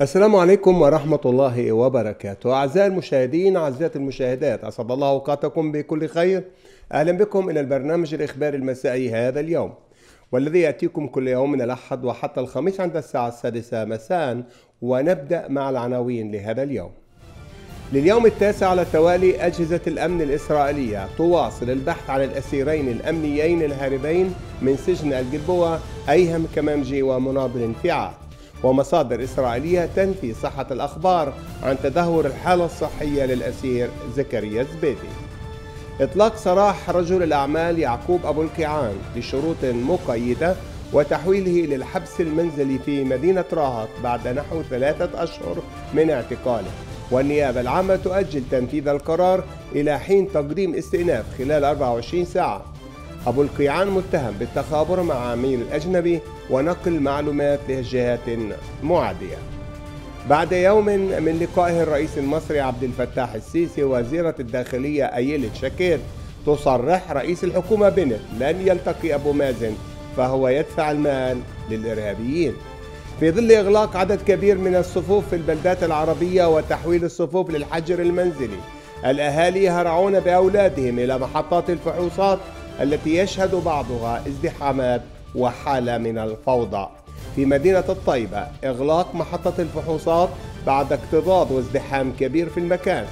السلام عليكم ورحمة الله وبركاته أعزائي المشاهدين أعزائي المشاهدات أسعد الله أوقاتكم بكل خير أهلا بكم إلى البرنامج الإخباري المسائي هذا اليوم والذي يأتيكم كل يوم من الأحد وحتى الخميس عند الساعة السادسة مساء ونبدأ مع العناوين لهذا اليوم لليوم التاسع على التوالي أجهزة الأمن الإسرائيلية تواصل البحث عن الأسيرين الأمنيين الهاربين من سجن الجلبوة أيهم كمامجي ومناضل في ومصادر إسرائيلية تنفي صحة الأخبار عن تدهور الحالة الصحية للأسير زكريا زبيدي إطلاق سراح رجل الأعمال يعقوب أبو الكيعان بشروط مقيدة وتحويله للحبس المنزلي في مدينة راهط بعد نحو ثلاثة أشهر من اعتقاله والنيابة العامة تؤجل تنفيذ القرار إلى حين تقديم استئناف خلال 24 ساعة أبو القيعان متهم بالتخابر مع عميل أجنبي ونقل معلومات لجهات معادية بعد يوم من لقائه الرئيس المصري عبد الفتاح السيسي وزيرة الداخلية أيلة شاكير تصرح رئيس الحكومة بنت لن يلتقي أبو مازن فهو يدفع المال للإرهابيين في ظل إغلاق عدد كبير من الصفوف في البلدات العربية وتحويل الصفوف للحجر المنزلي الأهالي يهرعون بأولادهم إلى محطات الفحوصات التي يشهد بعضها ازدحامات وحالة من الفوضى في مدينة الطيبة إغلاق محطة الفحوصات بعد اكتظاظ وازدحام كبير في المكان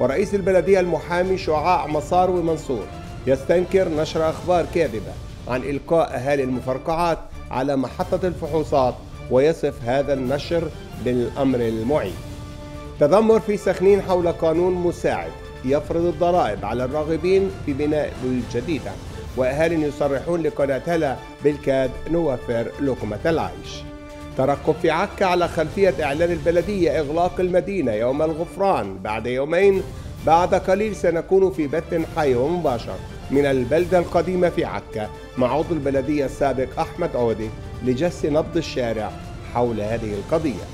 ورئيس البلدية المحامي شعاع مصاروي منصور يستنكر نشر أخبار كاذبة عن إلقاء أهالي المفرقعات على محطة الفحوصات ويصف هذا النشر بالأمر المعيب تذمر في سخنين حول قانون مساعد يفرض الضرائب على الراغبين في بناء بيوت جديدة وأهالي يصرحون لقناة هلا بالكاد نوفر لقمة العيش ترقب في عكا على خلفية إعلان البلدية إغلاق المدينة يوم الغفران بعد يومين بعد قليل سنكون في بث حي ومباشر من البلدة القديمة في عكا مع عضو البلدية السابق أحمد عودي لجس نبض الشارع حول هذه القضيه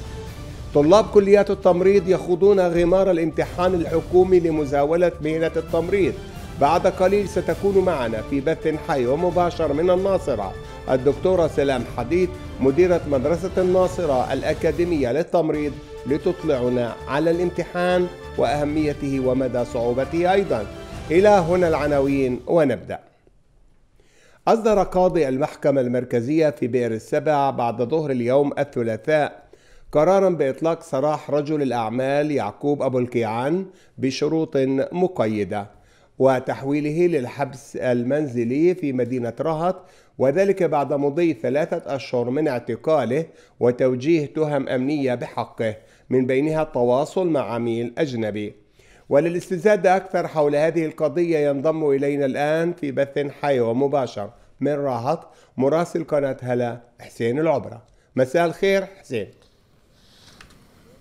طلاب كليات التمريض يخوضون غمار الامتحان الحكومي لمزاولة مهنة التمريض بعد قليل ستكون معنا في بث حي ومباشر من الناصرة الدكتورة سلام حديد مديرة مدرسة الناصرة الأكاديمية للتمريض لتطلعنا على الامتحان وأهميته ومدى صعوبته أيضا إلى هنا العناوين ونبدأ أصدر قاضي المحكمة المركزية في بئر السبع بعد ظهر اليوم الثلاثاء قرارا باطلاق سراح رجل الاعمال يعقوب ابو الكيعان بشروط مقيده وتحويله للحبس المنزلي في مدينه رهط وذلك بعد مضي ثلاثه اشهر من اعتقاله وتوجيه تهم امنيه بحقه من بينها التواصل مع عميل اجنبي وللاستزاده اكثر حول هذه القضيه ينضم الينا الان في بث حي ومباشر من راهط مراسل قناه هلا حسين العبره مساء الخير حسين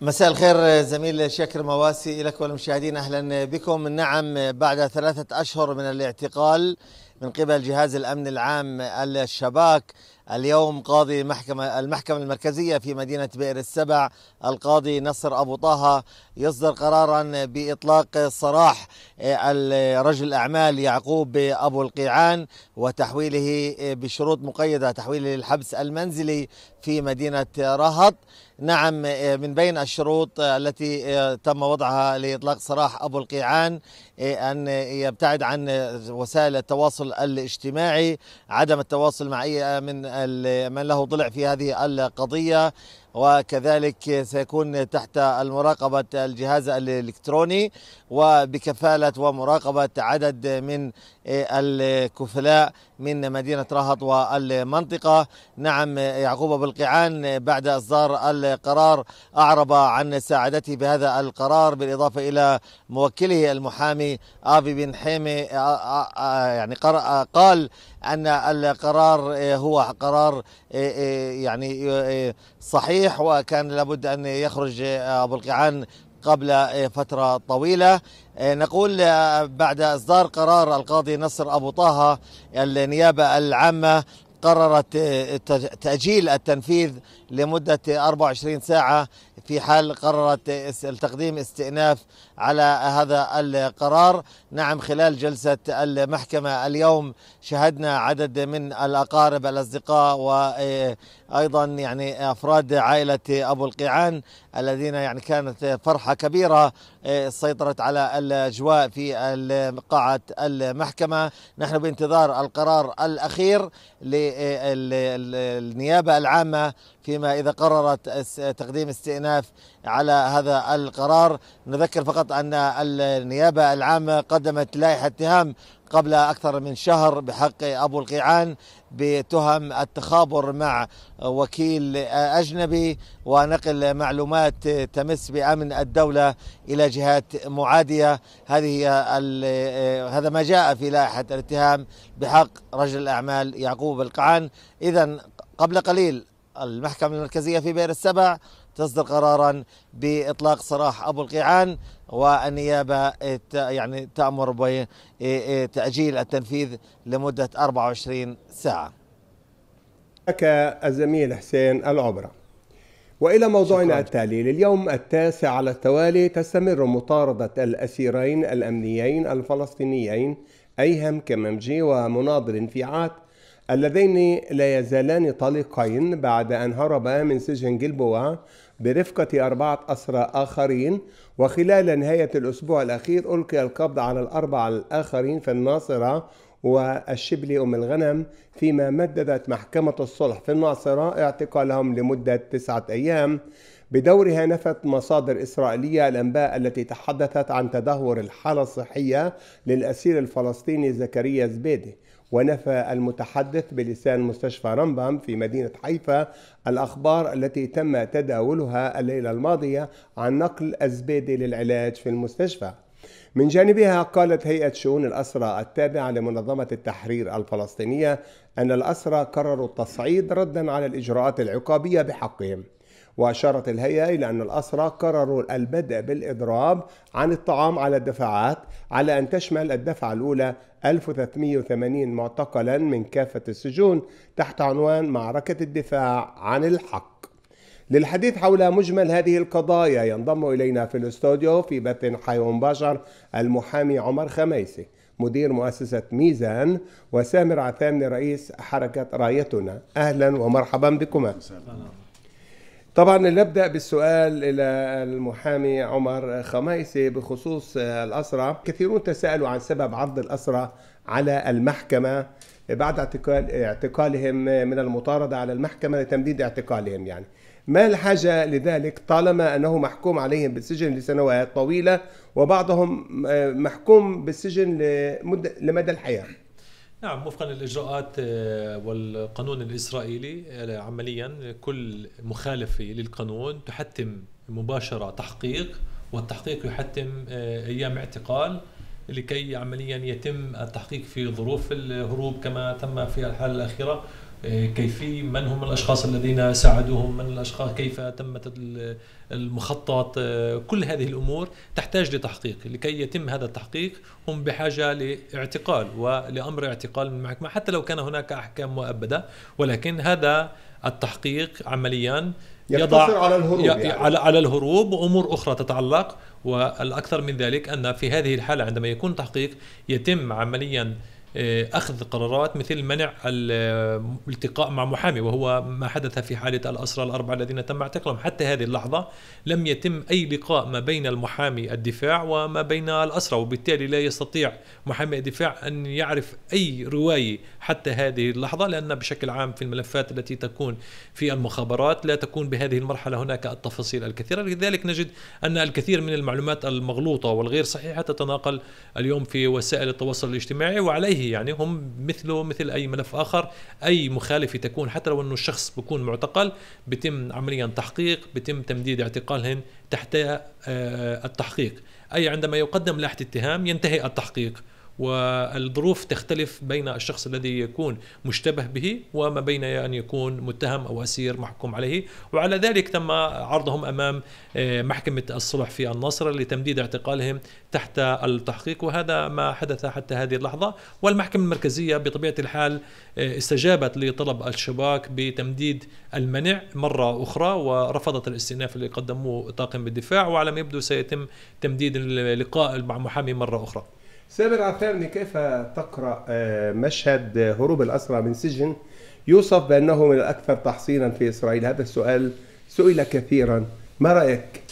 مساء الخير زميل شاكر مواسي لك والمشاهدين أهلا بكم نعم بعد ثلاثة أشهر من الاعتقال من قبل جهاز الأمن العام الشباك اليوم قاضي المحكمة, المحكمة المركزية في مدينة بئر السبع القاضي نصر أبو طه يصدر قرارا بإطلاق سراح آه، الرجل الأعمال يعقوب أبو القيعان وتحويله آه، بشروط مقيدة تحويله للحبس المنزلي في مدينة رهط نعم آه، من بين الشروط التي تم وضعها لإطلاق سراح أبو القيعان أن يبتعد عن وسائل التواصل الاجتماعي عدم التواصل مع أي من من له ضلع في هذه القضية وكذلك سيكون تحت المراقبة الجهاز الإلكتروني وبكفالة ومراقبة عدد من الكفلاء من مدينة رهط والمنطقة نعم يعقوب بالقيعان بعد إصدار القرار أعرب عن سعادته بهذا القرار بالإضافة إلى موكله المحامي أبي بن حيمي يعني قال أن القرار هو قرار يعني صحيح وكان لابد أن يخرج أبو القيعان قبل فترة طويلة آه، نقول آه، بعد إصدار قرار القاضي نصر أبو طه النيابة العامة قررت آه، تأجيل التنفيذ لمدة 24 ساعة في حال قررت تقديم استئناف على هذا القرار نعم خلال جلسة المحكمة اليوم شهدنا عدد من الأقارب الأصدقاء و ايضا يعني افراد عائله ابو القيعان الذين يعني كانت فرحه كبيره إيه، سيطرت على الاجواء في قاعه المحكمه نحن بانتظار القرار الاخير للنيابه العامه فيما اذا قررت تقديم استئناف على هذا القرار نذكر فقط ان النيابه العامه قدمت لائحه اتهام قبل أكثر من شهر بحق أبو القيعان بتهم التخابر مع وكيل أجنبي ونقل معلومات تمس بأمن الدولة إلى جهات معادية هذه هذا ما جاء في لائحة الاتهام بحق رجل الأعمال يعقوب القعان إذا قبل قليل المحكمة المركزية في بئر السبع تصدر قرارا بإطلاق سراح أبو القيعان والنيابة إيه، يعني تأمر بتأجيل إيه، إيه، التنفيذ لمدة 24 ساعة لك الزميل حسين العبرة وإلى موضوعنا شكرا. التالي لليوم التاسع على التوالي تستمر مطاردة الأسيرين الأمنيين الفلسطينيين أيهم كممجي ومناضل انفعات اللذين لا يزالان طليقين بعد أن هربا من سجن جلبوا برفقة أربعة أسرى آخرين وخلال نهاية الأسبوع الأخير ألقي القبض على الأربعة الآخرين في الناصرة والشبلي أم الغنم فيما مددت محكمة الصلح في الناصرة اعتقالهم لمدة تسعة أيام بدورها نفت مصادر إسرائيلية الأنباء التي تحدثت عن تدهور الحالة الصحية للأسير الفلسطيني زكريا زبيدي ونفى المتحدث بلسان مستشفى رمبام في مدينة حيفا الأخبار التي تم تداولها الليلة الماضية عن نقل الزبيدي للعلاج في المستشفى من جانبها قالت هيئة شؤون الأسرى التابعة لمنظمة التحرير الفلسطينية أن الأسرى قرروا التصعيد ردا على الإجراءات العقابية بحقهم وأشارت الهيئة إلى أن الأسرى قرروا البدء بالإضراب عن الطعام على الدفعات على أن تشمل الدفعة الأولى 1380 معتقلا من كافة السجون تحت عنوان معركة الدفاع عن الحق للحديث حول مجمل هذه القضايا ينضم إلينا في الاستوديو في بث حي مباشر المحامي عمر خميسي مدير مؤسسة ميزان وسامر عثامني رئيس حركة رايتنا أهلا ومرحبا بكما طبعا نبدا بالسؤال الى المحامي عمر خميسي بخصوص الاسرى كثيرون تساءلوا عن سبب عرض الاسرى على المحكمه بعد اعتقال اعتقالهم من المطارده على المحكمه لتمديد اعتقالهم يعني ما الحاجه لذلك طالما انه محكوم عليهم بالسجن لسنوات طويله وبعضهم آه، محكوم بالسجن لمدى الحياه نعم وفقا للاجراءات آه، والقانون الاسرائيلي آه، عمليا كل مخالفه للقانون تحتم مباشره تحقيق والتحقيق يحتم آه، ايام اعتقال لكي عمليا يتم التحقيق في ظروف الهروب كما تم في الحاله الاخيره إيه، كيفي من هم الاشخاص الذين ساعدوهم من الاشخاص كيف تمت المخطط إيه، كل هذه الامور تحتاج لتحقيق لكي يتم هذا التحقيق هم بحاجه لاعتقال ولامر اعتقال من المحكمه حتى لو كان هناك احكام مؤبده ولكن هذا التحقيق عمليا يقتصر على الهروب يعني. على على الهروب وامور اخرى تتعلق والاكثر من ذلك ان في هذه الحاله عندما يكون تحقيق يتم عمليا آه، اخذ قرارات مثل منع الالتقاء آه، مع محامي وهو ما حدث في حاله الاسرى الاربعه الذين تم اعتقالهم حتى هذه اللحظه لم يتم اي لقاء ما بين المحامي الدفاع وما بين الاسرى وبالتالي لا يستطيع محامي الدفاع ان يعرف اي روايه حتى هذه اللحظه لان بشكل عام في الملفات التي تكون في المخابرات لا تكون بهذه المرحله هناك التفاصيل الكثيره لذلك نجد ان الكثير من المعلومات المغلوطه والغير صحيحه تتناقل اليوم في وسائل التواصل الاجتماعي وعليه هذه يعني هم مثله مثل اي ملف اخر اي مخالف تكون حتى لو انه الشخص بكون معتقل بتم عمليا تحقيق بتم تمديد اعتقالهم تحت آه، التحقيق اي عندما يقدم لائحه اتهام ينتهي التحقيق والظروف تختلف بين الشخص الذي يكون مشتبه به وما بين أن يكون متهم أو أسير محكوم عليه وعلى ذلك تم عرضهم أمام آه، محكمة الصلح في النصر لتمديد اعتقالهم تحت التحقيق وهذا ما حدث حتى هذه اللحظة والمحكمة المركزية بطبيعة الحال آه، استجابت لطلب الشباك بتمديد المنع مرة أخرى ورفضت الاستئناف اللي قدموه طاقم الدفاع وعلى ما يبدو سيتم تمديد اللقاء مع محامي مرة أخرى سابر عفارني كيف تقرأ آه، مشهد هروب الأسرى من سجن يوصف بأنه من الأكثر تحصينا في إسرائيل هذا السؤال سئل كثيرا ما رأيك؟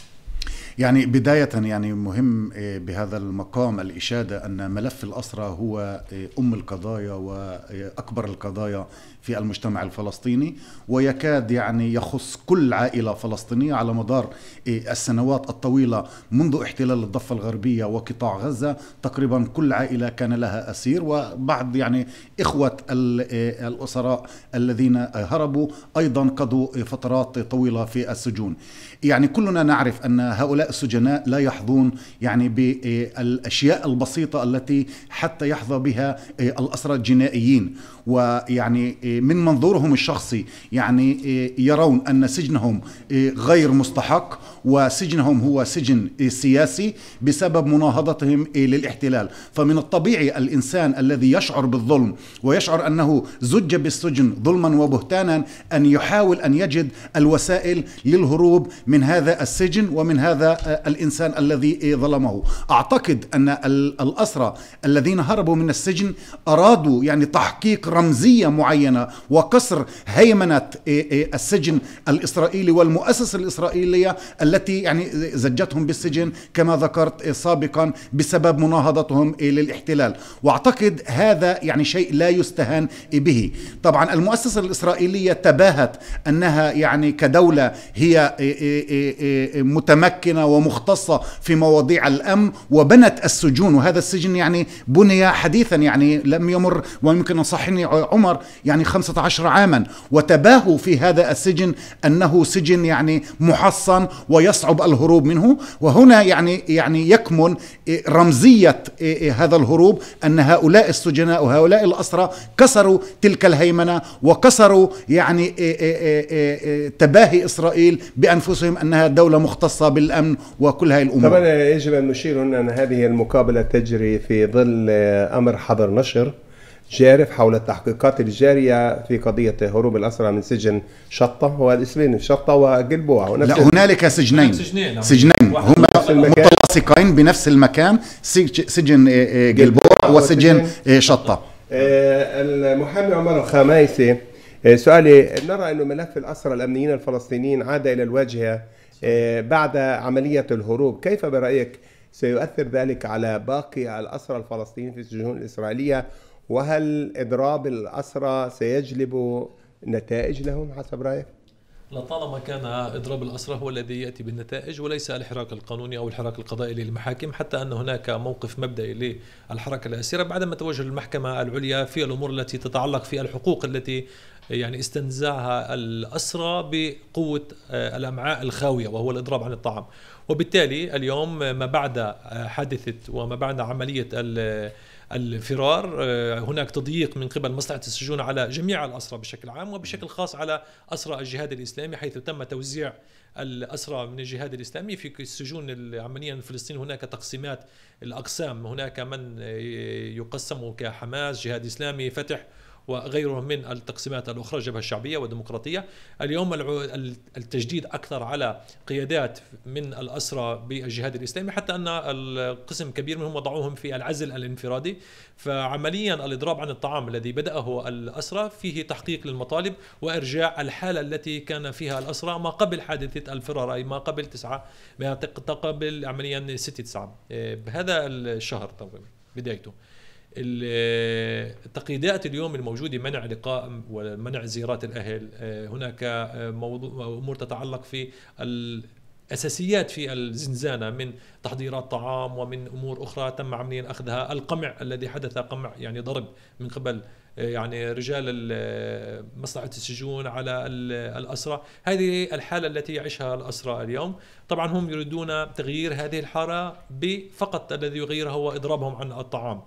يعني بداية يعني مهم آه، بهذا المقام الإشادة أن ملف الأسرة هو آه، أم القضايا وأكبر القضايا في المجتمع الفلسطيني ويكاد يعني يخص كل عائلة فلسطينية على مدار إيه، السنوات الطويلة منذ احتلال الضفة الغربية وقطاع غزة تقريبا كل عائلة كان لها أسير وبعض يعني إخوة إيه، الأسراء الذين هربوا أيضا قضوا فترات طويلة في السجون يعني كلنا نعرف أن هؤلاء السجناء لا يحظون يعني بالأشياء إيه، البسيطة التي حتى يحظى بها الأسرى الجنائيين ويعني إيه، من منظورهم الشخصي يعني إيه، يرون أن سجنهم إيه، غير مستحق وسجنهم هو سجن سياسي بسبب مناهضتهم للاحتلال فمن الطبيعي الإنسان الذي يشعر بالظلم ويشعر أنه زج بالسجن ظلما وبهتانا أن يحاول أن يجد الوسائل للهروب من هذا السجن ومن هذا آه، الإنسان الذي ظلمه أعتقد أن الأسرى الذين هربوا من السجن أرادوا يعني تحقيق رمزية معينة وقصر هيمنة إيه، إيه، السجن الإسرائيلي والمؤسسة الإسرائيلية التي يعني زجتهم بالسجن كما ذكرت إيه، سابقا بسبب مناهضتهم للاحتلال وأعتقد هذا يعني شيء لا يستهان به طبعا المؤسسة الإسرائيلية تباهت أنها يعني كدولة هي متمكنة ومختصة في مواضيع الأمن وبنت السجون وهذا السجن يعني بني حديثا يعني لم يمر ويمكن أن صحني عمر يعني 15 عاما وتباهوا في هذا السجن أنه سجن يعني محصن ويصعب الهروب منه وهنا يعني يعني يكمن رمزية هذا الهروب أن هؤلاء السجناء وهؤلاء الأسرى كسروا تلك الهيمنة وكسروا يعني إيه، إيه، إيه، تباهي إسرائيل بأنفسهم أنها دولة مختصة بالأمن وكل هذه الأمور طبعا يجب أن نشير أن هذه المقابلة تجري في ظل أمر حظر نشر جارف حول التحقيقات الجارية في قضية هروب الأسرى من سجن شطة والاسمين شطة وقلبوع لا هنالك سجنين نعم. سجنين, هما متلاصقين بنفس المكان سجن آه، آه، جلبوع وسجن آه، شطة المحامي عمر الخمايسي سؤالي نرى أن ملف الأسرى الأمنيين الفلسطينيين عاد إلى الواجهة بعد عملية الهروب كيف برأيك سيؤثر ذلك على باقي الأسرى الفلسطينيين في السجون الإسرائيلية وهل إضراب الأسرى سيجلب نتائج لهم حسب رأيك؟ لطالما كان اضراب الاسرى هو الذي ياتي بالنتائج وليس الحراك القانوني او الحراك القضائي للمحاكم حتى ان هناك موقف مبدئي للحركه الاسيره بعدما توجه المحكمه العليا في الامور التي تتعلق في الحقوق التي يعني استنزعها الاسرى بقوه الامعاء الخاويه وهو الاضراب عن الطعام وبالتالي اليوم ما بعد حادثه وما بعد عمليه الفرار آه، هناك تضييق من قبل مصلحة السجون على جميع الأسرى بشكل عام وبشكل خاص على أسرى الجهاد الإسلامي حيث تم توزيع الأسرى من الجهاد الإسلامي في السجون عمليا في فلسطين هناك تقسيمات الأقسام هناك من آه، يقسم كحماس جهاد إسلامي فتح وغيرها من التقسيمات الأخرى الجبهة الشعبية والديمقراطية اليوم التجديد أكثر على قيادات من الأسرى بالجهاد الإسلامي حتى أن القسم كبير منهم وضعوهم في العزل الانفرادي فعمليا الإضراب عن الطعام الذي بدأه الأسرى فيه تحقيق للمطالب وإرجاع الحالة التي كان فيها الأسرى ما قبل حادثة الفرار أي ما قبل 9 ما قبل عمليا 6 9 إيه، بهذا الشهر تقريبا بدايته التقييدات اليوم الموجوده منع لقاء ومنع زيارات الاهل آه، هناك آه، موضوع امور تتعلق في اساسيات في الزنزانه من تحضيرات طعام ومن امور اخرى تم عمليا اخذها القمع الذي حدث قمع يعني ضرب من قبل آه، يعني رجال مصلحه السجون على الاسرى هذه الحاله التي يعيشها الاسرى اليوم طبعا هم يريدون تغيير هذه الحاله فقط الذي يغيرها هو اضرابهم عن الطعام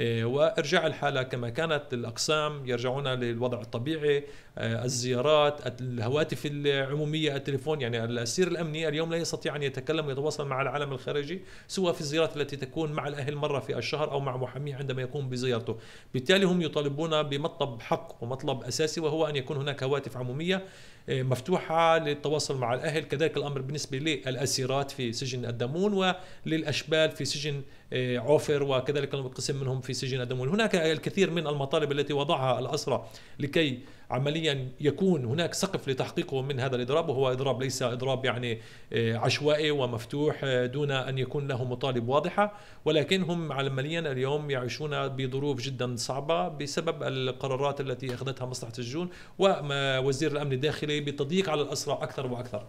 إيه، وارجاع الحالة كما كانت الأقسام يرجعون للوضع الطبيعي آه، الزيارات الهواتف العمومية التليفون يعني الأسير الأمني اليوم لا يستطيع أن يتكلم ويتواصل مع العالم الخارجي سوى في الزيارات التي تكون مع الأهل مرة في الشهر أو مع محاميه عندما يقوم بزيارته بالتالي هم يطالبون بمطلب حق ومطلب أساسي وهو أن يكون هناك هواتف عمومية آه، مفتوحة للتواصل مع الأهل كذلك الأمر بالنسبة للأسيرات في سجن الدمون وللأشبال في سجن إيه، عوفر وكذلك قسم منهم في سجن دمول هناك الكثير من المطالب التي وضعها الأسرة لكي عمليا يكون هناك سقف لتحقيقه من هذا الإضراب وهو إضراب ليس إضراب يعني إيه، عشوائي ومفتوح دون أن يكون له مطالب واضحة ولكن هم عمليا اليوم يعيشون بظروف جدا صعبة بسبب القرارات التي أخذتها مصلحة السجون ووزير الأمن الداخلي بالتضييق على الأسرة أكثر وأكثر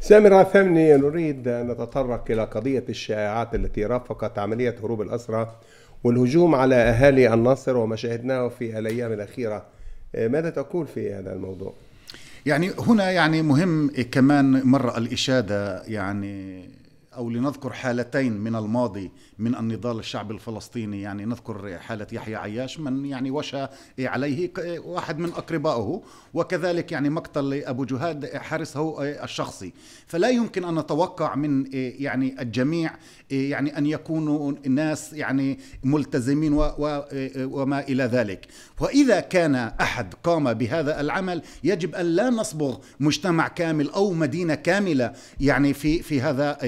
سامر ثمني نريد أن نتطرق إلى قضية الشائعات التي رافقت عملية هروب الأسرى والهجوم على أهالي الناصر وما شاهدناه في الأيام الأخيرة آه، ماذا تقول في هذا الموضوع؟ يعني هنا يعني مهم كمان مرة الإشادة يعني أو لنذكر حالتين من الماضي من النضال الشعبي الفلسطيني يعني نذكر حالة يحيى عياش من يعني وشى عليه واحد من أقربائه وكذلك يعني مقتل أبو جهاد حارسه الشخصي فلا يمكن أن نتوقع من يعني الجميع يعني أن يكونوا الناس يعني ملتزمين وما إلى ذلك وإذا كان أحد قام بهذا العمل يجب أن لا نصبغ مجتمع كامل أو مدينة كاملة يعني في في هذا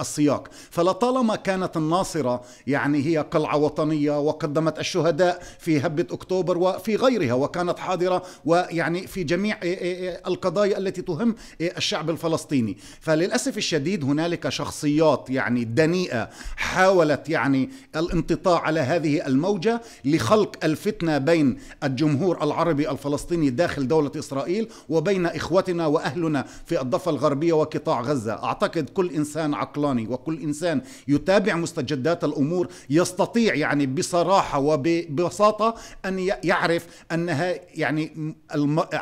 السياق فلطالما كانت الناصر معاصرة يعني هي قلعة وطنية وقدمت الشهداء في هبة أكتوبر وفي غيرها وكانت حاضرة ويعني في جميع إيه، إيه، إيه، القضايا التي تهم الشعب الفلسطيني فللأسف الشديد هنالك شخصيات يعني دنيئة حاولت يعني الانتطاع على هذه الموجة لخلق الفتنة بين الجمهور العربي الفلسطيني داخل دولة إسرائيل وبين إخوتنا وأهلنا في الضفة الغربية وقطاع غزة أعتقد كل إنسان عقلاني وكل إنسان يتابع مستجد ذات الامور يستطيع يعني بصراحه وببساطه ان يعرف انها يعني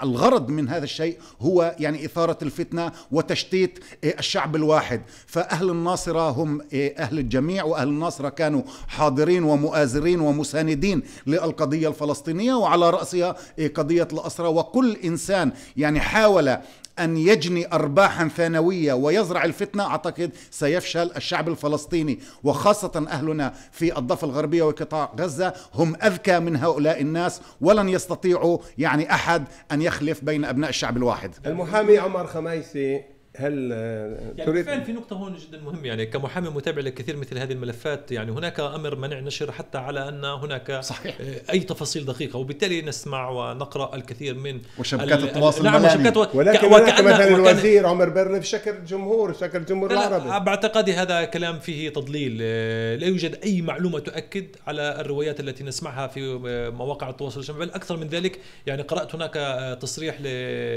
الغرض من هذا الشيء هو يعني اثاره الفتنه وتشتيت آه، الشعب الواحد فاهل الناصره هم آه، اهل الجميع واهل الناصره كانوا حاضرين ومؤازرين ومساندين للقضيه الفلسطينيه وعلى راسها آه، قضيه الاسرى وكل انسان يعني حاول أن يجني أرباحا ثانوية ويزرع الفتنة أعتقد سيفشل الشعب الفلسطيني وخاصة أهلنا في الضفة الغربية وقطاع غزة هم أذكى من هؤلاء الناس ولن يستطيعوا يعني أحد أن يخلف بين أبناء الشعب الواحد المحامي عمر خميسي هل يعني فعلا في نقطة هون جدا مهمة يعني كمحامي متابع لكثير مثل هذه الملفات يعني هناك أمر منع نشر حتى على أن هناك صحيح. أي تفاصيل دقيقة وبالتالي نسمع ونقرأ الكثير من وشبكات التواصل نعم وشبكات و... ولكن هناك مثلا وكأن... الوزير عمر برلف شكل جمهور شكل الجمهور العربي باعتقادي هذا كلام فيه تضليل آه، لا يوجد أي معلومة تؤكد على الروايات التي نسمعها في آه، مواقع التواصل الاجتماعي بل أكثر من ذلك يعني قرأت هناك آه، تصريح ل...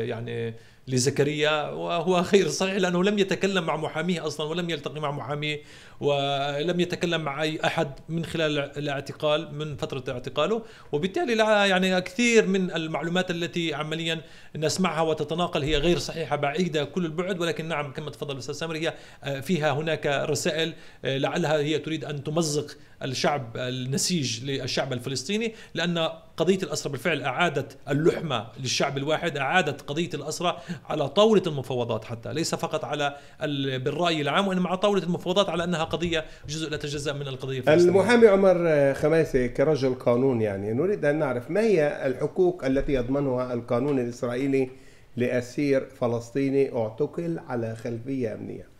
يعني لزكريا وهو خير صحيح لأنه لم يتكلم مع محاميه أصلا ولم يلتقي مع محاميه ولم يتكلم مع أي أحد من خلال الاعتقال من فترة اعتقاله وبالتالي لا يعني كثير من المعلومات التي عمليا نسمعها وتتناقل هي غير صحيحة بعيدة كل البعد ولكن نعم كما تفضل الأستاذ سامر هي فيها هناك رسائل لعلها هي تريد أن تمزق الشعب النسيج للشعب الفلسطيني لأن قضية الأسرة بالفعل أعادت اللحمة للشعب الواحد أعادت قضية الأسرة على طاولة المفاوضات حتى ليس فقط على بالرأي العام وإنما على طاولة المفاوضات على أنها قضيه جزء لا يتجزا من القضيه الفلسطينيه المحامي عمر آه، خماسي كرجل قانون يعني نريد ان نعرف ما هي الحقوق التي يضمنها القانون الاسرائيلي لاسير فلسطيني اعتقل على خلفيه امنيه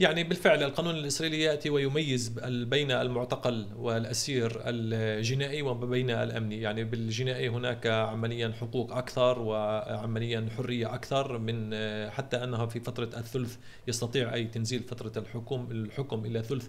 يعني بالفعل القانون الإسرائيلي يأتي ويميز بين المعتقل والأسير الجنائي وبين الأمني يعني بالجنائي هناك عمليا حقوق أكثر وعمليا حرية أكثر من حتى أنها في فترة الثلث يستطيع أي تنزيل فترة الحكم الحكم إلى ثلث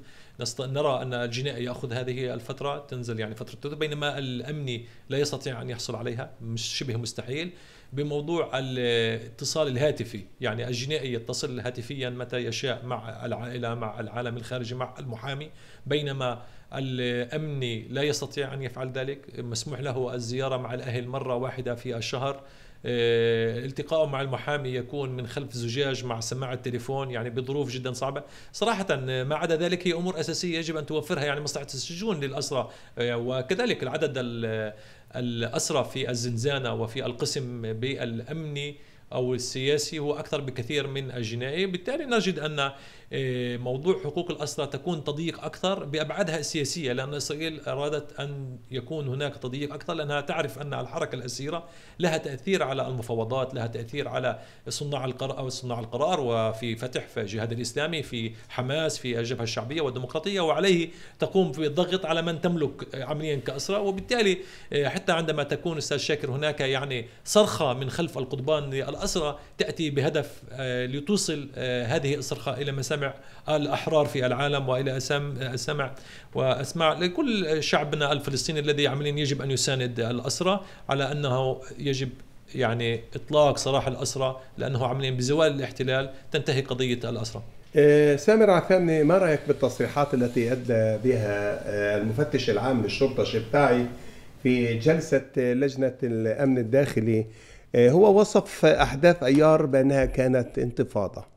نرى أن الجنائي يأخذ هذه الفترة تنزل يعني فترة بينما الأمني لا يستطيع أن يحصل عليها مش شبه مستحيل بموضوع الاتصال الهاتفي يعني الجنائي يتصل هاتفيا متى يشاء مع العائلة مع العالم الخارجي مع المحامي بينما الأمني لا يستطيع أن يفعل ذلك مسموح له الزيارة مع الأهل مرة واحدة في الشهر آه، التقائه مع المحامي يكون من خلف زجاج مع سماعة التليفون يعني بظروف جدا صعبة صراحة ما عدا ذلك هي أمور أساسية يجب أن توفرها يعني مصلحة السجون للأسرى آه، وكذلك العدد الأسرى في الزنزانة وفي القسم بالأمني او السياسي هو اكثر بكثير من الجنائي بالتالي نجد ان آه، موضوع حقوق الاسرى تكون تضييق اكثر بابعادها السياسيه لان اسرائيل ارادت ان يكون هناك تضييق اكثر لانها تعرف ان الحركه الاسيره لها تاثير على المفاوضات لها تاثير على صناع القرار او صناع القرار وفي فتح في الجهاد الاسلامي في حماس في الجبهه الشعبيه والديمقراطيه وعليه تقوم في الضغط على من تملك عمليا كاسرى وبالتالي آه، حتى عندما تكون استاذ شاكر هناك يعني صرخه من خلف القضبان الأسرة تأتي بهدف آه، لتوصل آه، هذه الصرخة إلى مسامع الأحرار في العالم وإلى السمع وأسماع لكل شعبنا الفلسطيني الذي عمليا يجب أن يساند الأسرى على أنه يجب يعني إطلاق سراح الأسرى لأنه عمليا بزوال الاحتلال تنتهي قضية الأسرى آه، سامر عفامني ما رايك بالتصريحات التي ادلى بها المفتش العام للشرطه شبتاعي في جلسه لجنه الامن الداخلي آه، هو وصف أحداث أيار بأنها كانت انتفاضة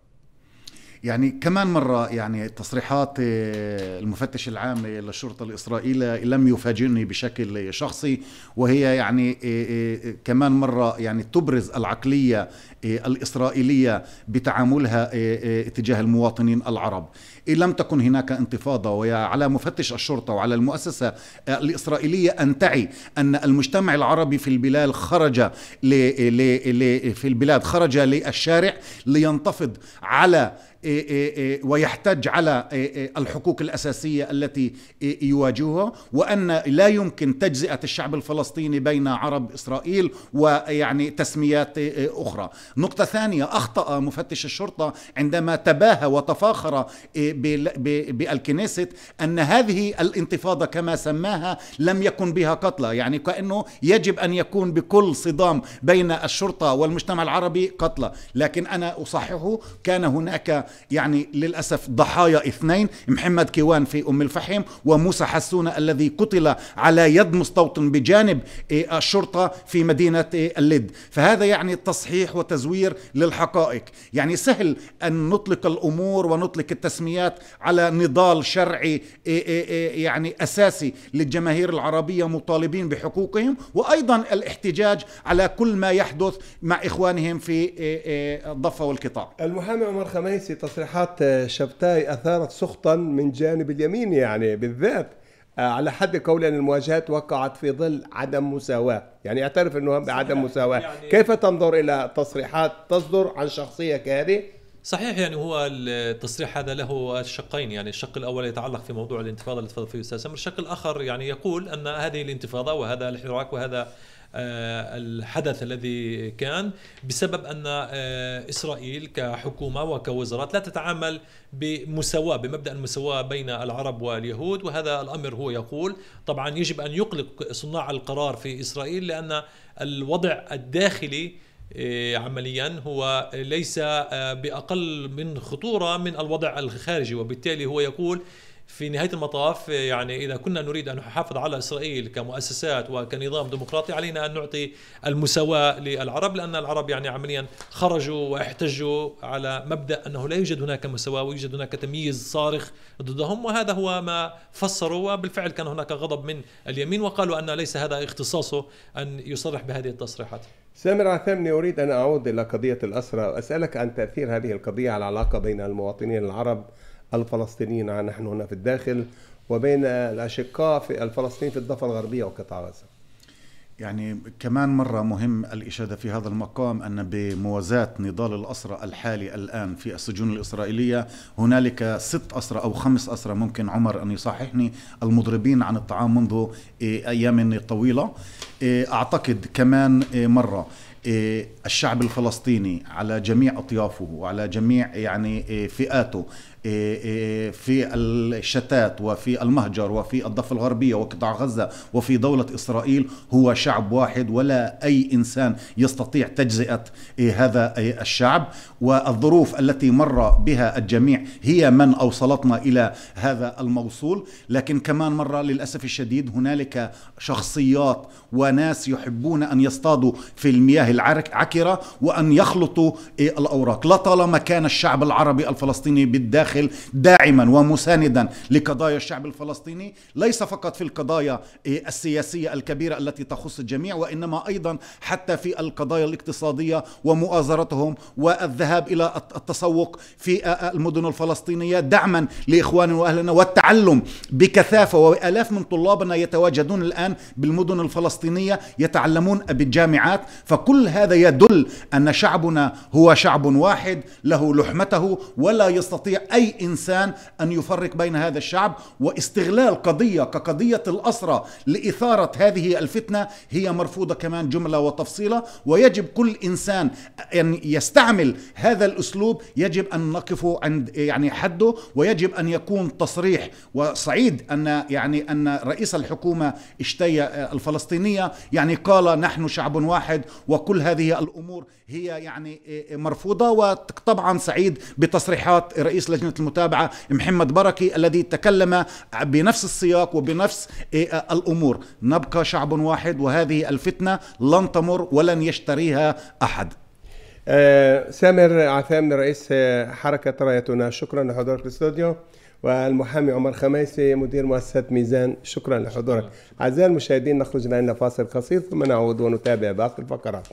يعني كمان مرة يعني تصريحات آه، المفتش العام للشرطة الإسرائيلية لم يفاجئني بشكل شخصي وهي يعني آه، كمان مرة يعني تبرز العقلية الإسرائيلية بتعاملها تجاه المواطنين العرب إن إيه، لم تكن هناك انتفاضة وعلى مفتش الشرطة وعلى المؤسسة الإسرائيلية أن تعي أن المجتمع العربي في البلاد خرج ل... في البلاد خرج للشارع لينتفض على إيه، إيه، ويحتج على الحقوق الأساسية التي يواجهها وأن لا يمكن تجزئة الشعب الفلسطيني بين عرب إسرائيل ويعني تسميات أخرى نقطة ثانية أخطأ مفتش الشرطة عندما تباهى وتفاخر بالكنيسة أن هذه الانتفاضة كما سماها لم يكن بها قتلى يعني كأنه يجب أن يكون بكل صدام بين الشرطة والمجتمع العربي قتلى لكن أنا أصححه كان هناك يعني للأسف ضحايا اثنين محمد كيوان في أم الفحم وموسى حسون الذي قتل على يد مستوطن بجانب إيه، الشرطة في مدينة إيه، اللد فهذا يعني تصحيح وتزوير للحقائق يعني سهل أن نطلق الأمور ونطلق التسميات الثمانينات على نضال شرعي إيه، إيه، إيه، يعني أساسي للجماهير العربية مطالبين بحقوقهم وأيضا الاحتجاج على كل ما يحدث مع إخوانهم في الضفة والقطاع المحامي عمر خميسي تصريحات شبتاي أثارت سخطا من جانب اليمين يعني بالذات آه، على حد قول ان المواجهات وقعت في ظل عدم مساواه يعني اعترف انه بعدم مساواه يعني كيف تنظر الى تصريحات تصدر عن شخصيه كهذه صحيح يعني هو التصريح هذا له شقين يعني الشق الاول يتعلق في موضوع الانتفاضه اللي تفضل فيه الاستاذ سمر الشق الاخر يعني يقول ان هذه الانتفاضه وهذا الحراك وهذا آه، الحدث الذي كان بسبب ان آه، اسرائيل كحكومه وكوزارات لا تتعامل بمساواه بمبدا المساواه بين العرب واليهود وهذا الامر هو يقول طبعا يجب ان يقلق صناع القرار في اسرائيل لان الوضع الداخلي إيه، عمليا هو ليس آه، باقل من خطوره من الوضع الخارجي وبالتالي هو يقول في نهايه المطاف آه، يعني اذا كنا نريد ان نحافظ على اسرائيل كمؤسسات وكنظام ديمقراطي علينا ان نعطي المساواه للعرب لان العرب يعني عمليا خرجوا واحتجوا على مبدا انه لا يوجد هناك مساواه ويوجد هناك تمييز صارخ ضدهم وهذا هو ما فسروا وبالفعل كان هناك غضب من اليمين وقالوا ان ليس هذا اختصاصه ان يصرح بهذه التصريحات سامر عثمني أريد أن أعود إلى قضية الأسرة وأسألك عن تأثير هذه القضية على العلاقة بين المواطنين العرب الفلسطينيين نحن هنا في الداخل وبين الأشقاء في الفلسطينيين في الضفة الغربية وقطاع غزة يعني كمان مرة مهم الإشادة في هذا المقام أن بموازاة نضال الأسرى الحالي الآن في السجون الإسرائيلية هنالك ست أسرى أو خمس أسرى ممكن عمر أن يصححني المضربين عن الطعام منذ إيه، أيام طويلة إيه، أعتقد كمان إيه، مرة الشعب الفلسطيني على جميع أطيافه وعلى جميع يعني فئاته إيه، إيه، في الشتات وفي المهجر وفي الضفة الغربية وقطاع غزة وفي دولة إسرائيل هو شعب واحد ولا أي إنسان يستطيع تجزئة إيه، هذا الشعب والظروف التي مر بها الجميع هي من أوصلتنا إلى هذا الموصول لكن كمان مرة للأسف الشديد هنالك شخصيات وناس يحبون أن يصطادوا في المياه العكرة وأن يخلطوا الأوراق لطالما كان الشعب العربي الفلسطيني بالداخل الداخل داعما ومساندا لقضايا الشعب الفلسطيني ليس فقط في القضايا السياسية الكبيرة التي تخص الجميع وإنما أيضا حتى في القضايا الاقتصادية ومؤازرتهم والذهاب إلى التسوق في المدن الفلسطينية دعما لإخواننا وأهلنا والتعلم بكثافة وآلاف من طلابنا يتواجدون الآن بالمدن الفلسطينية يتعلمون بالجامعات فكل هذا يدل أن شعبنا هو شعب واحد له لحمته ولا يستطيع أي أي إنسان أن يفرق بين هذا الشعب واستغلال قضية كقضية الأسرة لإثارة هذه الفتنة هي مرفوضة كمان جملة وتفصيلة ويجب كل إنسان أن يستعمل هذا الأسلوب يجب أن نقفه عند يعني حده ويجب أن يكون تصريح وسعيد أن يعني أن رئيس الحكومة اشتيا الفلسطينية يعني قال نحن شعب واحد وكل هذه الأمور هي يعني آه، مرفوضة وطبعا سعيد بتصريحات رئيس لجنة المتابعة محمد بركي الذي تكلم بنفس السياق وبنفس آه، الأمور نبقى شعب واحد وهذه الفتنة لن تمر ولن يشتريها أحد آه سامر عثام رئيس آه، حركة رايتنا شكرا لحضورك في الاستوديو والمحامي عمر خميسي مدير مؤسسة ميزان شكرا لحضورك أعزائي المشاهدين نخرج الآن لفاصل قصير ثم نعود ونتابع باقي الفقرات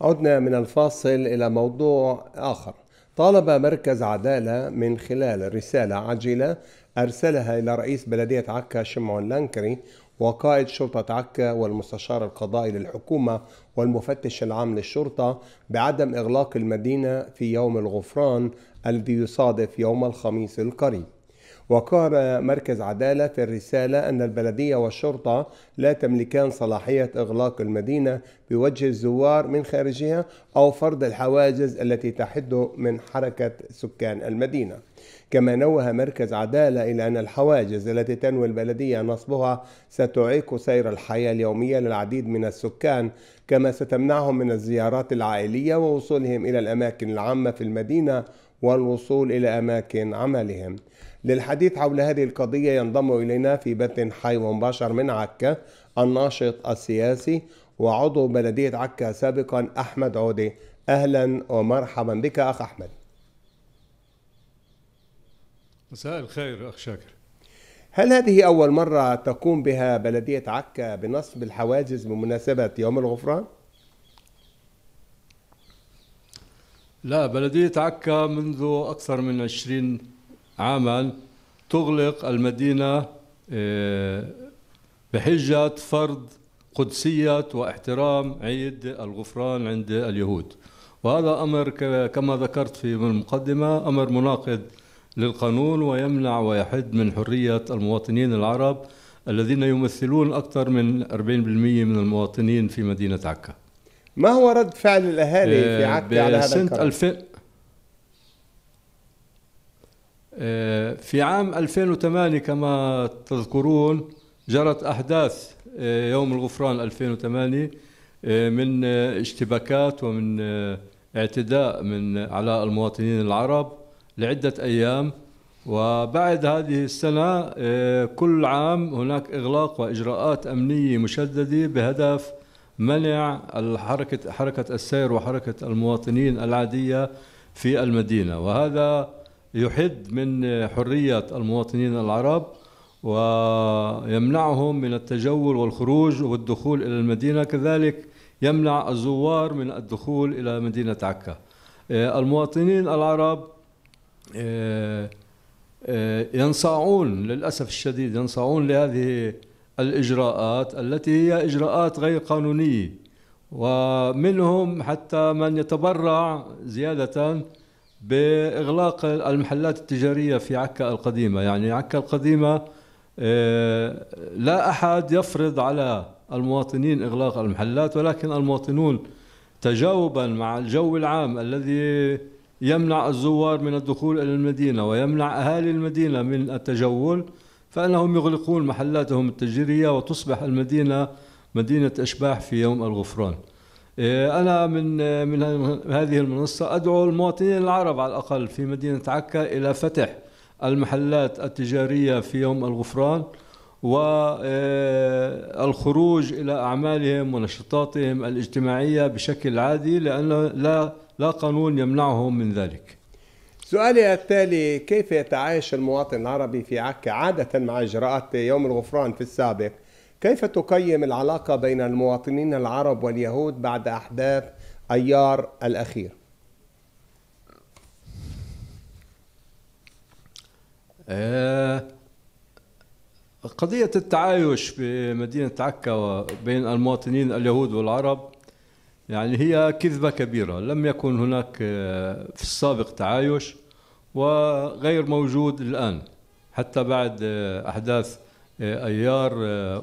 عدنا من الفاصل إلى موضوع آخر طالب مركز عدالة من خلال رسالة عاجلة أرسلها إلى رئيس بلدية عكا شمعون لانكري وقائد شرطة عكا والمستشار القضائي للحكومة والمفتش العام للشرطة بعدم إغلاق المدينة في يوم الغفران الذي يصادف يوم الخميس القريب وقال مركز عدالة في الرسالة أن البلدية والشرطة لا تملكان صلاحية إغلاق المدينة بوجه الزوار من خارجها أو فرض الحواجز التي تحد من حركة سكان المدينة كما نوه مركز عدالة إلى أن الحواجز التي تنوي البلدية نصبها ستعيق سير الحياة اليومية للعديد من السكان كما ستمنعهم من الزيارات العائلية ووصولهم إلى الأماكن العامة في المدينة والوصول إلى أماكن عملهم للحديث حول هذه القضية ينضم إلينا في بث حي ومباشر من عكا الناشط السياسي وعضو بلدية عكا سابقا أحمد عودي أهلا ومرحبا بك أخ أحمد مساء الخير أخ شاكر هل هذه أول مرة تقوم بها بلدية عكا بنصب الحواجز بمناسبة يوم الغفران؟ لا بلدية عكا منذ أكثر من 20 عاما تغلق المدينة آه، بحجة فرض قدسية واحترام عيد الغفران عند اليهود وهذا أمر كما ذكرت في المقدمة أمر مناقض للقانون ويمنع ويحد من حرية المواطنين العرب الذين يمثلون أكثر من 40% من المواطنين في مدينة عكا ما هو رد فعل الاهالي في آه، عكا على هذا سنة الف... آه، في عام 2008 كما تذكرون جرت احداث آه، يوم الغفران 2008 من اشتباكات ومن اعتداء من على المواطنين العرب لعده ايام وبعد هذه السنه كل عام هناك اغلاق واجراءات امنيه مشدده بهدف منع الحركة حركة السير وحركة المواطنين العادية في المدينة وهذا يحد من حرية المواطنين العرب ويمنعهم من التجول والخروج والدخول إلى المدينة كذلك يمنع الزوار من الدخول إلى مدينة عكا آه، المواطنين العرب آه، آه، ينصاعون للأسف الشديد ينصاعون لهذه الإجراءات التي هي إجراءات غير قانونية ومنهم حتى من يتبرع زيادة بإغلاق المحلات التجارية في عكا القديمة يعني عكا القديمة آه، لا أحد يفرض على المواطنين إغلاق المحلات ولكن المواطنون تجاوبا مع الجو العام الذي يمنع الزوار من الدخول إلى المدينة ويمنع أهالي المدينة من التجول فإنهم يغلقون محلاتهم التجارية وتصبح المدينة مدينة أشباح في يوم الغفران إيه، أنا من من هذه المنصة أدعو المواطنين العرب على الأقل في مدينة عكا إلى فتح المحلات التجارية في يوم الغفران والخروج إيه، إلى أعمالهم ونشاطاتهم الاجتماعية بشكل عادي لأن لا لا قانون يمنعهم من ذلك سؤالي التالي كيف يتعايش المواطن العربي في عكا عادة مع إجراءات يوم الغفران في السابق كيف تقيم العلاقة بين المواطنين العرب واليهود بعد أحداث أيار الأخير آه، قضية التعايش بمدينة عكا بين المواطنين اليهود والعرب يعني هي كذبة كبيرة لم يكن هناك آه، في السابق تعايش وغير موجود الآن حتى بعد آه، أحداث آه، أيار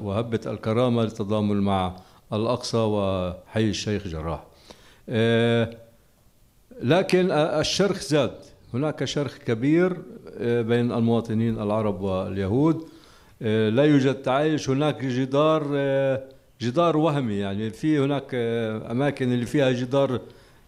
وهبة الكرامة للتضامن مع الأقصى وحي الشيخ جراح لكن الشرخ زاد هناك شرخ كبير بين المواطنين العرب واليهود لا يوجد تعايش هناك جدار جدار وهمي يعني في هناك آه، اماكن اللي فيها جدار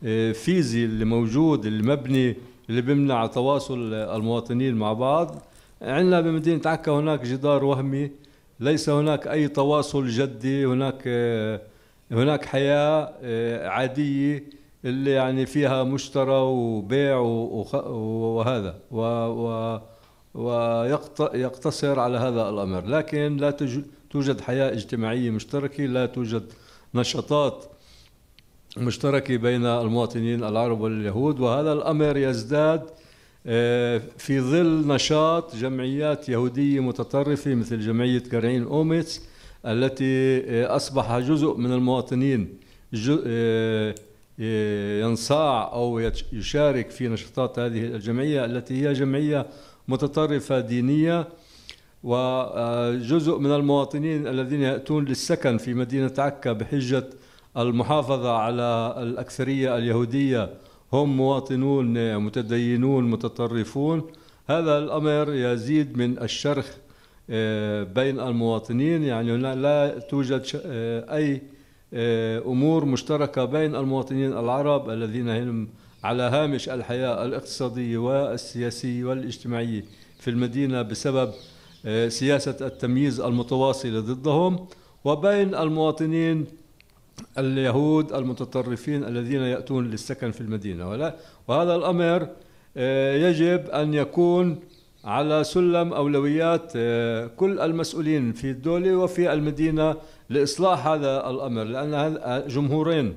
آه، فيزي اللي موجود المبني اللي بيمنع تواصل المواطنين مع بعض عندنا بمدينه عكا هناك جدار وهمي ليس هناك اي تواصل جدي هناك آه، هناك حياه عاديه اللي يعني فيها مشترى وبيع وهذا و, و ويقتصر على هذا الامر لكن لا تجد توجد حياة اجتماعية مشتركة لا توجد نشاطات مشتركة بين المواطنين العرب واليهود وهذا الأمر يزداد آه، في ظل نشاط جمعيات يهودية متطرفة مثل جمعية كرعين أوميتس التي آه، أصبح جزء من المواطنين آه، ينصاع أو يشارك في نشاطات هذه الجمعية التي هي جمعية متطرفة دينية وجزء من المواطنين الذين يأتون للسكن في مدينة عكا بحجة المحافظة على الأكثرية اليهودية هم مواطنون متدينون متطرفون هذا الأمر يزيد من الشرخ آه، بين المواطنين يعني لا توجد آه، أي آه، أمور مشتركة بين المواطنين العرب الذين هم على هامش الحياة الاقتصادية والسياسية والاجتماعية في المدينة بسبب آه، سياسة التمييز المتواصلة ضدهم وبين المواطنين اليهود المتطرفين الذين يأتون للسكن في المدينة ولا وهذا الأمر آه، يجب أن يكون على سلم أولويات آه، كل المسؤولين في الدولة وفي المدينة لإصلاح هذا الأمر لأن جمهورين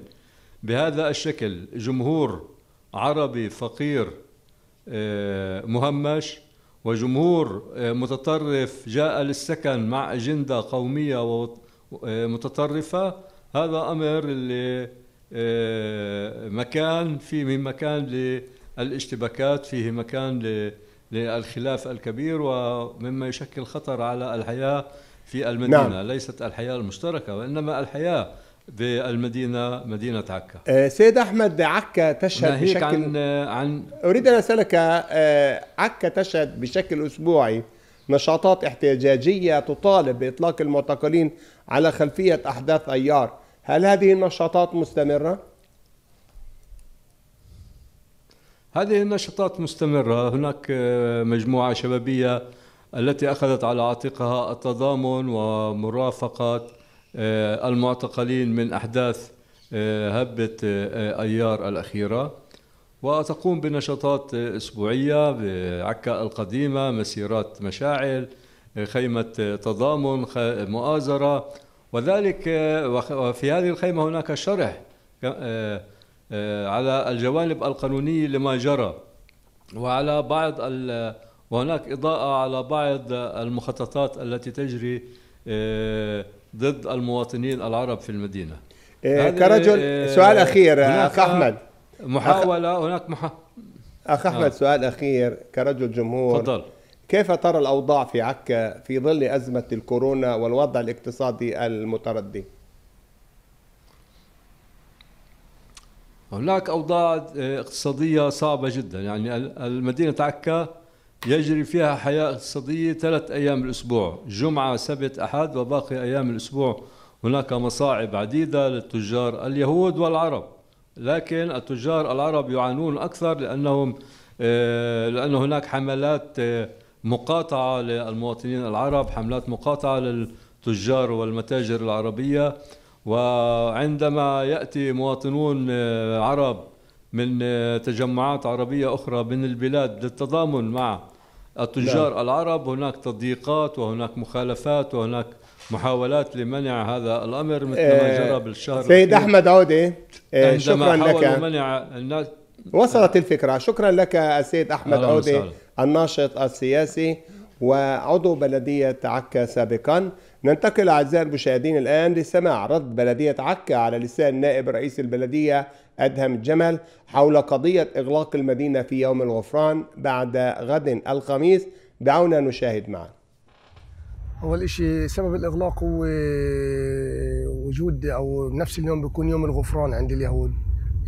بهذا الشكل جمهور عربي فقير مهمش وجمهور آه، متطرف جاء للسكن مع أجندة قومية آه، متطرفة هذا أمر اللي آه، مكان فيه مكان للاشتباكات فيه مكان للخلاف الكبير ومما يشكل خطر على الحياة في المدينة نعم. ليست الحياة المشتركة وإنما الحياة بالمدينه مدينه عكا آه، سيد احمد عكا تشهد بشكل عن عن اريد ان اسالك آه، عكا تشهد بشكل اسبوعي نشاطات احتجاجيه تطالب باطلاق المعتقلين على خلفيه احداث ايار هل هذه النشاطات مستمره هذه النشاطات مستمره هناك آه، مجموعه شبابيه التي اخذت على عاتقها التضامن ومرافقه آه، المعتقلين من أحداث آه، هبة آه، أيار الأخيرة وتقوم بنشاطات أسبوعية بعكا القديمة مسيرات مشاعل خيمة تضامن مؤازرة وذلك وفي هذه الخيمة هناك شرح على الجوانب القانونية لما جرى وعلى بعض وهناك إضاءة على بعض المخططات التي تجري ضد المواطنين العرب في المدينه إيه كرجل إيه سؤال اخير اخ احمد محاوله أخ... هناك محا... اخ احمد آه. سؤال اخير كرجل جمهور تفضل كيف ترى الاوضاع في عكا في ظل ازمه الكورونا والوضع الاقتصادي المتردي؟ هناك اوضاع آه، اقتصاديه صعبه جدا يعني مدينه عكا يجري فيها حياة اقتصادية ثلاث أيام الأسبوع جمعة سبت أحد وباقي أيام الأسبوع هناك مصاعب عديدة للتجار اليهود والعرب لكن التجار العرب يعانون أكثر لأنهم آه، لأن هناك حملات آه، مقاطعة للمواطنين العرب حملات مقاطعة للتجار والمتاجر العربية وعندما يأتي مواطنون آه، عرب من تجمعات عربية أخرى من البلاد للتضامن مع التجار لا. نعم. العرب هناك تضييقات وهناك مخالفات وهناك محاولات لمنع هذا الامر مثل ما آه، جرى بالشهر سيد احمد عودي آه، شكرا لك منع الناس وصلت الفكره شكرا لك السيد احمد عودي الناشط السياسي وعضو بلديه عكا سابقا ننتقل أعزائي المشاهدين الآن لسماع رد بلدية عكا على لسان نائب رئيس البلدية أدهم الجمل حول قضية إغلاق المدينة في يوم الغفران بعد غد الخميس دعونا نشاهد معا أول شيء سبب الإغلاق هو وجود أو نفس اليوم بيكون يوم الغفران عند اليهود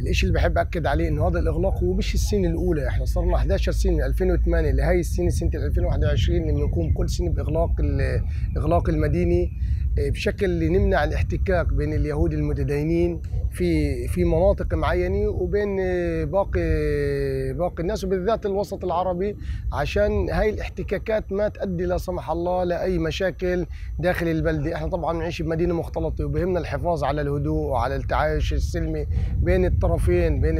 الشيء اللي بحب اكد عليه ان هذا الاغلاق هو مش السنه الاولى احنا صرنا 11 سنه من 2008 لهي السنه سنه 2021 بنقوم كل سنه باغلاق الاغلاق المديني آه، بشكل نمنع الاحتكاك بين اليهود المتدينين في في مناطق معينه وبين آه، باقي آه، باقي الناس وبالذات الوسط العربي عشان هاي الاحتكاكات ما تؤدي لا سمح الله لاي مشاكل داخل البلده، احنا طبعا بنعيش بمدينه مختلطه وبهمنا الحفاظ على الهدوء وعلى التعايش السلمي بين الطرفين بين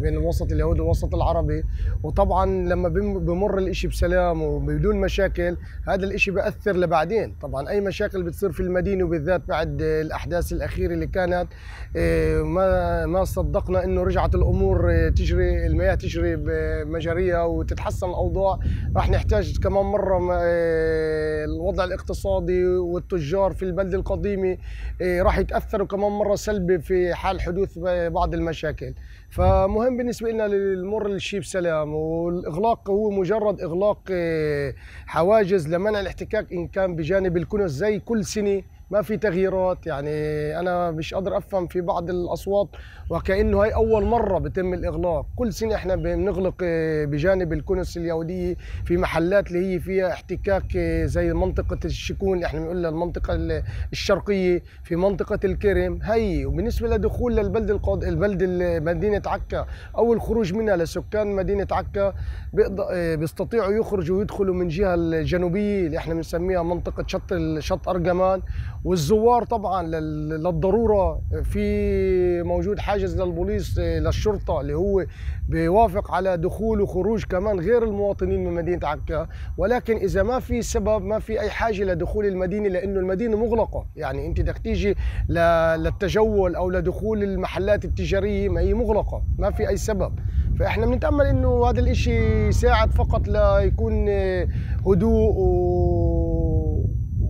بين الوسط اليهودي والوسط العربي، وطبعا لما بمر الإشي بسلام وبدون مشاكل هذا الإشي بأثر لبعدين، طبعا اي مشاكل بتصير في المدينه وبالذات بعد الاحداث الاخيره اللي كانت آه، ما ما صدقنا انه رجعت الامور آه، تجري المياه تجري بمجاريها وتتحسن الاوضاع راح نحتاج كمان مره آه، الوضع الاقتصادي والتجار في البلده القديمه راح يتاثروا كمان مره سلبي في حال حدوث بعض المشاكل فمهم بالنسبه لنا المر الشيء بسلام والاغلاق هو مجرد اغلاق حواجز لمنع الاحتكاك ان كان بجانب الكنس زي كل তুলসিনি ما في تغييرات يعني انا مش قادر افهم في بعض الاصوات وكانه هي اول مره بتم الاغلاق كل سنه احنا بنغلق آه، بجانب الكنس اليهوديه في محلات اللي هي فيها احتكاك آه، زي منطقه الشكون احنا بنقول المنطقه الشرقيه في منطقه الكرم هي وبالنسبه لدخول للبلد القض... البلد مدينه عكا او الخروج منها لسكان مدينه عكا آه، بيستطيعوا يخرجوا ويدخلوا من جهه الجنوبيه اللي احنا بنسميها منطقه شط شط ارجمان والزوار طبعا للضروره في موجود حاجز للبوليس آه، للشرطه اللي هو بيوافق على دخول وخروج كمان غير المواطنين من مدينه عكا ولكن اذا ما في سبب ما في اي حاجه لدخول المدينه لانه المدينه مغلقه يعني انت بدك تيجي للتجول او لدخول المحلات التجاريه ما هي مغلقه ما في اي سبب فاحنا بنتامل انه هذا الاشي يساعد فقط ليكون آه، هدوء و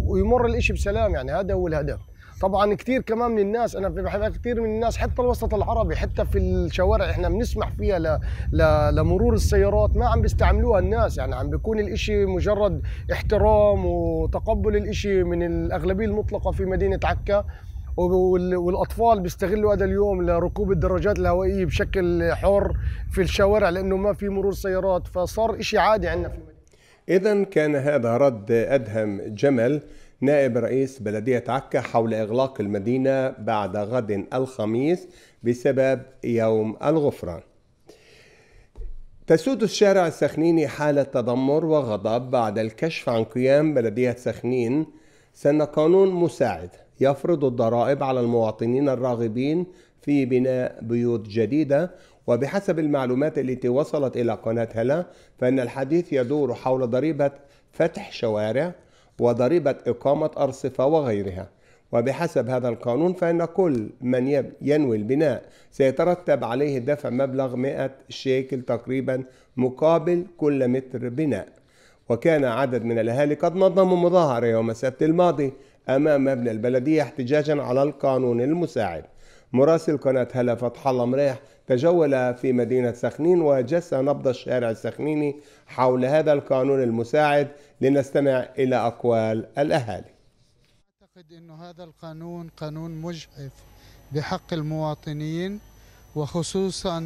ويمر الإشي بسلام يعني هذا هو الهدف طبعا كثير كمان من الناس انا بحب كثير من الناس حتى الوسط العربي حتى في الشوارع احنا بنسمح فيها ل... ل... لمرور السيارات ما عم بيستعملوها الناس يعني عم بيكون الاشي مجرد احترام وتقبل الاشي من الاغلبيه المطلقه في مدينه عكا والاطفال بيستغلوا هذا اليوم لركوب الدراجات الهوائيه بشكل حر في الشوارع لانه ما في مرور سيارات فصار اشي عادي عندنا في إذا كان هذا رد أدهم جمل نائب رئيس بلدية عكا حول إغلاق المدينة بعد غد الخميس بسبب يوم الغفران تسود الشارع السخنيني حالة تذمر وغضب بعد الكشف عن قيام بلدية سخنين سن قانون مساعد يفرض الضرائب على المواطنين الراغبين في بناء بيوت جديدة وبحسب المعلومات التي وصلت إلى قناة هلا فإن الحديث يدور حول ضريبة فتح شوارع وضريبة إقامة أرصفة وغيرها وبحسب هذا القانون فإن كل من ينوي البناء سيترتب عليه دفع مبلغ 100 شيكل تقريبا مقابل كل متر بناء وكان عدد من الأهالي قد نظموا مظاهرة يوم السبت الماضي أمام مبنى البلدية احتجاجا على القانون المساعد مراسل قناة هلا فتح الله مريح تجول في مدينة سخنين وجس نبض الشارع السخنيني حول هذا القانون المساعد لنستمع إلى أقوال الأهالي أعتقد أن هذا القانون قانون مجحف بحق المواطنين وخصوصا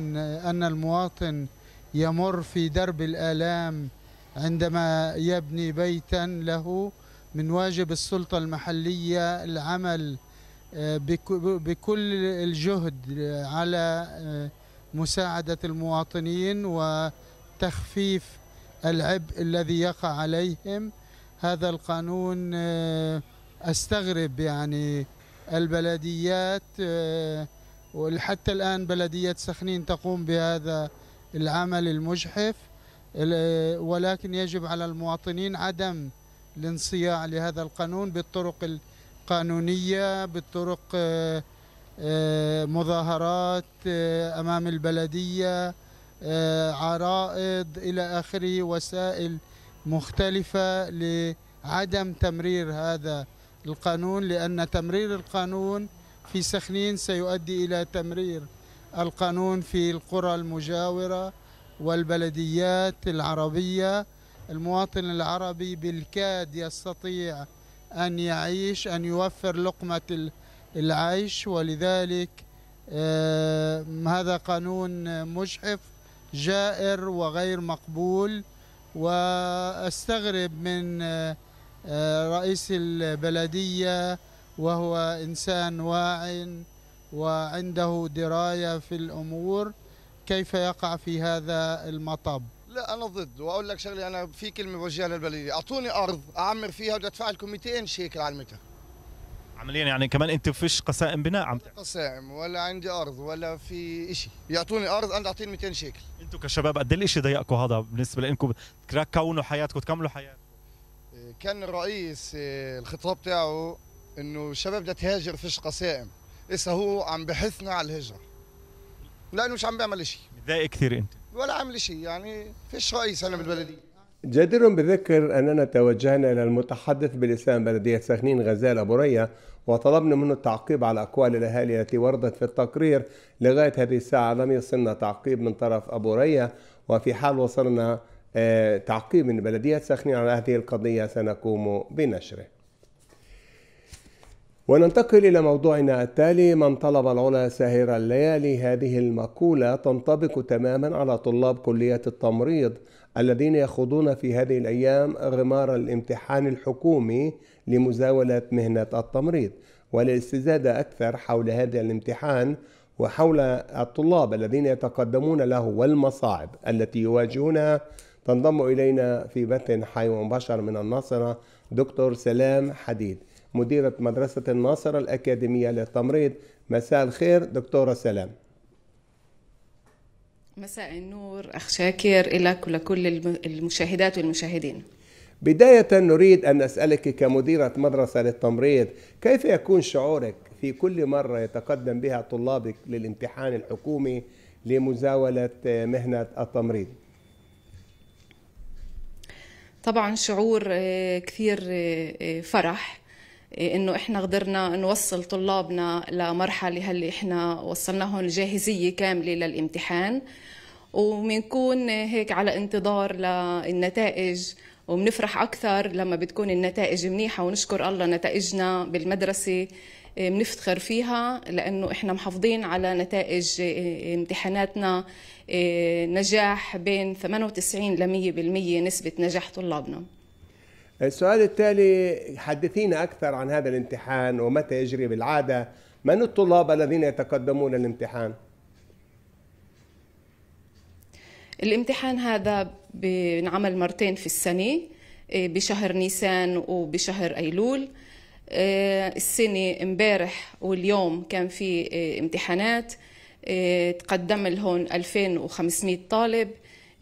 أن المواطن يمر في درب الآلام عندما يبني بيتا له من واجب السلطة المحلية العمل آه، بكل الجهد على آه، مساعدة المواطنين وتخفيف العبء الذي يقع عليهم هذا القانون آه، استغرب يعني البلديات وحتى الآن بلدية سخنين تقوم بهذا العمل المجحف ولكن يجب على المواطنين عدم الانصياع لهذا القانون بالطرق قانونية بالطرق آه، آه، مظاهرات آه، أمام البلدية عرائض إلى آخره وسائل مختلفة لعدم تمرير هذا القانون لأن تمرير القانون في سخنين سيؤدي إلى تمرير القانون في القرى المجاورة والبلديات العربية المواطن العربي بالكاد يستطيع أن يعيش أن يوفر لقمة العيش ولذلك آه، هذا قانون مجحف جائر وغير مقبول واستغرب من آه، آه، رئيس البلدية وهو إنسان واعٍ وعنده دراية في الأمور كيف يقع في هذا المطب لا انا ضد واقول لك شغله انا في كلمه بوجهها للبلديه اعطوني ارض اعمر فيها بدي ادفع لكم 200 شيكل على المتر عمليا يعني كمان انت فيش قسائم بناء عم قسائم ولا عندي ارض ولا في شيء يعطوني ارض انا اعطيني 200 شيكل انتم كشباب قد ايش الشيء ضايقكم هذا بالنسبه لانكم تكونوا حياتكم تكملوا حياتكم كان الرئيس آه، الخطاب تاعه انه الشباب بدها تهاجر فيش قسائم اسا هو عم بحثنا على الهجره لانه مش عم بيعمل شيء متضايق كثير انت ولا عامل شيء يعني فيش رئيس انا بالبلديه جدير بذكر أننا توجهنا إلى المتحدث بلسان بلدية سخنين غزال أبو ريا وطلبنا منه التعقيب على أقوال الأهالي التي وردت في التقرير لغاية هذه الساعة لم يصلنا تعقيب من طرف أبو ريا وفي حال وصلنا آه، تعقيب من بلدية سخنين على هذه القضية سنقوم بنشره وننتقل إلى موضوعنا التالي من طلب العلا ساهر الليالي هذه المقولة تنطبق تماما على طلاب كلية التمريض الذين يخوضون في هذه الأيام غمار الامتحان الحكومي لمزاولة مهنة التمريض والاستزادة أكثر حول هذا الامتحان وحول الطلاب الذين يتقدمون له والمصاعب التي يواجهونها تنضم إلينا في بث حي ومباشر من الناصرة دكتور سلام حديد مديرة مدرسة الناصرة الأكاديمية للتمريض مساء الخير دكتورة سلام مساء النور أخ شاكر إلك ولكل المشاهدات والمشاهدين بداية نريد أن نسألك كمديرة مدرسة للتمريض كيف يكون شعورك في كل مرة يتقدم بها طلابك للامتحان الحكومي لمزاولة مهنة التمريض طبعا شعور آه، كثير آه، آه، فرح إيه، انه احنا قدرنا نوصل طلابنا لمرحله اللي احنا وصلناهم جاهزيه كامله للامتحان وبنكون هيك على انتظار للنتائج وبنفرح اكثر لما بتكون النتائج منيحه ونشكر الله نتائجنا بالمدرسه بنفتخر إيه، فيها لانه احنا محافظين على نتائج إيه، امتحاناتنا نجاح بين 98 ل 100% نسبه نجاح طلابنا السؤال التالي حدثينا أكثر عن هذا الامتحان ومتى يجري بالعادة من الطلاب الذين يتقدمون للامتحان؟ الامتحان هذا بنعمل مرتين في السنة إيه، بشهر نيسان وبشهر أيلول إيه، السنة امبارح واليوم كان في إيه، امتحانات تقدم لهم 2500 طالب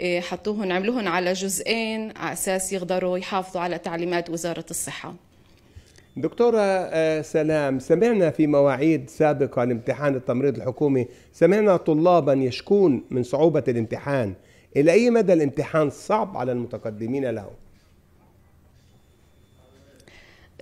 إيه، حطوهم عملوهم على جزئين على اساس يقدروا يحافظوا على تعليمات وزاره الصحه دكتورة آه، سلام سمعنا في مواعيد سابقة لامتحان التمريض الحكومي سمعنا طلابا يشكون من صعوبة الامتحان إلى أي مدى الامتحان صعب على المتقدمين له؟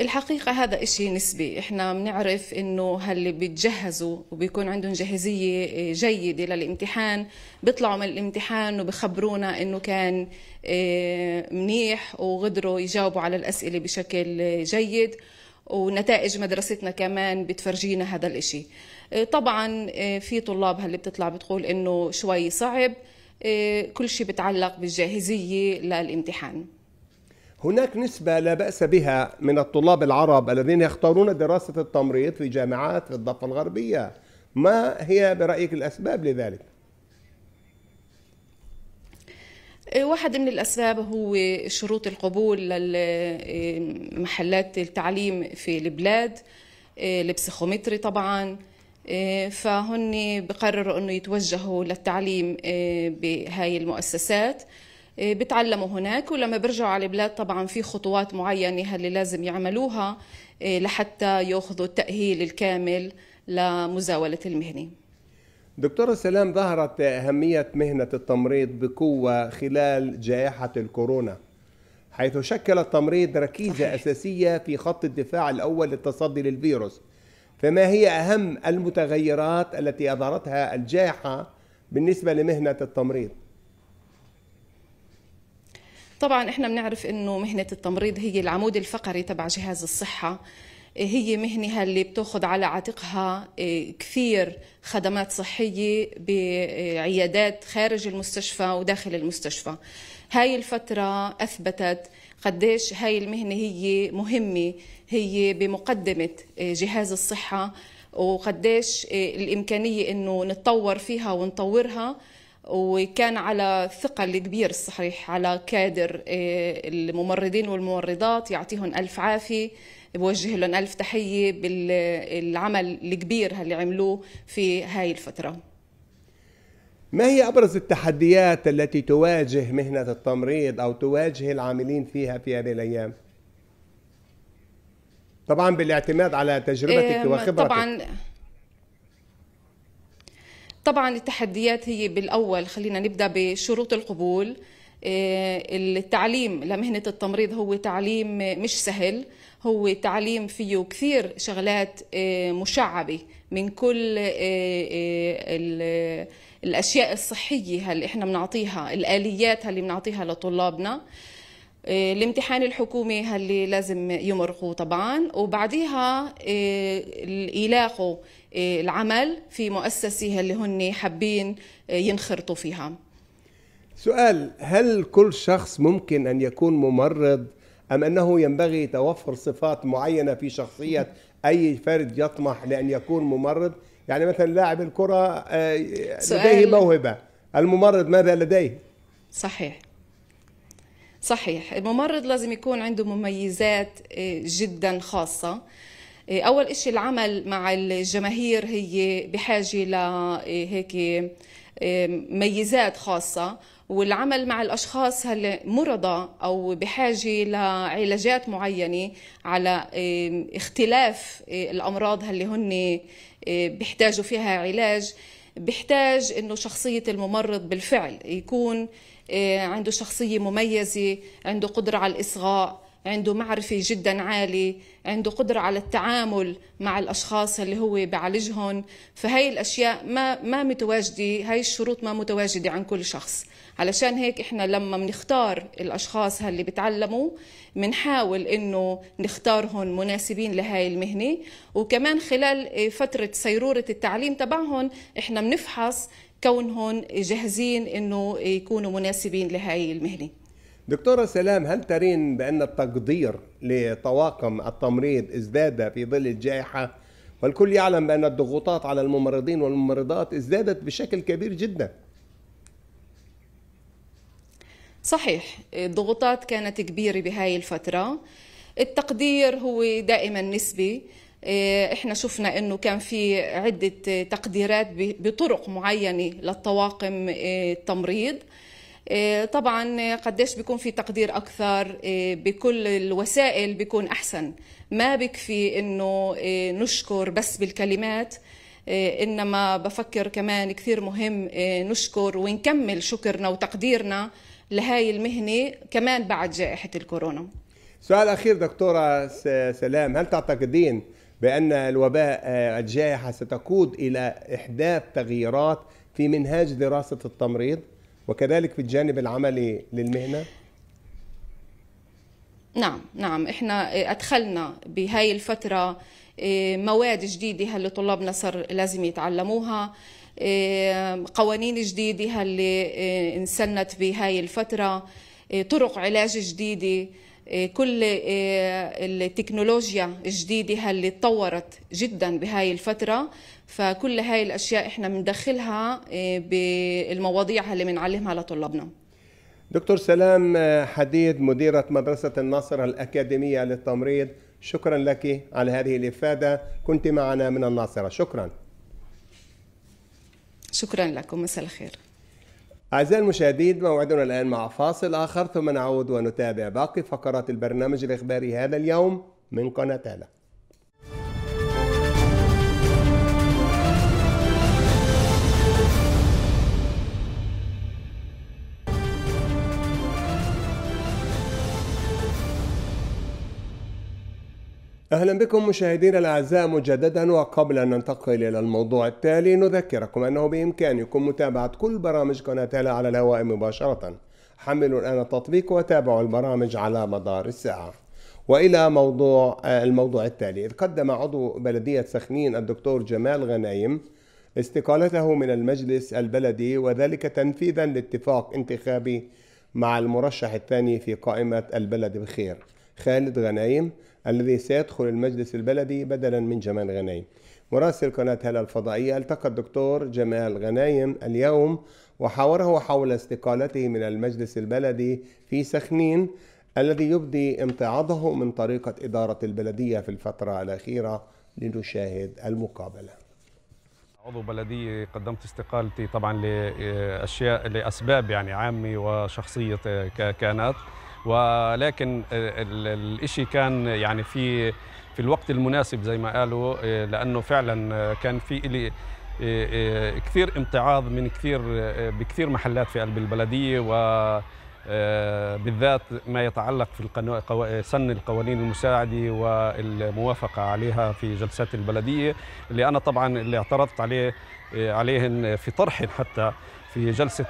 الحقيقة هذا إشي نسبي إحنا بنعرف إنه هاللي بيتجهزوا وبيكون عندهم جاهزية جيدة للامتحان بيطلعوا من الامتحان وبخبرونا إنه كان آه، منيح وقدروا يجاوبوا على الأسئلة بشكل جيد ونتائج مدرستنا كمان بتفرجينا هذا الإشي آه، طبعا آه، في طلاب هاللي بتطلع بتقول إنه شوي صعب كل شيء بتعلق بالجاهزية للامتحان هناك نسبة لا بأس بها من الطلاب العرب الذين يختارون دراسة التمريض في جامعات في الضفة الغربية ما هي برأيك الأسباب لذلك؟ واحد من الأسباب هو شروط القبول لمحلات إيه، التعليم في البلاد البسيخومتري إيه، طبعا إيه، فهن بقرروا أنه يتوجهوا للتعليم بهاي المؤسسات إيه، بتعلموا هناك ولما بيرجعوا على البلاد طبعا في خطوات معينة اللي لازم يعملوها إيه، لحتى ياخذوا التأهيل الكامل لمزاولة المهنة دكتورة سلام ظهرت أهمية مهنة التمريض بقوة خلال جائحة الكورونا حيث شكل التمريض ركيزة صحيح. أساسية في خط الدفاع الأول للتصدي للفيروس فما هي أهم المتغيرات التي أظهرتها الجائحة بالنسبة لمهنة التمريض؟ طبعا احنا بنعرف انه مهنه التمريض هي العمود الفقري تبع جهاز الصحه هي مهنة اللي بتاخذ على عاتقها إيه، كثير خدمات صحية بعيادات خارج المستشفى وداخل المستشفى هاي الفترة أثبتت قديش هاي المهنة هي مهمة هي بمقدمة إيه، جهاز الصحة وقديش إيه، الإمكانية إنه نتطور فيها ونطورها وكان على ثقل كبير الصحيح على كادر آه، الممرضين والممرضات يعطيهم ألف عافية بوجه لهم ألف تحية بالعمل الكبير اللي عملوه في هاي الفترة ما هي أبرز التحديات التي تواجه مهنة التمريض أو تواجه العاملين فيها في هذه الأيام؟ طبعا بالاعتماد على تجربتك وخبرتك طبعا طبعا التحديات هي بالاول خلينا نبدا بشروط القبول آه، التعليم لمهنة التمريض هو تعليم مش سهل هو تعليم فيه كثير شغلات آه، مشعبة من كل آه، الأشياء الصحية اللي احنا بنعطيها الآليات اللي بنعطيها لطلابنا الامتحان الحكومي اللي لازم يمرقوا طبعا وبعديها إلاقوا إيه، العمل في مؤسسة اللي هن حابين إيه، ينخرطوا فيها سؤال هل كل شخص ممكن أن يكون ممرض أم أنه ينبغي توفر صفات معينة في شخصية أي فرد يطمح لأن يكون ممرض يعني مثلا لاعب الكرة إيه، لديه موهبة الممرض ماذا لديه؟ صحيح صحيح الممرض لازم يكون عنده مميزات جدا خاصة إيه، اول إشي العمل مع الجماهير هي بحاجه لهيك إيه، إيه، ميزات خاصه والعمل مع الاشخاص هلا مرضى او بحاجه لعلاجات معينه على اختلاف الامراض اللي هن بيحتاجوا فيها علاج بيحتاج انه شخصيه الممرض بالفعل يكون عنده شخصيه مميزه عنده قدره على الاصغاء عنده معرفة جدا عالية عنده قدرة على التعامل مع الأشخاص اللي هو بعالجهم فهي الأشياء ما, ما متواجدة هاي الشروط ما متواجدة عن كل شخص علشان هيك إحنا لما بنختار الأشخاص اللي بتعلموا بنحاول إنه نختارهم مناسبين لهاي المهنة وكمان خلال آه، فترة سيرورة التعليم تبعهم إحنا بنفحص كونهم جاهزين إنه يكونوا مناسبين لهاي المهنة دكتورة سلام هل ترين بأن التقدير لطواقم التمريض ازداد في ظل الجائحة والكل يعلم بأن الضغوطات على الممرضين والممرضات ازدادت بشكل كبير جدا صحيح الضغوطات كانت كبيرة بهاي الفترة التقدير هو دائما نسبي احنا شفنا انه كان في عدة تقديرات بطرق معينة للطواقم آه، التمريض آه، طبعا قديش بيكون في تقدير اكثر آه، بكل الوسائل بيكون احسن ما بكفي انه آه، نشكر بس بالكلمات انما بفكر كمان كثير مهم نشكر ونكمل شكرنا وتقديرنا لهاي المهنه كمان بعد جائحه الكورونا سؤال اخير دكتوره سلام هل تعتقدين بان الوباء الجائحه ستقود الى احداث تغييرات في منهاج دراسه التمريض وكذلك في الجانب العملي للمهنه نعم نعم احنا ادخلنا بهاي الفتره إيه، مواد جديده اللي طلابنا صار لازم يتعلموها إيه، قوانين جديده اللي إيه، انسنت بهاي الفتره طرق علاج جديده كل التكنولوجيا الجديدة اللي تطورت جدا بهاي الفترة فكل هاي الأشياء إحنا بندخلها آه، بالمواضيع اللي بنعلمها لطلابنا دكتور سلام آه، حديد مديرة مدرسة الناصرة الأكاديمية للتمريض شكرا لك على هذه الإفادة كنت معنا من الناصرة شكرا شكرا لكم مساء الخير أعزائي المشاهدين موعدنا الآن مع فاصل آخر ثم نعود ونتابع باقي فقرات البرنامج الإخباري هذا اليوم من قناة تالا أهلا بكم مشاهدينا الأعزاء مجددا وقبل أن ننتقل إلى الموضوع التالي نذكركم أنه بإمكانكم متابعة كل برامج قناة هلا على الهواء مباشرة حملوا الآن التطبيق وتابعوا البرامج على مدار الساعة وإلى موضوع الموضوع التالي إذ قدم عضو بلدية سخنين الدكتور جمال غنايم استقالته من المجلس البلدي وذلك تنفيذا لاتفاق انتخابي مع المرشح الثاني في قائمة البلد بخير خالد غنايم الذي سيدخل المجلس البلدي بدلا من جمال غنايم مراسل قناة هلا الفضائية التقى الدكتور جمال غنايم اليوم وحاوره حول استقالته من المجلس البلدي في سخنين الذي يبدي امتعاضه من طريقة إدارة البلدية في الفترة الأخيرة لنشاهد المقابلة عضو بلدية قدمت استقالتي طبعا لأشياء لأسباب يعني عامة وشخصية كانت ولكن الإشي كان يعني في في الوقت المناسب زي ما قالوا إيه، لأنه فعلا آه، كان في إلي إيه، إيه، كثير امتعاض من كثير آه، بكثير محلات في قلب البلدية و آه، بالذات ما يتعلق في سن القوانين المساعدة والموافقة عليها في جلسات البلدية اللي أنا طبعا اللي اعترضت عليه عليهن في طرح حتى في جلسة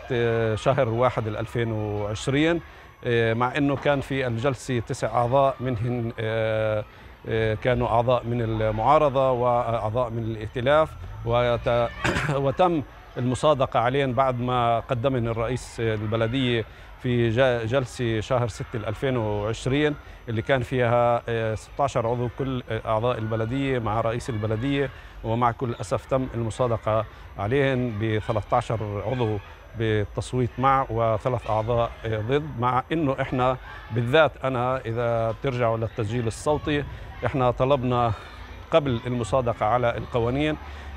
شهر واحد 2020 إيه، مع انه كان في الجلسه تسع اعضاء منهم إيه، إيه، كانوا اعضاء من المعارضه واعضاء من الائتلاف وتم المصادقه عليهم بعد ما قدمن الرئيس البلديه في جلسه شهر 6 2020 اللي كان فيها 16 عضو كل اعضاء البلديه مع رئيس البلديه ومع كل اسف تم المصادقه عليهم ب 13 عضو بالتصويت مع وثلاث اعضاء ضد مع انه احنا بالذات انا اذا بترجعوا للتسجيل الصوتي احنا طلبنا قبل المصادقه على القوانين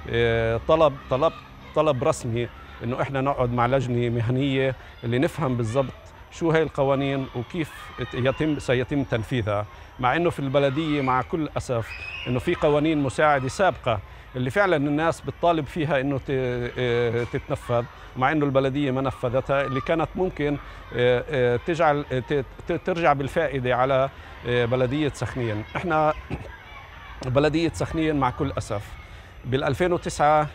آه، طلب طلب طلب رسمي انه احنا نقعد مع لجنه مهنيه اللي نفهم بالضبط شو هي القوانين وكيف يتم سيتم تنفيذها مع انه في البلديه مع كل اسف انه في قوانين مساعده سابقه اللي فعلا الناس بتطالب فيها انه آه، تتنفذ مع انه البلديه ما نفذتها اللي كانت ممكن آه، آه، تجعل ترجع بالفائده على بلديه سخنين احنا بلديه سخنين مع كل اسف بال 2009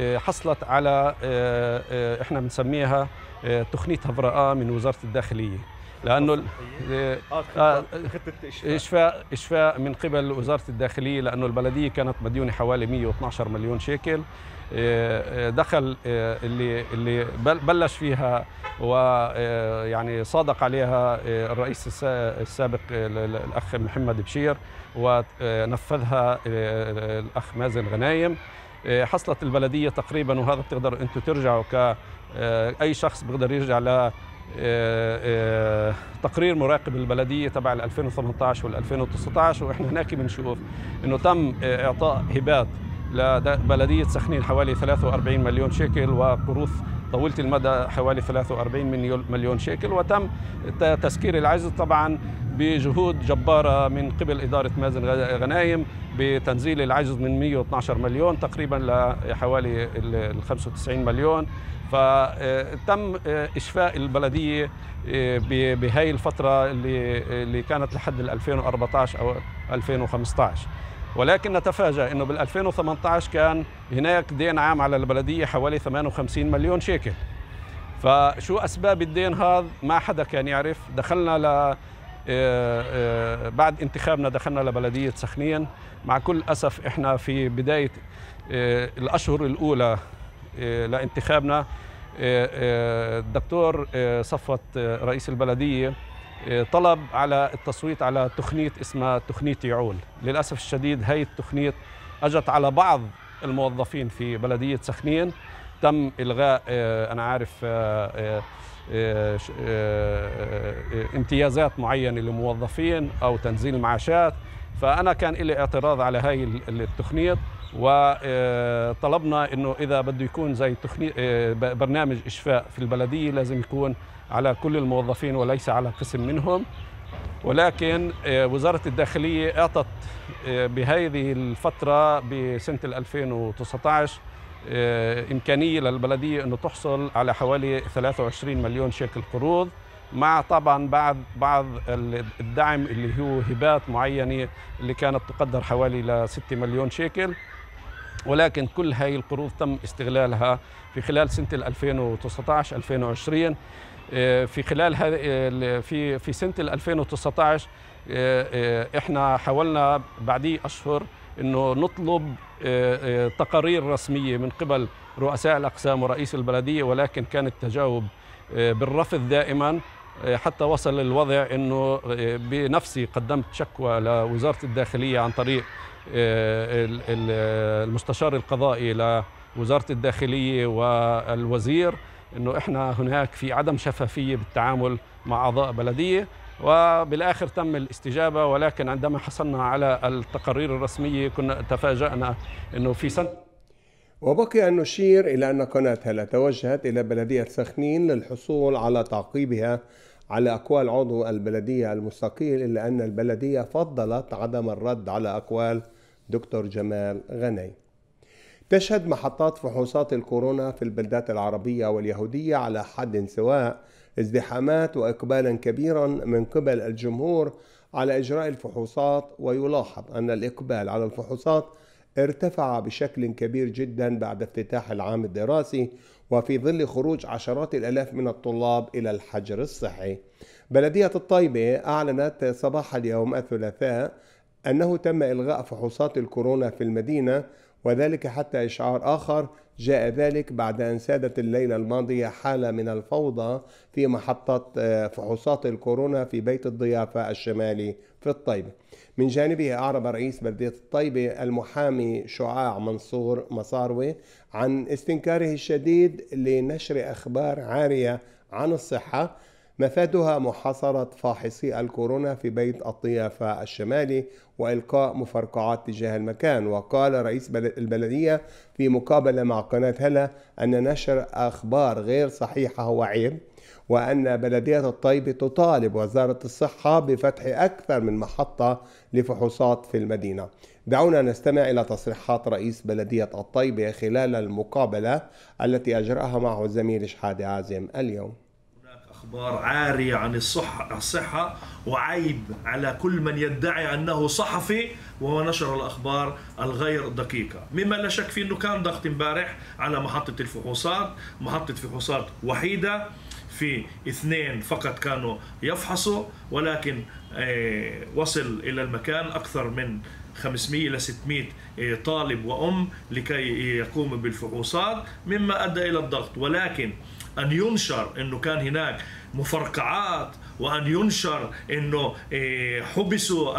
حصلت على احنا بنسميها تخنيت هبراء من وزاره الداخليه لانه آه, آه،, آه، اشفاء اشفاء من قبل وزاره الداخليه لانه البلديه كانت مديونه حوالي 112 مليون شيكل آه، دخل اللي اللي بلش فيها ويعني صادق عليها الرئيس السابق الاخ محمد بشير ونفذها الاخ مازن غنايم حصلت البلديه تقريبا وهذا بتقدر انتم ترجعوا ك اي شخص بيقدر يرجع آه، آه، تقرير مراقب البلديه تبع 2018 وال 2019 واحنا هناك بنشوف انه تم آه، اعطاء هبات لبلديه سخنين حوالي 43 مليون شيكل وقروض طويله المدى حوالي 43 مليون شيكل وتم تسكير العجز طبعا بجهود جبارة من قبل إدارة مازن غنايم بتنزيل العجز من 112 مليون تقريبا لحوالي ال 95 مليون فتم آه، آه، إشفاء البلدية آه، بهاي الفترة اللي كانت لحد 2014 أو 2015 ولكن نتفاجأ أنه بال 2018 كان هناك دين عام على البلدية حوالي 58 مليون شيكل فشو أسباب الدين هذا ما حدا كان يعرف دخلنا ل آه، آه، بعد انتخابنا دخلنا لبلدية سخنين مع كل أسف إحنا في بداية آه، الأشهر الأولى لانتخابنا الدكتور صفت رئيس البلدية طلب على التصويت على تخنية اسمها تخنية يعول للأسف الشديد هي التخنية أجت على بعض الموظفين في بلدية سخنين تم إلغاء آه، أنا عارف آه، آه، امتيازات معينة للموظفين أو تنزيل معاشات فأنا كان لي اعتراض على هاي التخنيط وطلبنا انه اذا بده يكون زي برنامج اشفاء في البلديه لازم يكون على كل الموظفين وليس على قسم منهم ولكن آه، وزارة الداخلية أعطت آه، بهذه الفترة بسنة 2019 آه، إمكانية للبلدية أنه تحصل على حوالي 23 مليون شيكل قروض مع طبعا بعض بعض الدعم اللي هو هبات معينة اللي كانت تقدر حوالي ل 6 مليون شيكل ولكن كل هاي القروض تم استغلالها في خلال سنة 2019 2020 آه، في خلال آه، في في سنه 2019 آه، احنا حاولنا بعدي اشهر انه نطلب تقارير رسميه من قبل رؤساء الاقسام ورئيس البلديه ولكن كان التجاوب بالرفض دائما حتى وصل الوضع انه بنفسي قدمت شكوى لوزاره الداخليه عن طريق المستشار القضائي لوزاره الداخليه والوزير انه احنا هناك في عدم شفافيه بالتعامل مع اعضاء بلديه وبالاخر تم الاستجابه ولكن عندما حصلنا على التقارير الرسميه كنا تفاجانا انه في سنه وبقي أن نشير إلى أن قناة هلا توجهت إلى بلدية سخنين للحصول على تعقيبها على أقوال عضو البلدية المستقيل إلا أن البلدية فضلت عدم الرد على أقوال دكتور جمال غنيم تشهد محطات فحوصات الكورونا في البلدات العربية واليهودية على حد سواء ازدحامات وإقبالا كبيرا من قبل الجمهور على إجراء الفحوصات ويلاحظ أن الإقبال على الفحوصات ارتفع بشكل كبير جدا بعد افتتاح العام الدراسي وفي ظل خروج عشرات الالاف من الطلاب الى الحجر الصحي. بلديه الطيبه اعلنت صباح اليوم الثلاثاء انه تم الغاء فحوصات الكورونا في المدينه وذلك حتى إشعار آخر جاء ذلك بعد أن سادت الليلة الماضية حالة من الفوضى في محطة آه، فحوصات الكورونا في بيت الضيافة الشمالي في الطيبة من جانبه أعرب رئيس بلدية الطيبة المحامي شعاع منصور مصاروي عن استنكاره الشديد لنشر أخبار عارية عن الصحة مفادها محاصرة فاحصي الكورونا في بيت الضيافة الشمالي وإلقاء مفرقعات تجاه المكان وقال رئيس البلدية في مقابلة مع قناة هلا أن نشر أخبار غير صحيحة هو عيب وأن بلدية الطيبة تطالب وزارة الصحة بفتح أكثر من محطة لفحوصات في المدينة دعونا نستمع إلى تصريحات رئيس بلدية الطيبة خلال المقابلة التي أجرأها معه الزميل شحادة عازم اليوم أخبار عارية عن الصحة, الصحة وعيب على كل من يدعي أنه صحفي وهو نشر الأخبار الغير دقيقة مما لا شك فيه أنه كان ضغط امبارح على محطة الفحوصات محطة فحوصات وحيدة في اثنين فقط كانوا يفحصوا ولكن آه، وصل إلى المكان أكثر من 500 إلى 600 آه، طالب وأم لكي يقوموا بالفحوصات مما أدى إلى الضغط ولكن ان ينشر انه كان هناك مفرقعات وان ينشر انه إيه، حبسوا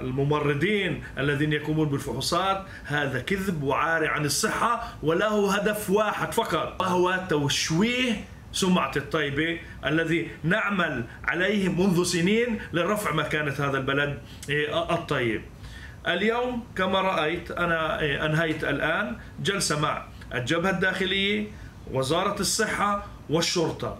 الممرضين الذين يقومون بالفحوصات هذا كذب وعاري عن الصحه وله هدف واحد فقط وهو تشويه سمعة الطيبة الذي نعمل عليه منذ سنين لرفع مكانة هذا البلد إيه، الطيب اليوم كما رأيت أنا إيه، أنهيت الآن جلسة مع الجبهة الداخلية وزارة الصحة والشرطة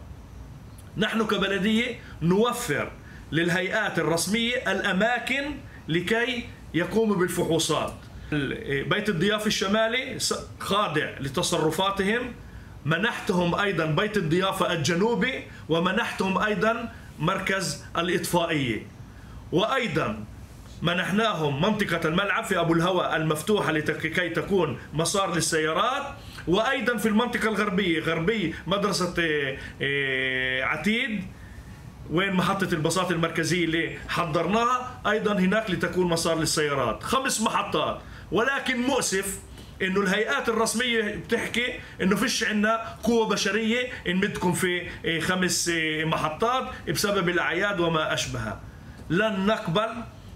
نحن كبلدية نوفر للهيئات الرسمية الأماكن لكي يقوموا بالفحوصات بيت الضيافة الشمالي خاضع لتصرفاتهم منحتهم أيضا بيت الضيافة الجنوبي ومنحتهم أيضا مركز الإطفائية وأيضا منحناهم منطقة الملعب في أبو الهوى المفتوحة لكي تكون مسار للسيارات وأيضا في المنطقة الغربية غربي مدرسة آه، آه، عتيد وين محطة الباصات المركزية اللي حضرناها أيضا هناك لتكون مسار للسيارات خمس محطات ولكن مؤسف انه الهيئات الرسميه بتحكي انه فيش عندنا قوه بشريه نمدكم في آه، خمس محطات بسبب الاعياد وما اشبهها لن نقبل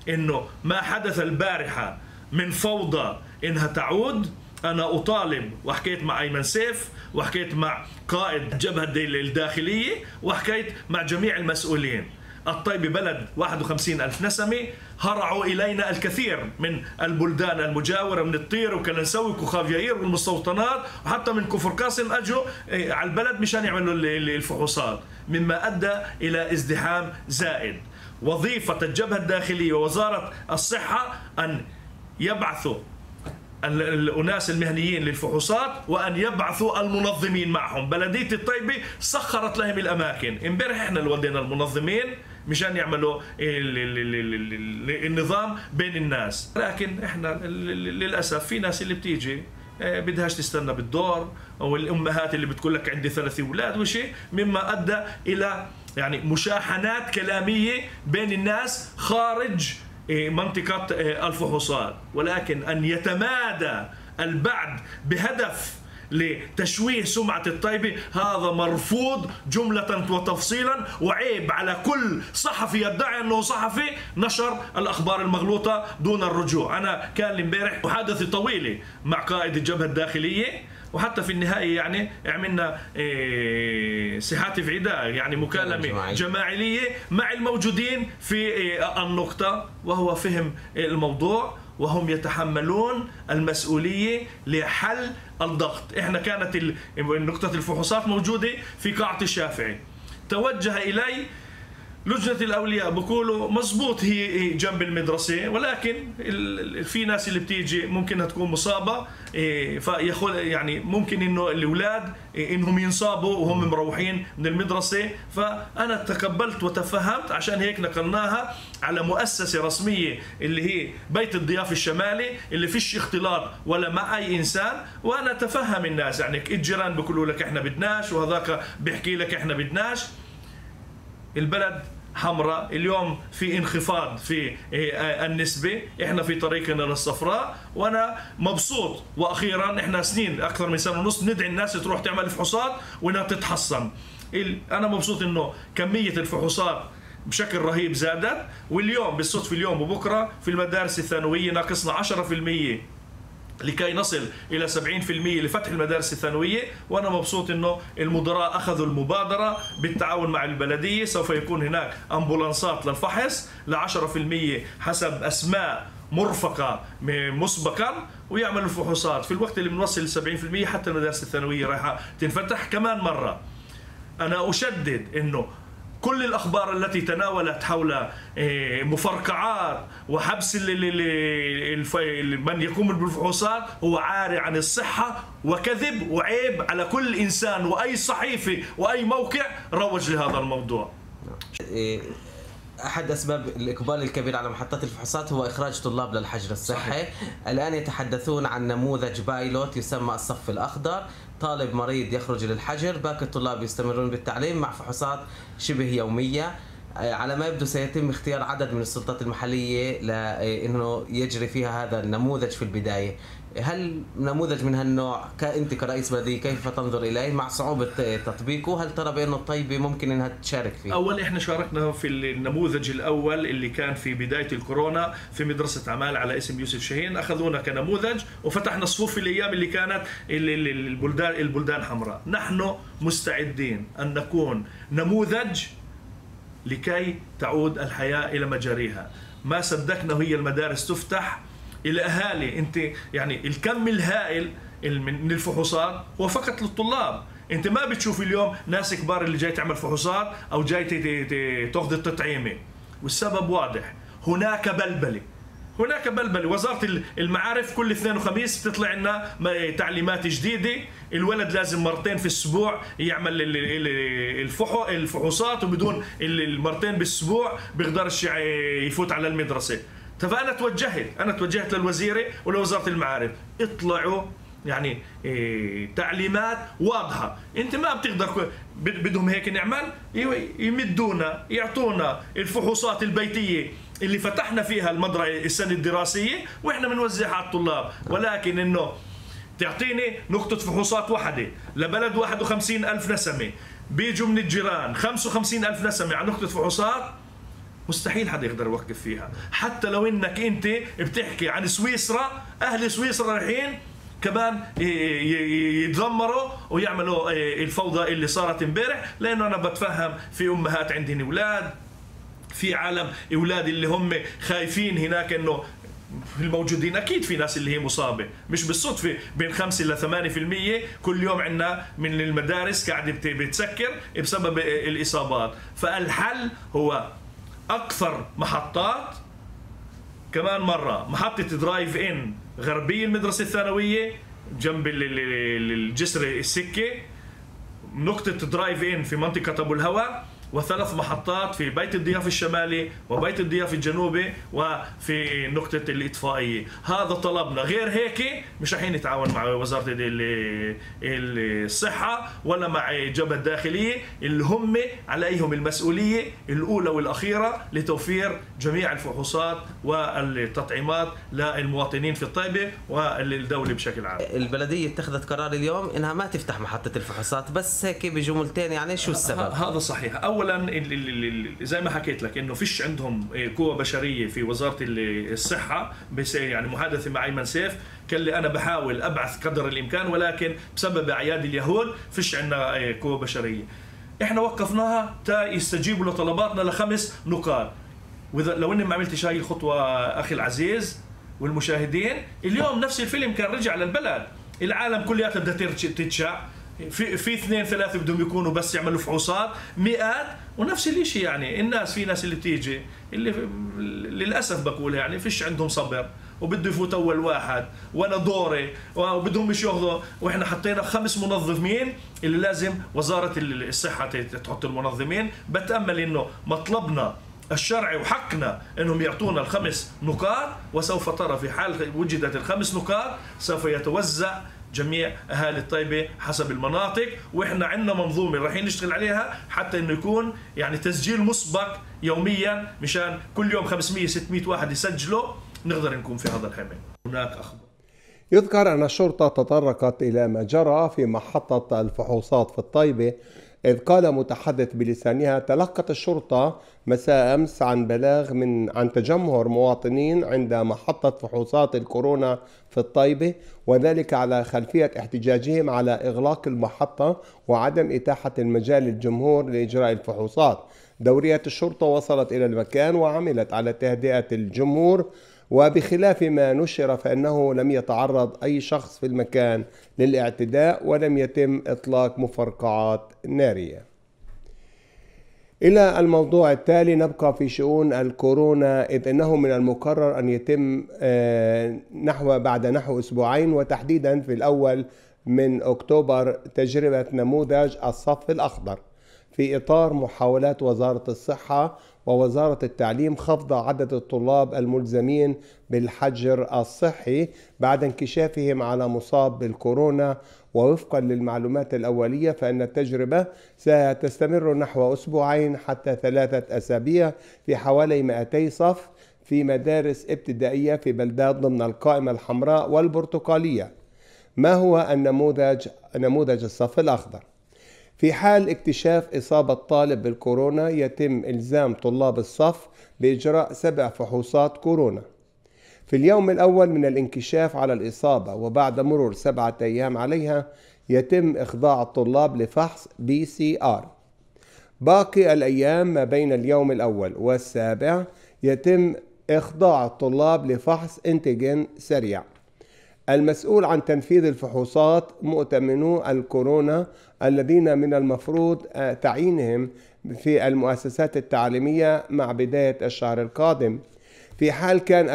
انه ما حدث البارحه من فوضى انها تعود انا اطالب وحكيت مع ايمن سيف وحكيت مع قائد جبهه الداخليه وحكيت مع جميع المسؤولين الطيبة بلد 51 ألف نسمة هرعوا إلينا الكثير من البلدان المجاورة من الطير نسوي كوخافيير والمستوطنات وحتى من كفر قاسم أجوا إيه، على البلد مشان يعملوا الفحوصات مما أدى إلى ازدحام زائد وظيفة الجبهة الداخلية ووزارة الصحة أن يبعثوا الأناس المهنيين للفحوصات وأن يبعثوا المنظمين معهم بلدية الطيبة سخرت لهم الأماكن امبارح إحنا اللي ودينا المنظمين مشان يعملوا النظام بين الناس لكن إحنا للأسف في ناس اللي بتيجي آه، بدهاش تستنى بالدور والامهات اللي بتقول لك عندي ثلاث اولاد وشيء مما ادى الى يعني مشاحنات كلامية بين الناس خارج إيه، منطقة إيه، الفحوصات ولكن أن يتمادى البعد بهدف لتشويه سمعة الطيبة هذا مرفوض جملة وتفصيلا وعيب على كل صحفي يدعي أنه صحفي نشر الأخبار المغلوطة دون الرجوع أنا كان لي امبارح محادثة طويلة مع قائد الجبهة الداخلية وحتى في النهائي يعني عملنا في عداء يعني مكالمة جماعية مع الموجودين في إيه، النقطة وهو فهم الموضوع وهم يتحملون المسؤولية لحل الضغط احنا كانت نقطة الفحوصات موجودة في قاعة الشافعي توجه إلي لجنة الأولياء بقولوا مزبوط هي جنب المدرسة ولكن في ناس اللي بتيجي ممكن تكون مصابة إيه، فياخذ يعني ممكن إنه الأولاد إيه، إنهم ينصابوا وهم مروحين من المدرسة فأنا تقبلت وتفهمت عشان هيك نقلناها على مؤسسة رسمية اللي هي بيت الضيافة الشمالي اللي فيش اختلاط ولا مع أي إنسان وأنا تفهم الناس يعني الجيران بيقولوا لك إحنا بدناش وهذاك بيحكي لك إحنا بدناش البلد حمراء اليوم في انخفاض في إيه، آه، النسبة احنا في طريقنا للصفراء وانا مبسوط واخيرا احنا سنين اكثر من سنة ونص ندعي الناس تروح تعمل فحوصات وانها تتحصن انا مبسوط انه كمية الفحوصات بشكل رهيب زادت واليوم بالصدفة اليوم وبكرة في المدارس الثانوية ناقصنا 10% لكي نصل الى 70% لفتح المدارس الثانويه وانا مبسوط انه المدراء اخذوا المبادره بالتعاون مع البلديه سوف يكون هناك امبولانسات للفحص ل 10% حسب اسماء مرفقه مسبقا ويعملوا الفحوصات في الوقت اللي بنوصل ل 70% حتى المدارس الثانويه رايحه تنفتح كمان مره انا اشدد انه كل الأخبار التي تناولت حول إيه، مفرقعات وحبس من يقوم بالفحوصات هو عاري عن الصحة وكذب وعيب على كل إنسان وأي صحيفة وأي موقع روج لهذا الموضوع إيه، احد اسباب الاقبال الكبير على محطات الفحوصات هو اخراج طلاب للحجر الصحي صحيح. الان يتحدثون عن نموذج بايلوت يسمى الصف الاخضر طالب مريض يخرج للحجر باقي الطلاب يستمرون بالتعليم مع فحوصات شبه يومية آه، على ما يبدو سيتم اختيار عدد من السلطات المحلية لأنه آه، يجري فيها هذا النموذج في البداية هل نموذج من هالنوع كأنت كرئيس بلديه كيف تنظر اليه مع صعوبه تطبيقه هل ترى بانه الطيبه ممكن انها تشارك فيه اول احنا شاركنا في النموذج الاول اللي كان في بدايه الكورونا في مدرسه عمال على اسم يوسف شاهين اخذونا كنموذج وفتحنا الصفوف في الايام اللي كانت البلدان البلدان حمراء نحن مستعدين ان نكون نموذج لكي تعود الحياه الى مجاريها ما صدقنا هي المدارس تفتح الاهالي انت يعني الكم الهائل من الفحوصات هو فقط للطلاب انت ما بتشوف اليوم ناس كبار اللي جاي تعمل فحوصات او جاي تاخذ التطعيمه والسبب واضح هناك بلبله هناك بلبله وزاره المعارف كل اثنين وخميس بتطلع لنا تعليمات جديده الولد لازم مرتين في الاسبوع يعمل الفحوصات وبدون المرتين بالاسبوع بيقدرش يفوت على المدرسه فانا توجهت انا توجهت للوزيره ولوزاره المعارف اطلعوا يعني إيه تعليمات واضحه انت ما بتقدر بدهم هيك نعمل إيوة، يمدونا يعطونا الفحوصات البيتيه اللي فتحنا فيها المدرسه السنه الدراسيه واحنا بنوزعها على الطلاب ولكن انه تعطيني نقطة فحوصات واحدة لبلد 51 ألف نسمة بيجوا من الجيران 55 ألف نسمة على نقطة فحوصات مستحيل حدا يقدر يوقف فيها حتى لو انك انت بتحكي عن سويسرا اهل سويسرا رايحين كمان يتذمروا ويعملوا آه، الفوضى اللي صارت امبارح لانه انا بتفهم في امهات عندهن اولاد في عالم اولاد اللي هم خايفين هناك انه الموجودين اكيد في ناس اللي هي مصابه مش بالصدفه بين 5 ل 8% كل يوم عندنا من المدارس قاعده بتسكر بسبب آه، الاصابات فالحل هو اكثر محطات كمان مره محطه درايف ان غربي المدرسه الثانويه جنب الجسر السكه نقطه درايف ان في منطقه ابو الهواء وثلاث محطات في بيت الضيافة الشمالي وبيت الضيافة الجنوبي وفي نقطة الإطفائية هذا طلبنا غير هيك مش رح نتعاون مع وزارة الصحة ولا مع جبهة الداخلية اللي هم عليهم المسؤولية الأولى والأخيرة لتوفير جميع الفحوصات والتطعيمات للمواطنين في الطيبة وللدولة بشكل عام البلدية اتخذت قرار اليوم إنها ما تفتح محطة الفحوصات بس هيك بجملتين يعني شو السبب؟ هذا صحيح أول اولا زي ما حكيت لك انه فيش عندهم إيه، قوه بشريه في وزاره الصحه بس يعني محادثه مع ايمن سيف قال لي انا بحاول ابعث قدر الامكان ولكن بسبب اعياد اليهود فيش عندنا إيه، قوه بشريه احنا وقفناها تا يستجيبوا لطلباتنا لخمس نقاط واذا لو اني ما عملتش هاي الخطوه اخي العزيز والمشاهدين اليوم نفس الفيلم كان رجع للبلد العالم كلياتها بدها تتشع في في اثنين ثلاثه بدهم يكونوا بس يعملوا فحوصات مئات ونفس الشيء يعني الناس في ناس اللي بتيجي اللي للاسف بقولها يعني فيش عندهم صبر وبده يفوت اول واحد وانا دوري وبدهم مش ياخذوا واحنا حطينا خمس منظمين اللي لازم وزاره الصحه تحط المنظمين بتامل انه مطلبنا الشرعي وحقنا انهم يعطونا الخمس نقاط وسوف ترى في حال وجدت الخمس نقاط سوف يتوزع جميع اهالي الطيبه حسب المناطق واحنا عندنا منظومه رايحين نشتغل عليها حتى انه يكون يعني تسجيل مسبق يوميا مشان كل يوم 500 600 واحد يسجلوا نقدر نكون في هذا الحمل هناك اخبار يذكر أن الشرطة تطرقت إلى ما جرى في محطة الفحوصات في الطيبة إذ قال متحدث بلسانها تلقت الشرطة مساء أمس عن بلاغ من عن تجمهر مواطنين عند محطة فحوصات الكورونا في الطيبة وذلك على خلفية احتجاجهم على إغلاق المحطة وعدم إتاحة المجال للجمهور لإجراء الفحوصات دورية الشرطة وصلت إلى المكان وعملت على تهدئة الجمهور وبخلاف ما نشر فانه لم يتعرض اي شخص في المكان للاعتداء ولم يتم اطلاق مفرقعات ناريه إلى الموضوع التالي نبقى في شؤون الكورونا إذ أنه من المقرر أن يتم آه، نحو بعد نحو أسبوعين وتحديدا في الأول من أكتوبر تجربة نموذج الصف الأخضر في إطار محاولات وزارة الصحة ووزارة التعليم خفض عدد الطلاب الملزمين بالحجر الصحي بعد انكشافهم على مصاب بالكورونا ووفقا للمعلومات الأولية فإن التجربة ستستمر نحو أسبوعين حتى ثلاثة أسابيع في حوالي 200 صف في مدارس ابتدائية في بلدات ضمن القائمة الحمراء والبرتقالية ما هو النموذج نموذج الصف الأخضر في حال اكتشاف إصابة طالب بالكورونا يتم إلزام طلاب الصف بإجراء سبع فحوصات كورونا في اليوم الأول من الانكشاف على الإصابة وبعد مرور سبعة أيام عليها يتم إخضاع الطلاب لفحص بي سي آر باقي الأيام ما بين اليوم الأول والسابع يتم إخضاع الطلاب لفحص انتيجين سريع المسؤول عن تنفيذ الفحوصات مؤتمنو الكورونا الذين من المفروض آه، تعيينهم في المؤسسات التعليمية مع بداية الشهر القادم في حال كان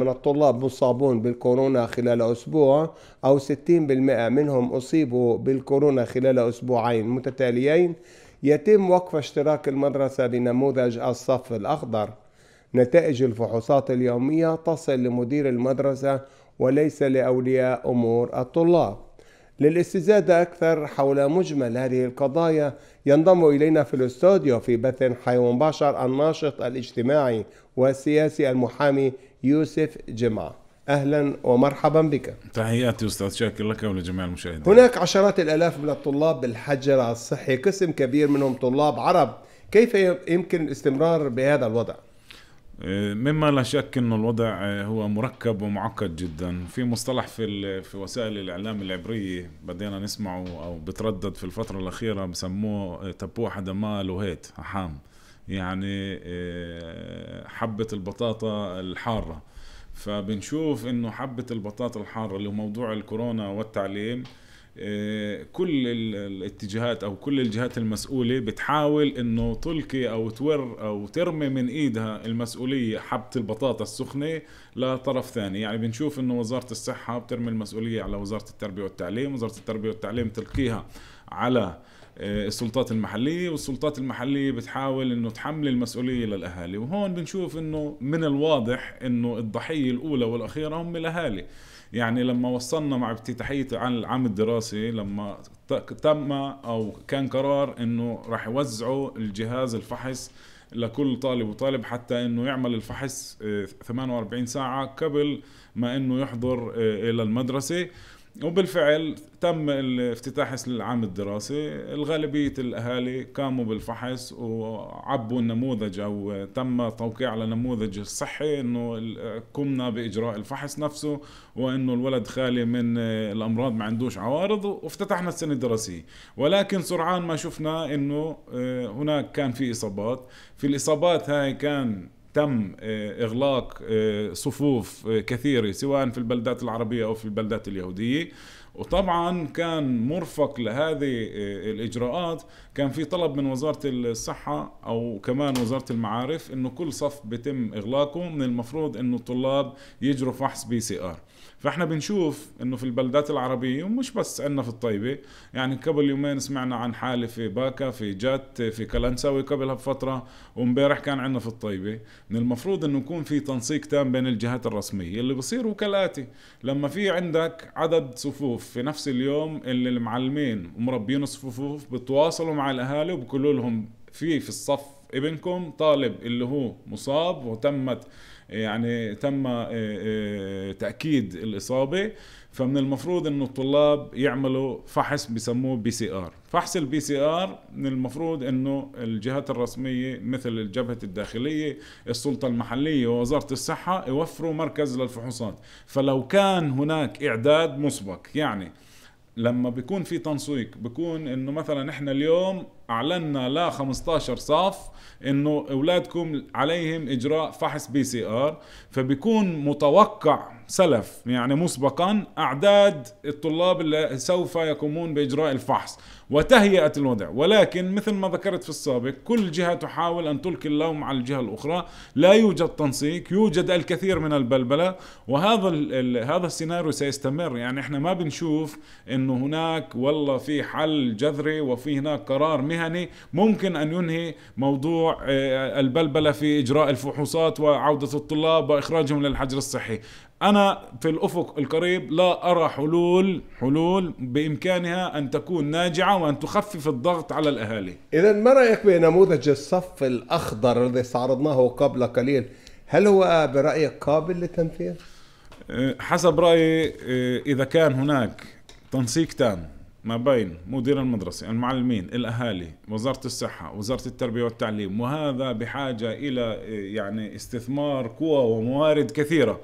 40% من الطلاب مصابون بالكورونا خلال أسبوع أو 60% منهم أصيبوا بالكورونا خلال أسبوعين متتاليين يتم وقف اشتراك المدرسة بنموذج الصف الأخضر نتائج الفحوصات اليومية تصل لمدير المدرسة وليس لأولياء أمور الطلاب للاستزادة أكثر حول مجمل هذه القضايا ينضم إلينا في الاستوديو في بث حي مباشر الناشط الاجتماعي والسياسي المحامي يوسف جمعه اهلا ومرحبا بك. تحياتي استاذ شاكر لك ولجميع المشاهدين. هناك عشرات الالاف من الطلاب بالحجر الصحي، قسم كبير منهم طلاب عرب، كيف يمكن الاستمرار بهذا الوضع؟ آه، مما لا شك انه الوضع آه، هو مركب ومعقد جدا في مصطلح في في وسائل الاعلام العبريه بدينا نسمعه او بتردد في الفتره الاخيره بسموه آه، تبوح دماء لوهيت حام يعني حبه البطاطا الحاره فبنشوف انه حبه البطاطا الحاره اللي هو موضوع الكورونا والتعليم آه، كل الاتجاهات او كل الجهات المسؤوله بتحاول انه تلقي او تور او ترمي من ايدها المسؤوليه حبه البطاطا السخنه لطرف ثاني يعني بنشوف انه وزاره الصحه بترمي المسؤوليه على وزاره التربيه والتعليم وزاره التربيه والتعليم تلقيها على آه، السلطات المحلية والسلطات المحلية بتحاول انه تحمل المسؤولية للأهالي وهون بنشوف انه من الواضح انه الضحية الأولى والأخيرة هم الأهالي يعني لما وصلنا مع افتتاحيه عن العام الدراسي لما تم او كان قرار انه راح يوزعوا الجهاز الفحص لكل طالب وطالب حتى انه يعمل الفحص 48 آه، ساعه قبل ما انه يحضر آه، الى المدرسه وبالفعل تم افتتاح العام الدراسي الغالبية الأهالي قاموا بالفحص وعبوا النموذج أو تم توقيع على نموذج صحي أنه قمنا بإجراء الفحص نفسه وأنه الولد خالي من الأمراض ما عندوش عوارض وافتتحنا السنة الدراسية ولكن سرعان ما شفنا أنه آه، هناك كان في إصابات في الإصابات هاي كان تم آه، اغلاق آه، صفوف آه، كثيره سواء في البلدات العربيه او في البلدات اليهوديه وطبعا كان مرفق لهذه الاجراءات كان في طلب من وزاره الصحه او كمان وزاره المعارف انه كل صف بيتم اغلاقه من المفروض انه الطلاب يجروا فحص بي سي ار فاحنا بنشوف انه في البلدات العربيه ومش بس عندنا في الطيبه يعني قبل يومين سمعنا عن حاله في باكا في جات في كلنساوي قبلها بفتره وامبارح كان عندنا في الطيبه من المفروض انه يكون في تنسيق تام بين الجهات الرسميه اللي بصير هو كالاتي لما في عندك عدد صفوف في نفس اليوم اللي المعلمين ومربين الصفوف بتواصلوا مع الاهالي وبقولوا لهم في في الصف ابنكم طالب اللي هو مصاب وتمت يعني تم آه، آه، تاكيد الاصابه فمن المفروض انه الطلاب يعملوا فحص بسموه بي سي ار فحص البي سي ار من المفروض انه الجهات الرسميه مثل الجبهه الداخليه السلطه المحليه ووزاره الصحه يوفروا مركز للفحوصات فلو كان هناك اعداد مسبق يعني لما بيكون في تنسيق بيكون انه مثلا احنا اليوم اعلنا ل 15 صف انه اولادكم عليهم اجراء فحص بي سي ار فبيكون متوقع سلف يعني مسبقا اعداد الطلاب اللي سوف يقومون باجراء الفحص وتهيئة الوضع ولكن مثل ما ذكرت في السابق كل جهة تحاول أن تلقي اللوم على الجهة الأخرى لا يوجد تنسيق يوجد الكثير من البلبلة وهذا هذا السيناريو سيستمر يعني احنا ما بنشوف انه هناك والله في حل جذري وفي هناك قرار مهني ممكن ان ينهي موضوع آه، البلبلة في اجراء الفحوصات وعودة الطلاب واخراجهم للحجر الصحي أنا في الأفق القريب لا أرى حلول حلول بإمكانها أن تكون ناجعة وأن تخفف الضغط على الأهالي إذا ما رأيك بنموذج الصف الأخضر الذي استعرضناه قبل قليل هل هو برأيك قابل للتنفيذ؟ أه، حسب رأيي أه، إذا كان هناك تنسيق تام ما بين مدير المدرسة المعلمين الأهالي وزارة الصحة وزارة التربية والتعليم وهذا بحاجة إلى أه، يعني استثمار قوى وموارد كثيرة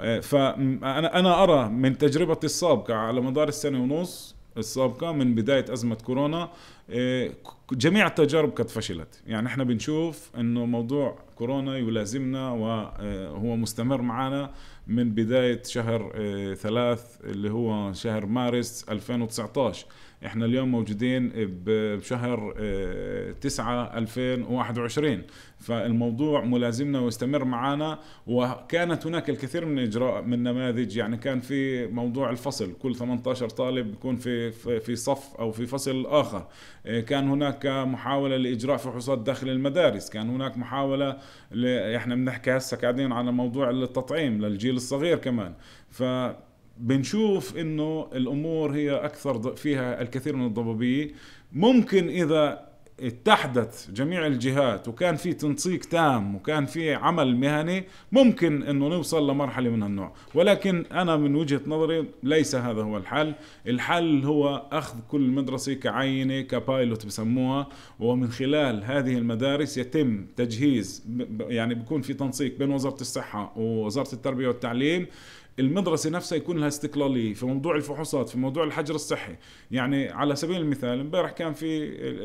إيه، فانا انا ارى من تجربتي السابقه على مدار السنه ونص السابقه من بدايه ازمه كورونا إيه، جميع التجارب قد فشلت يعني احنا بنشوف انه موضوع كورونا يلازمنا وهو إيه، مستمر معنا من بدايه شهر ثلاث اللي هو شهر مارس 2019 احنا اليوم موجودين بشهر 9 آه، 2021 فالموضوع ملازمنا واستمر معنا وكانت هناك الكثير من اجراء من نماذج يعني كان في موضوع الفصل كل 18 طالب بيكون في في صف او في فصل اخر آه، كان هناك محاوله لاجراء فحوصات داخل المدارس كان هناك محاوله ل... احنا بنحكي هسه قاعدين على موضوع التطعيم للجيل الصغير كمان ف بنشوف انه الامور هي اكثر فيها الكثير من الضبابيه ممكن اذا اتحدت جميع الجهات وكان في تنسيق تام وكان في عمل مهني ممكن انه نوصل لمرحله من النوع ولكن انا من وجهه نظري ليس هذا هو الحل الحل هو اخذ كل مدرسه كعينه كبايلوت بسموها ومن خلال هذه المدارس يتم تجهيز يعني بيكون في تنسيق بين وزاره الصحه ووزاره التربيه والتعليم المدرسه نفسها يكون لها استقلاليه في موضوع الفحوصات في موضوع الحجر الصحي يعني على سبيل المثال امبارح كان في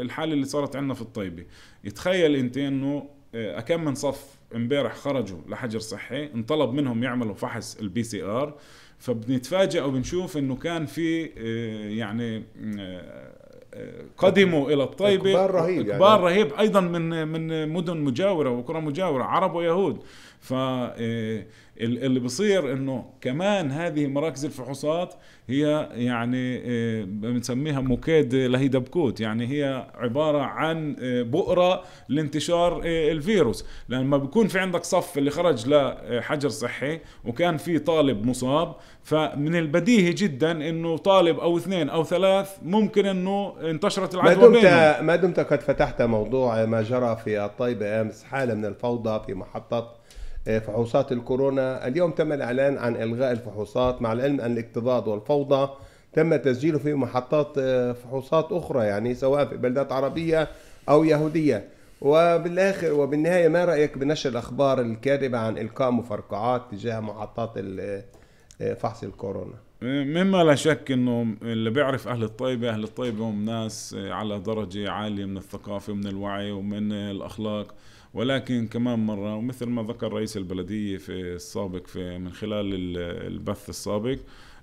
الحاله اللي صارت عندنا في الطيبه يتخيل انت انه آه، كم من صف امبارح خرجوا لحجر صحي انطلب منهم يعملوا فحص البي سي ار فبنتفاجئ وبنشوف انه كان في آه، يعني آه، قدموا الى الطيبه كبار رهيب يعني. كبار رهيب ايضا من من مدن مجاوره وقرى مجاوره عرب ويهود ف اللي بصير انه كمان هذه مراكز الفحوصات هي يعني آه، بنسميها موكيد لهيدبكوت يعني هي عباره عن آه، بؤره لانتشار آه، الفيروس لما بيكون في عندك صف اللي خرج لحجر صحي وكان في طالب مصاب فمن البديهي جدا انه طالب او اثنين او ثلاث ممكن انه انتشرت العدوى ما دمت ما دمت قد فتحت موضوع ما جرى في الطيبه امس حاله من الفوضى في محطه آه، فحوصات الكورونا اليوم تم الإعلان عن إلغاء الفحوصات مع العلم أن الاكتظاظ والفوضى تم تسجيله في محطات آه، فحوصات أخرى يعني سواء في بلدات عربية أو يهودية وبالاخر وبالنهايه ما رايك بنشر الاخبار الكاذبه عن القاء مفرقعات تجاه محطات آه، فحص الكورونا؟ مما لا شك انه اللي بيعرف اهل الطيبه اهل الطيبه هم ناس على درجه عاليه من الثقافه ومن الوعي ومن الاخلاق ولكن كمان مرة ومثل ما ذكر رئيس البلدية في السابق في من خلال البث السابق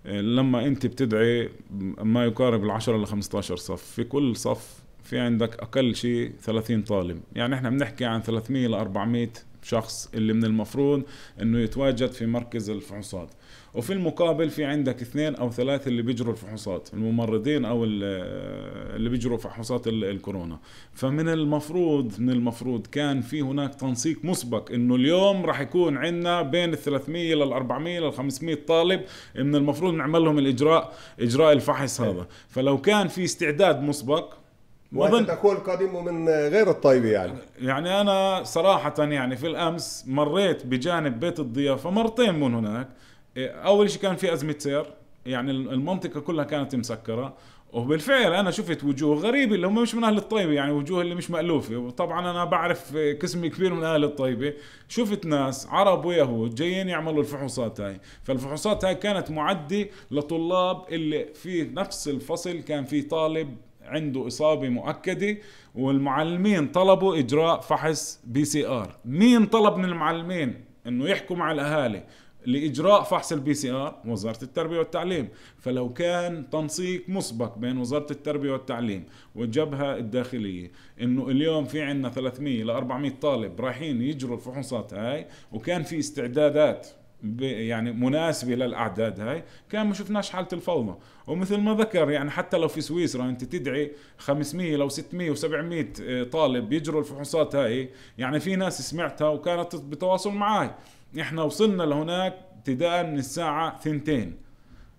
لما انت بتدعي ما يقارب العشرة 10 عشر 15 صف في كل صف في عندك اقل شيء 30 طالب يعني احنا بنحكي عن 300 ل 400 شخص اللي من المفروض انه يتواجد في مركز الفحوصات وفي المقابل في عندك اثنين او ثلاثة اللي بيجروا الفحوصات الممرضين او اللي بيجروا فحوصات الكورونا فمن المفروض من المفروض كان في هناك تنسيق مسبق انه اليوم راح يكون عندنا بين ال 300 لل 400 لل 500 طالب من المفروض نعمل لهم الاجراء اجراء الفحص هذا فلو كان في استعداد مسبق ومن تكون قادم من غير الطيبة يعني يعني انا صراحه يعني في الامس مريت بجانب بيت الضيافه مرتين من هناك اول شيء كان في ازمه سير يعني المنطقه كلها كانت مسكره وبالفعل انا شفت وجوه غريبه اللي هم مش من اهل الطيبه يعني وجوه اللي مش مالوفه وطبعا انا بعرف قسم كبير من اهل الطيبه شفت ناس عرب ويهود جايين يعملوا الفحوصات هاي فالفحوصات هاي كانت معدة لطلاب اللي في نفس الفصل كان في طالب عنده إصابة مؤكدة والمعلمين طلبوا إجراء فحص بي سي آر مين طلب من المعلمين أنه يحكوا مع الأهالي لاجراء فحص البي سي ار وزاره التربيه والتعليم، فلو كان تنسيق مسبق بين وزاره التربيه والتعليم والجبهه الداخليه انه اليوم في عندنا 300 ل 400 طالب رايحين يجروا الفحوصات هاي وكان في استعدادات يعني مناسبه للاعداد هاي كان ما شفناش حاله الفوضى ومثل ما ذكر يعني حتى لو في سويسرا انت تدعي 500 لو 600 و700 آه، طالب يجروا الفحوصات هاي يعني في ناس سمعتها وكانت بتواصل معي احنا وصلنا لهناك ابتداء من الساعه ثنتين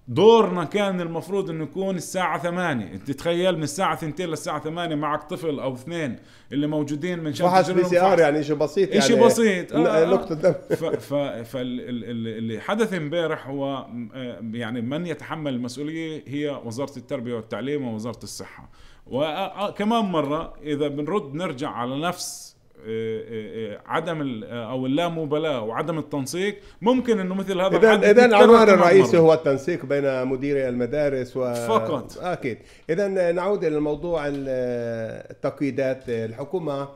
دورنا كان المفروض انه يكون الساعة ثمانية انت تخيل من الساعة ثنتين للساعة ثمانية معك طفل او اثنين اللي موجودين من شان فحص بي سي ار يعني شيء بسيط يعني شيء بسيط آه, آه. دم فاللي حدث امبارح هو آه، يعني من يتحمل المسؤولية هي وزارة التربية والتعليم ووزارة الصحة وكمان آه، مرة اذا بنرد نرجع على نفس آه، آه، آه، عدم او اللامبالاه وعدم التنسيق ممكن انه مثل هذا اذا اذا العنوان الرئيسي هو التنسيق بين مديري المدارس و فقط اكيد اذا نعود الى موضوع التقييدات الحكومه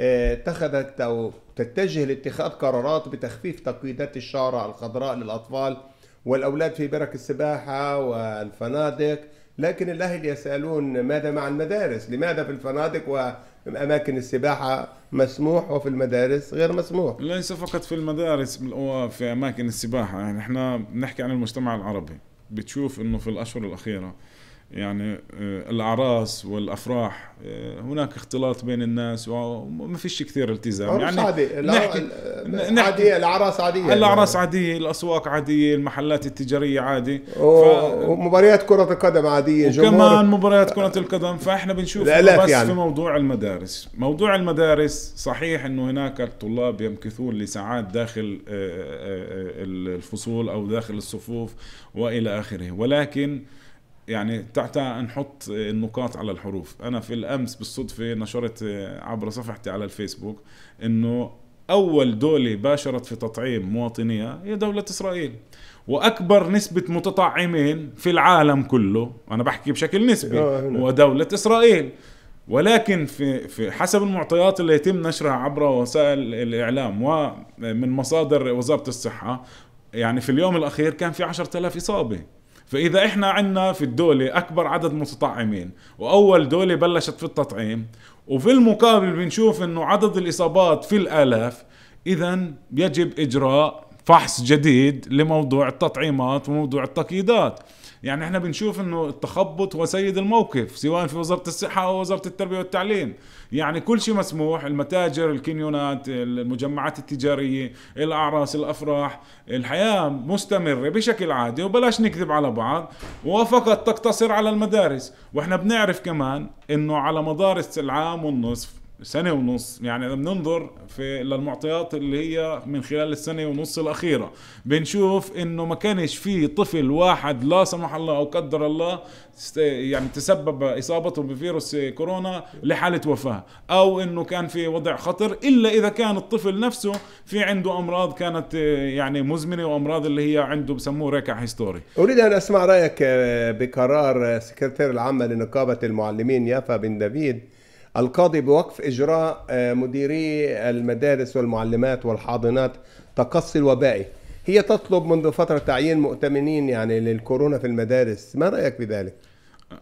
اتخذت او تتجه لاتخاذ قرارات بتخفيف تقييدات الشارع الخضراء للاطفال والاولاد في برك السباحه والفنادق لكن الاهل يسالون ماذا مع المدارس؟ لماذا في الفنادق و أماكن السباحة مسموح وفي المدارس غير مسموح ليس فقط في المدارس وفي أماكن السباحة يعني احنا بنحكي عن المجتمع العربي بتشوف انه في الاشهر الاخيره يعني آه، الاعراس والافراح آه، هناك اختلاط بين الناس وما فيش كثير التزام يعني عادي نحكي عاديه الاعراس عاديه الاعراس عاديه الاسواق عاديه المحلات التجاريه عادي ف... ومباريات كره القدم عاديه كمان مباريات كره القدم فاحنا بنشوف بس يعني. في موضوع المدارس موضوع المدارس صحيح انه هناك الطلاب يمكثون لساعات داخل آه، الفصول او داخل الصفوف والى اخره ولكن يعني تحت نحط النقاط على الحروف انا في الامس بالصدفه نشرت عبر صفحتي على الفيسبوك انه اول دوله باشرت في تطعيم مواطنيها هي دوله اسرائيل واكبر نسبه متطعمين في العالم كله انا بحكي بشكل نسبي آه، هو دوله اسرائيل ولكن في في حسب المعطيات اللي يتم نشرها عبر وسائل الاعلام ومن مصادر وزاره الصحه يعني في اليوم الاخير كان في 10000 اصابه فاذا احنا عندنا في الدوله اكبر عدد متطعمين واول دوله بلشت في التطعيم وفي المقابل بنشوف انه عدد الاصابات في الالاف اذا يجب اجراء فحص جديد لموضوع التطعيمات وموضوع التقييدات يعني احنا بنشوف انه التخبط هو سيد الموقف سواء في وزاره الصحه او وزاره التربيه والتعليم يعني كل شيء مسموح المتاجر الكنيونات المجمعات التجاريه الاعراس الافراح الحياه مستمره بشكل عادي وبلاش نكذب على بعض وفقط تقتصر على المدارس واحنا بنعرف كمان انه على مدارس العام والنصف سنة ونص يعني اذا بننظر في للمعطيات اللي هي من خلال السنة ونص الأخيرة بنشوف إنه ما كانش في طفل واحد لا سمح الله أو قدر الله يعني تسبب إصابته بفيروس كورونا لحالة وفاة أو إنه كان في وضع خطر إلا إذا كان الطفل نفسه في عنده أمراض كانت يعني مزمنة وأمراض اللي هي عنده بسموه ركع هيستوري أريد أن أسمع رأيك آه، بقرار آه، سكرتير العام لنقابة المعلمين يافا بن دافيد القاضي بوقف إجراء آه، مديري المدارس والمعلمات والحاضنات تقصي الوبائي هي تطلب منذ فترة تعيين مؤتمنين يعني للكورونا في المدارس ما رأيك بذلك؟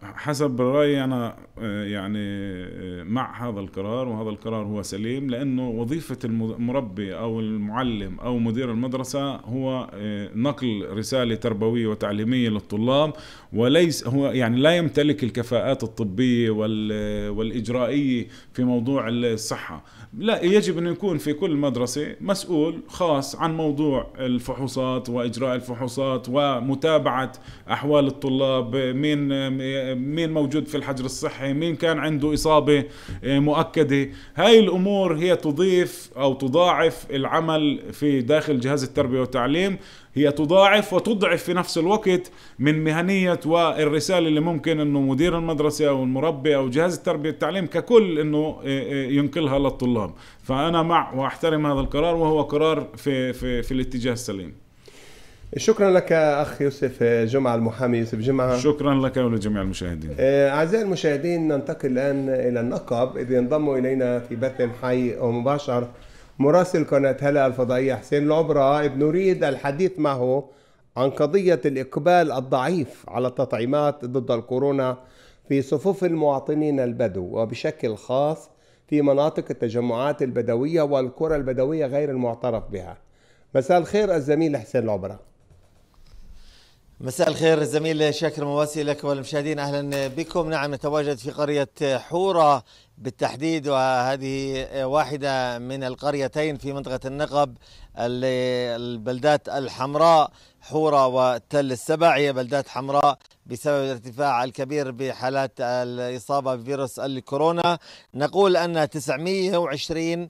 حسب رايي انا آه، يعني آه، مع هذا القرار وهذا القرار هو سليم لانه وظيفه المربي او المعلم او مدير المدرسه هو آه، نقل رساله تربويه وتعليميه للطلاب وليس هو يعني لا يمتلك الكفاءات الطبيه والاجرائيه في موضوع الصحه لا يجب أن يكون في كل مدرسة مسؤول خاص عن موضوع الفحوصات وإجراء الفحوصات ومتابعة أحوال الطلاب مين مين موجود في الحجر الصحي مين كان عنده إصابة مؤكدة هاي الأمور هي تضيف أو تضاعف العمل في داخل جهاز التربية والتعليم هي تضاعف وتضعف في نفس الوقت من مهنية والرسالة اللي ممكن انه مدير المدرسة او المربي او جهاز التربية والتعليم ككل انه إيه، إيه، ينقلها للطلاب فانا مع واحترم هذا القرار وهو قرار في, في, في الاتجاه السليم شكرا لك اخ يوسف إيه، جمعه المحامي يوسف جمعه شكرا لك ولجميع المشاهدين اعزائي المشاهدين ننتقل الان الى النقب اذ ينضم الينا في بث حي ومباشر مراسل قناة هلا الفضائية حسين العبرة نريد الحديث معه عن قضية الإقبال الضعيف على التطعيمات ضد الكورونا في صفوف المواطنين البدو وبشكل خاص في مناطق التجمعات البدوية والقرى البدوية غير المعترف بها مساء الخير الزميل حسين العبره مساء الخير الزميل شاكر مواسي لك والمشاهدين اهلا بكم نعم نتواجد في قريه حوره بالتحديد وهذه واحده من القريتين في منطقه النقب البلدات الحمراء حورة وتل السبع هي بلدات حمراء بسبب الارتفاع الكبير بحالات الإصابة بفيروس الكورونا نقول أن 920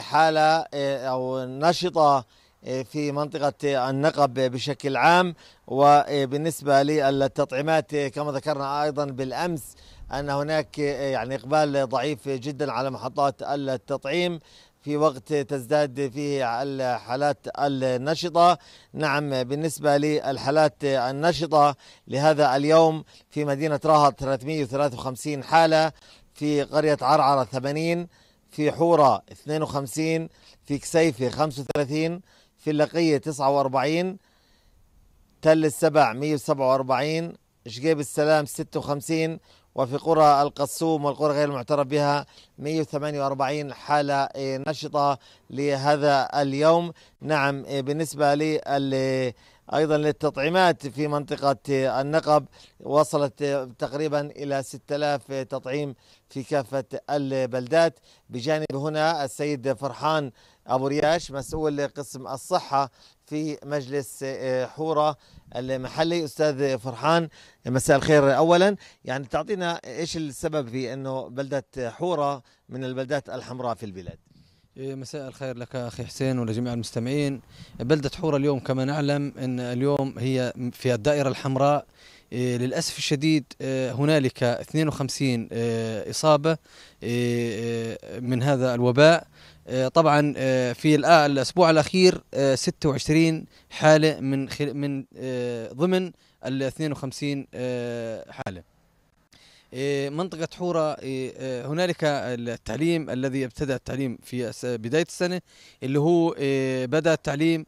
حالة أو نشطة في منطقة النقب بشكل عام وبالنسبة للتطعيمات كما ذكرنا أيضا بالأمس أن هناك يعني إقبال ضعيف جدا على محطات التطعيم في وقت تزداد فيه الحالات النشطة نعم بالنسبة للحالات النشطة لهذا اليوم في مدينة رهط 353 حالة في قرية عرعرة 80 في حورة 52 في كسيفة 35 في اللقية تسعة وأربعين تل السبع مية وسبعة وأربعين شقيب السلام ستة وخمسين وفي قرى القصوم والقرى غير المعترف بها 148 حالة إيه نشطة لهذا اليوم نعم إيه، بالنسبة لل أيضا للتطعيمات في منطقة النقب وصلت تقريبا إلى 6000 تطعيم في كافة البلدات بجانب هنا السيد فرحان أبو رياش مسؤول قسم الصحة في مجلس آه، حورة المحلي أستاذ فرحان مساء الخير أولا يعني تعطينا إيش السبب في أنه بلدة حورة من البلدات الحمراء في البلاد إيه، مساء الخير لك اخي حسين ولجميع المستمعين بلده حوره اليوم كما نعلم ان اليوم هي في الدائره الحمراء إيه، للاسف الشديد إيه، هنالك 52 اصابه من هذا الوباء طبعا في الاسبوع الاخير 26 حاله من من ضمن ال 52 حاله إيه، منطقة حورة إيه، إيه، هنالك التعليم الذي ابتدأ التعليم في بداية السنة اللي هو بدأ التعليم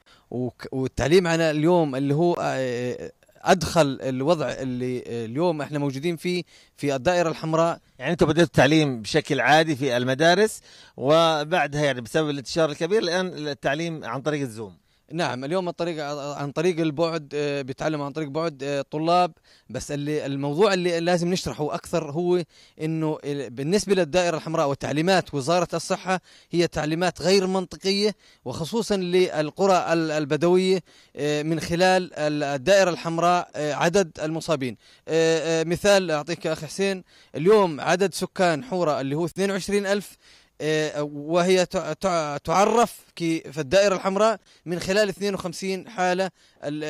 والتعليم على اليوم اللي هو آه، آه، ادخل الوضع اللي آه، اليوم احنا موجودين فيه في الدائره الحمراء يعني انتم بديتوا التعليم بشكل عادي في المدارس وبعدها يعني بسبب الانتشار الكبير الان التعليم عن طريق الزوم نعم اليوم الطريق عن طريق البعد آه، بيتعلم عن طريق بعد آه، طلاب بس اللي الموضوع اللي لازم نشرحه اكثر هو انه بالنسبه للدائره الحمراء وتعليمات وزاره الصحه هي تعليمات غير منطقيه وخصوصا للقرى البدويه آه، من خلال الدائره الحمراء عدد المصابين مثال اعطيك اخي حسين اليوم عدد سكان حوره اللي هو 22000 آه، وهي تعرف في الدائرة الحمراء من خلال 52 حالة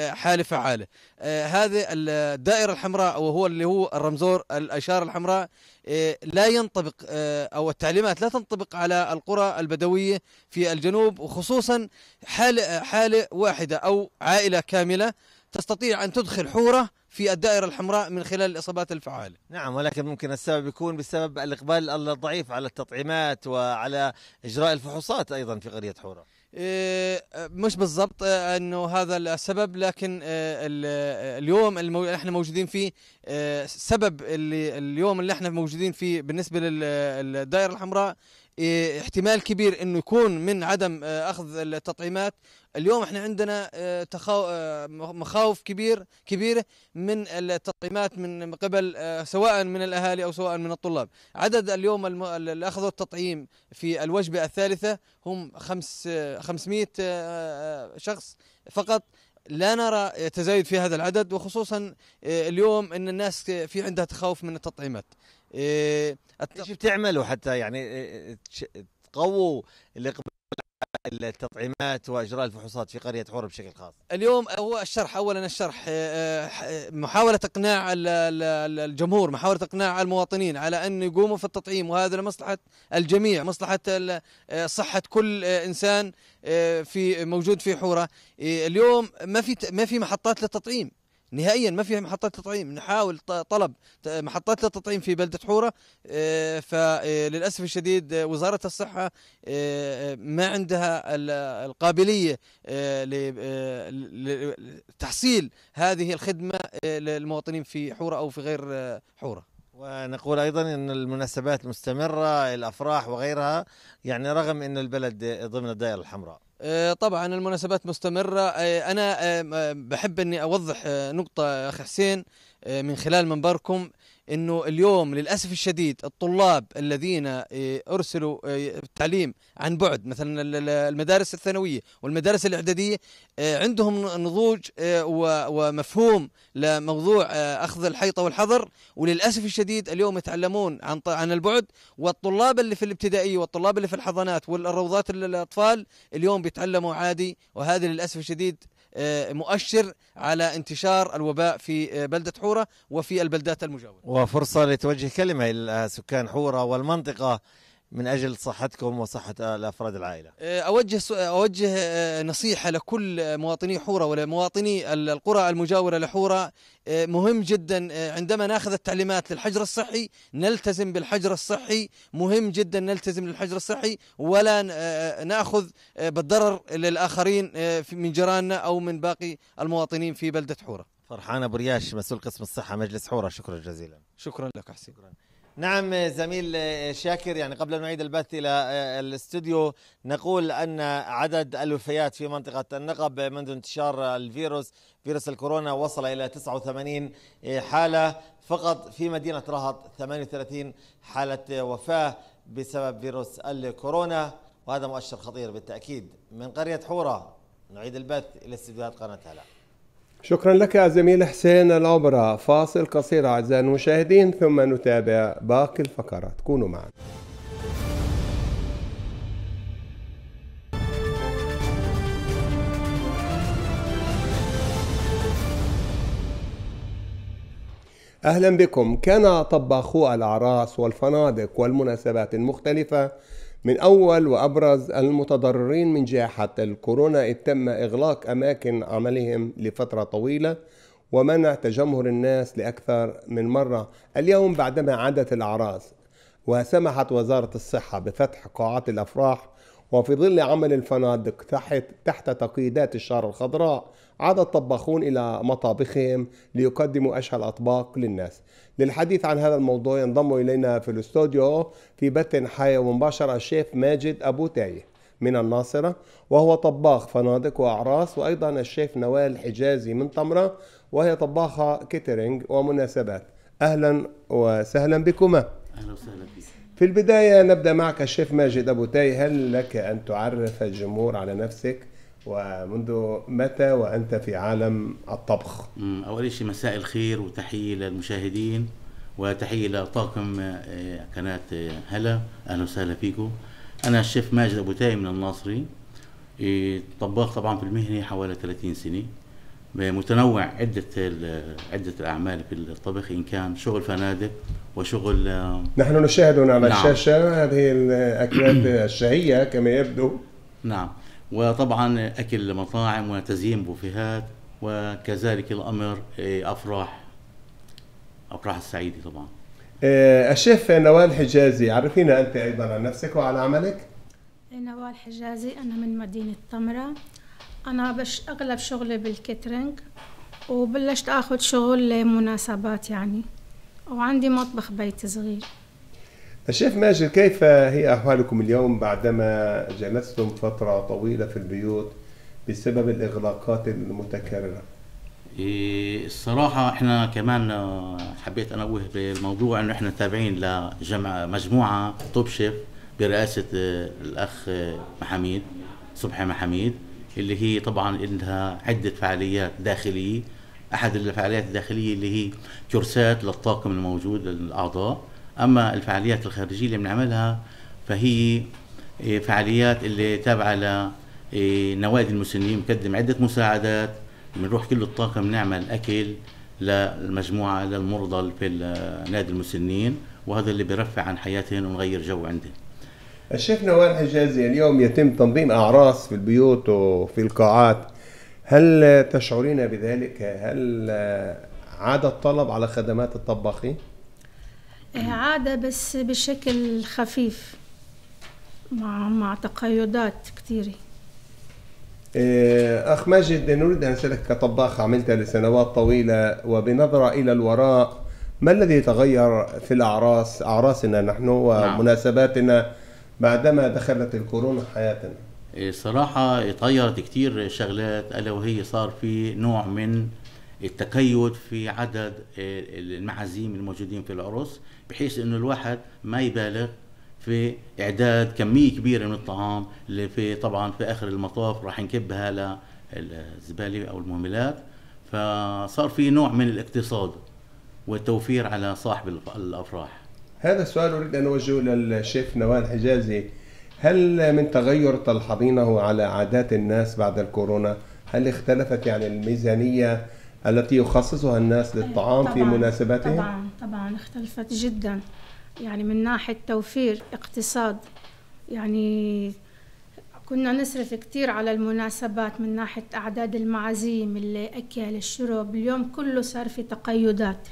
حالة فعالة آه، هذه الدائرة الحمراء وهو اللي هو الرمزور الأشارة الحمراء آه، لا ينطبق أو التعليمات لا تنطبق على القرى البدوية في الجنوب وخصوصا حالة, حالة واحدة أو عائلة كاملة تستطيع أن تدخل حورة في الدائرة الحمراء من خلال الإصابات الفعالة نعم ولكن ممكن السبب يكون بسبب الإقبال الضعيف على التطعيمات وعلى إجراء الفحوصات أيضا في قرية حورة إيه، مش بالضبط آه، انه هذا السبب لكن آه، آه، اليوم اللي احنا موجودين فيه سبب اللي اليوم اللي احنا موجودين فيه بالنسبه للدائره الحمراء احتمال كبير انه يكون من عدم آه، اخذ التطعيمات اليوم احنا عندنا آه، آه، مخاوف كبير كبيره من التطعيمات من قبل سواء من الاهالي او سواء من الطلاب عدد اليوم اللي اخذوا التطعيم في الوجبه الثالثه هم 500 شخص فقط لا نرى تزايد في هذا العدد وخصوصا اليوم ان الناس في عندها تخوف من التطعيمات إيه، ايش بتعملوا حتى يعني إيه، إيه، تقووا الاقبال التطعيمات واجراء الفحوصات في قريه حور بشكل خاص؟ اليوم هو الشرح اولا الشرح محاوله اقناع الجمهور، محاوله اقناع المواطنين على ان يقوموا في التطعيم وهذا لمصلحه الجميع، مصلحه صحه كل انسان في موجود في حوره، اليوم ما في ما في محطات للتطعيم، نهائيا ما فيها محطات تطعيم نحاول طلب محطات للتطعيم في بلده حوره آه، فللاسف آه، الشديد آه، وزاره الصحه ما عندها القابليه لتحصيل هذه الخدمه للمواطنين في حوره او في غير حوره ونقول ايضا ان المناسبات مستمره الافراح وغيرها يعني رغم ان البلد ضمن الدائره الحمراء آه، طبعا المناسبات مستمرة آه، أنا آه، بحب أني أوضح نقطة أخي حسين من خلال منبركم انه اليوم للاسف الشديد الطلاب الذين آه، ارسلوا التعليم آه، عن بعد مثلا المدارس الثانويه والمدارس الاعداديه آه، عندهم نضوج ومفهوم لموضوع اخذ الحيطه والحظر وللاسف الشديد اليوم يتعلمون عن عن البعد والطلاب اللي في الابتدائيه والطلاب اللي في الحضانات والروضات الاطفال اليوم بيتعلموا عادي وهذا للاسف الشديد آه، مؤشر على انتشار الوباء في آه، بلدة حورة وفي البلدات المجاورة وفرصة لتوجه كلمة إلى سكان حورة والمنطقة من اجل صحتكم وصحه الافراد العائله. آه، اوجه اوجه آه، نصيحه لكل مواطني حوره ولمواطني القرى المجاوره لحوره آه، مهم جدا عندما ناخذ التعليمات للحجر الصحي نلتزم بالحجر الصحي، مهم جدا نلتزم للحجر الصحي ولا ناخذ بالضرر للاخرين من جيراننا او من باقي المواطنين في بلده حوره. فرحان ابو رياش مسؤول قسم الصحه مجلس حوره شكرا جزيلا. شكرا لك حسين. شكرا. نعم زميل شاكر يعني قبل أن نعيد البث إلى آه، الاستوديو نقول أن عدد الوفيات في منطقة النقب منذ انتشار الفيروس فيروس الكورونا وصل إلى 89 حالة فقط في مدينة رهط 38 حالة وفاة بسبب فيروس الكورونا وهذا مؤشر خطير بالتأكيد من قرية حورة نعيد البث إلى استديوهات قناة هلا شكرا لك زميل حسين العبرة فاصل قصير أعزائي المشاهدين ثم نتابع باقي الفقرات كونوا معنا أهلا بكم كان طباخو الأعراس والفنادق والمناسبات المختلفة من أول وأبرز المتضررين من جائحة الكورونا إذ تم إغلاق أماكن عملهم لفترة طويلة ومنع تجمهر الناس لأكثر من مرة اليوم بعدما عادت الأعراس وسمحت وزارة الصحة بفتح قاعات الأفراح وفي ظل عمل الفنادق تحت تحت تقييدات الشارع الخضراء عاد الطباخون إلى مطابخهم ليقدموا أشهى الأطباق للناس للحديث عن هذا الموضوع ينضم إلينا في الاستوديو في بث حي ومباشر الشيف ماجد أبو تايه من الناصرة وهو طباخ فنادق وأعراس وأيضا الشيف نوال حجازي من طمرة وهي طباخة كيترينج ومناسبات أهلا وسهلا بكما أهلا وسهلا بك في البداية نبدأ معك الشيف ماجد أبو تايه هل لك أن تعرف الجمهور على نفسك ومنذ متى وأنت في عالم الطبخ؟ أول شيء مساء الخير وتحية للمشاهدين وتحية لطاقم آه، قناة آه، هلا أهلا وسهلا فيكم أنا الشيف ماجد أبو تايم من الناصري إيه، طباخ طبعا في المهنة حوالي 30 سنة متنوع عدة عدة الأعمال في الطبخ إن كان شغل فنادق وشغل آه، نحن نشاهد على نعم. الشاشة هذه الأكلات الشهية كما يبدو نعم وطبعا أكل مطاعم وتزيين بوفيهات وكذلك الأمر إيه، أفراح أفراح السعيدة طبعا إيه، الشيف نوال حجازي عرفينا أنت أيضا عن نفسك وعن عملك إيه، نوال حجازي أنا من مدينة طمرة أنا بش أغلب شغلي بالكترنج وبلشت أخذ شغل لمناسبات يعني وعندي مطبخ بيت صغير الشيخ ماجد كيف هي أحوالكم اليوم بعدما جلستم فترة طويلة في البيوت بسبب الإغلاقات المتكررة؟ إيه، الصراحة احنا كمان حبيت انوه بالموضوع انه احنا تابعين لجمع مجموعة توب شيف برئاسة آه، الاخ آه، محميد صبحي محميد اللي هي طبعا لها عدة فعاليات داخلية احد الفعاليات الداخلية اللي هي كورسات للطاقم الموجود للاعضاء اما الفعاليات الخارجيه اللي بنعملها فهي إيه، فعاليات اللي تابعه ل إيه، نوادي المسنين بنقدم عده مساعدات بنروح كل الطاقم بنعمل اكل للمجموعه للمرضى في نادي المسنين وهذا اللي بيرفع عن حياتهم ونغير جو عندهم الشيخ نوال حجازي اليوم يتم تنظيم اعراس في البيوت وفي القاعات هل تشعرين بذلك هل آه، عاد الطلب على خدمات الطباخين عادة بس بشكل خفيف مع مع تقيدات كثيرة إيه، أخ ماجد نريد أن أسألك كطباخ عملت لسنوات طويلة وبنظرة إلى الوراء ما الذي تغير في الأعراس أعراسنا نحن نعم. ومناسباتنا بعدما دخلت الكورونا حياتنا إيه، صراحة تغيرت كثير شغلات ألا وهي صار في نوع من التكيد في عدد إيه، المعازيم الموجودين في العرس بحيث انه الواحد ما يبالغ في اعداد كميه كبيره من الطعام اللي في طبعا في اخر المطاف راح نكبها للزباله او المهملات فصار في نوع من الاقتصاد والتوفير على صاحب الافراح هذا السؤال اريد ان اوجهه للشيف نوال حجازي هل من تغير تلحظينه على عادات الناس بعد الكورونا هل اختلفت يعني الميزانيه التي يخصصها الناس للطعام طبعاً في مناسباتهم؟ طبعا طبعا اختلفت جدا يعني من ناحية توفير اقتصاد يعني كنا نصرف كثير على المناسبات من ناحية أعداد المعازيم الأكل الشرب اليوم كله صار في تقيدات